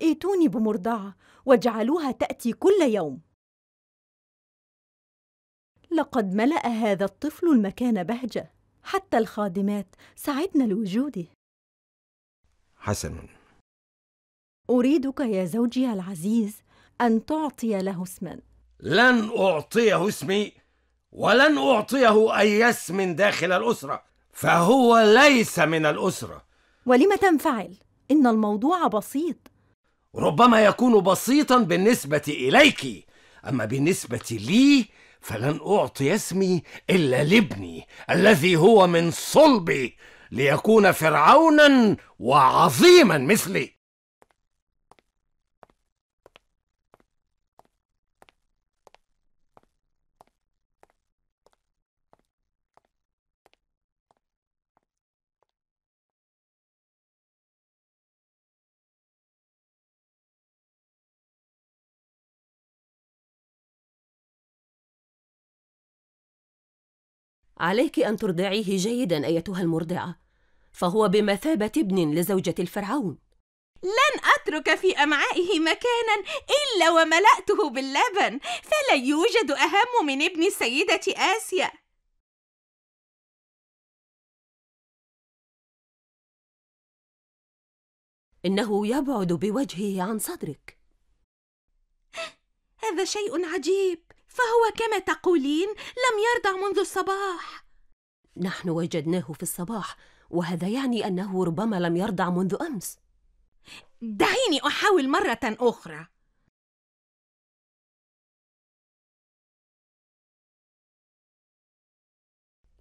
Speaker 3: ائتوني بمرضعه واجعلوها تاتي كل يوم
Speaker 19: لقد ملأ هذا الطفل المكان بهجة حتى الخادمات سعدن لوجوده حسنا أريدك يا زوجي العزيز أن تعطي له اسما
Speaker 14: لن أعطيه اسمي ولن أعطيه أي اسم داخل الأسرة فهو ليس من الأسرة
Speaker 19: ولم تنفعل؟ إن الموضوع بسيط
Speaker 14: ربما يكون بسيطا بالنسبة إليك أما بالنسبة لي فلن اعطي اسمي الا لابني الذي هو من صلبي ليكون فرعونا وعظيما مثلي
Speaker 3: عليك أن ترضعيه
Speaker 22: جيدا أيتها المرضعة فهو بمثابة ابن لزوجة الفرعون
Speaker 5: لن أترك في أمعائه مكانا إلا وملأته باللبن فلا
Speaker 3: يوجد أهم من ابن السيدة آسيا إنه يبعد بوجهه عن صدرك هذا شيء عجيب
Speaker 22: فهو كما تقولين لم يرضع منذ الصباح نحن وجدناه في الصباح وهذا يعني انه ربما لم يرضع منذ امس
Speaker 3: دعيني احاول مره اخرى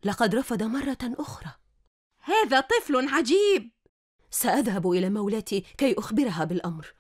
Speaker 3: لقد رفض مره اخرى هذا طفل عجيب ساذهب الى مولاتي كي اخبرها بالامر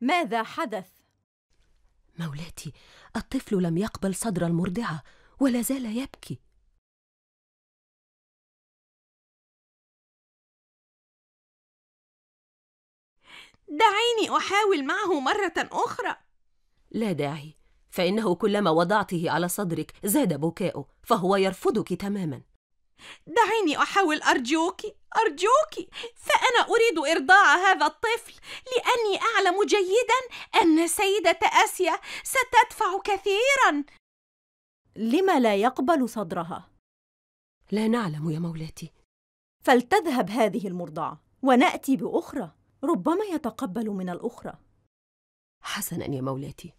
Speaker 3: ماذا حدث
Speaker 16: مولاتي الطفل لم يقبل صدر المرضعه ولا زال
Speaker 3: يبكي دعيني احاول معه مره
Speaker 5: اخرى
Speaker 22: لا داعي فانه كلما وضعته على صدرك زاد بكاؤه فهو يرفضك تماما
Speaker 5: دعيني أحاول أرجوك أرجوك فأنا أريد إرضاع هذا الطفل لأني أعلم جيدا أن
Speaker 19: سيدة آسيا ستدفع كثيرا لما لا يقبل صدرها؟
Speaker 22: لا نعلم يا مولاتي فلتذهب هذه
Speaker 19: المرضعة ونأتي بأخرى ربما يتقبل من الأخرى
Speaker 3: حسنا يا مولاتي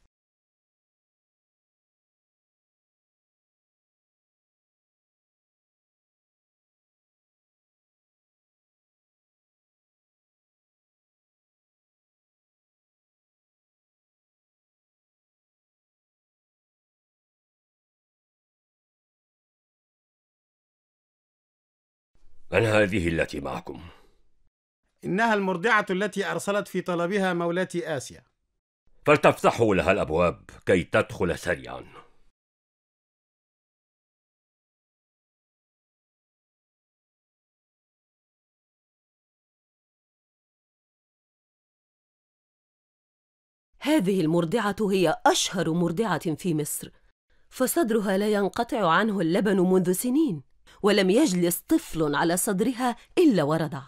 Speaker 9: من هذه التي معكم؟
Speaker 3: إنها المرضعة التي أرسلت في طلبها مولاتي آسيا فلتفتحوا لها الأبواب كي تدخل سريعا
Speaker 16: هذه
Speaker 22: المرضعة هي أشهر مرضعة في مصر فصدرها لا ينقطع عنه اللبن منذ سنين ولم يجلس طفل على صدرها إلا ورضع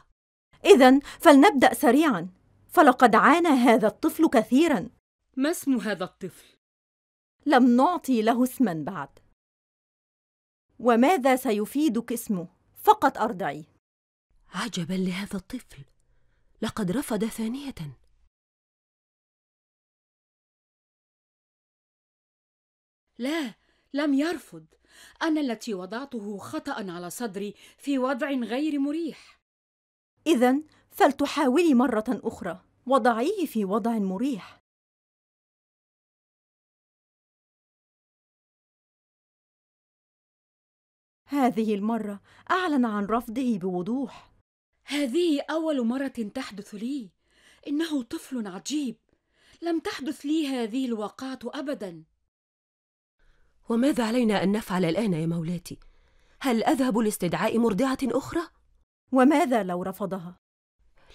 Speaker 22: إذا فلنبدأ سريعا فلقد عانى هذا الطفل كثيرا
Speaker 19: ما اسم هذا الطفل؟ لم نعطي له اسما بعد وماذا سيفيدك اسمه؟ فقط أرضعي عجبا
Speaker 3: لهذا الطفل لقد رفض ثانية لا لم يرفض
Speaker 19: أنا التي وضعته خطأ على صدري في وضع غير مريح
Speaker 3: إذا فلتحاولي مرة أخرى وضعيه في وضع مريح هذه المرة أعلن عن رفضه بوضوح
Speaker 22: هذه أول مرة تحدث لي إنه طفل عجيب لم تحدث لي هذه الواقعة أبداً وماذا علينا أن نفعل الآن يا مولاتي؟ هل أذهب لاستدعاء مرضعة أخرى؟ وماذا لو
Speaker 19: رفضها؟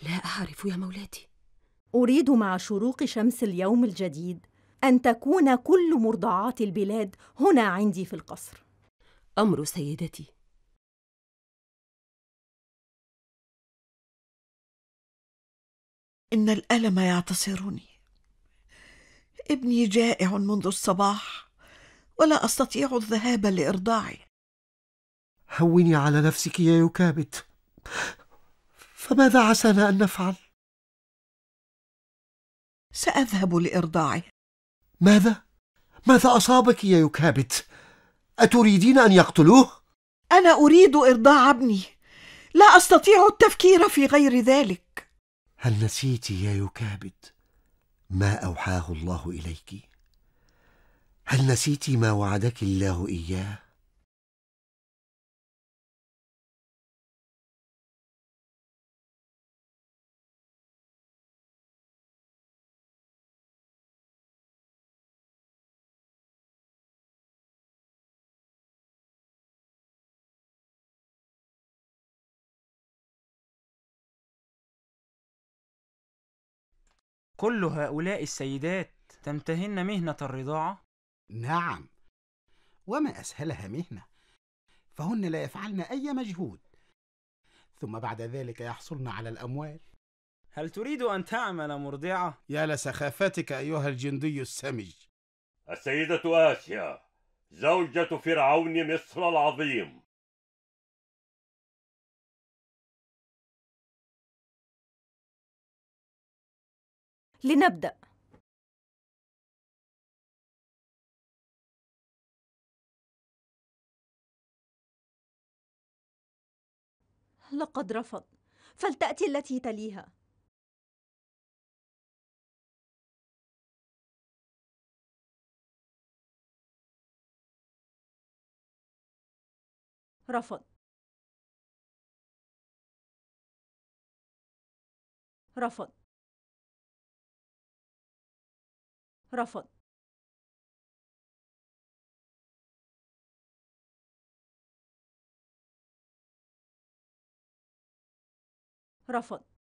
Speaker 19: لا أعرف يا مولاتي أريد مع شروق شمس اليوم الجديد أن تكون كل مرضعات البلاد هنا عندي في القصر
Speaker 3: أمر سيدتي إن الألم يعتصرني
Speaker 20: ابني جائع منذ الصباح ولا أستطيع الذهاب لإرضاعه
Speaker 21: هوني على نفسك يا يكابت
Speaker 16: فماذا عسانا أن نفعل؟ سأذهب لإرضاعه
Speaker 21: ماذا؟ ماذا أصابك يا يكابت؟ أتريدين أن يقتلوه؟
Speaker 20: أنا أريد إرضاع ابني لا أستطيع التفكير في غير ذلك
Speaker 21: هل نسيت يا يكابد ما أوحاه
Speaker 3: الله إليك؟ هل نسيت ما وعدك الله إياه؟ كل هؤلاء السيدات تمتهن مهنة الرضاعة نعم وما أسهلها مهنة
Speaker 13: فهن لا يفعلن أي مجهود ثم بعد ذلك يحصلن على الأموال هل تريد أن تعمل مرضعة؟ يا لسخافتك أيها
Speaker 2: الجندي السمج السيدة آسيا زوجة فرعون مصر العظيم
Speaker 3: لنبدأ لقد رفض فلتأتي التي تليها رفض رفض رفض رفض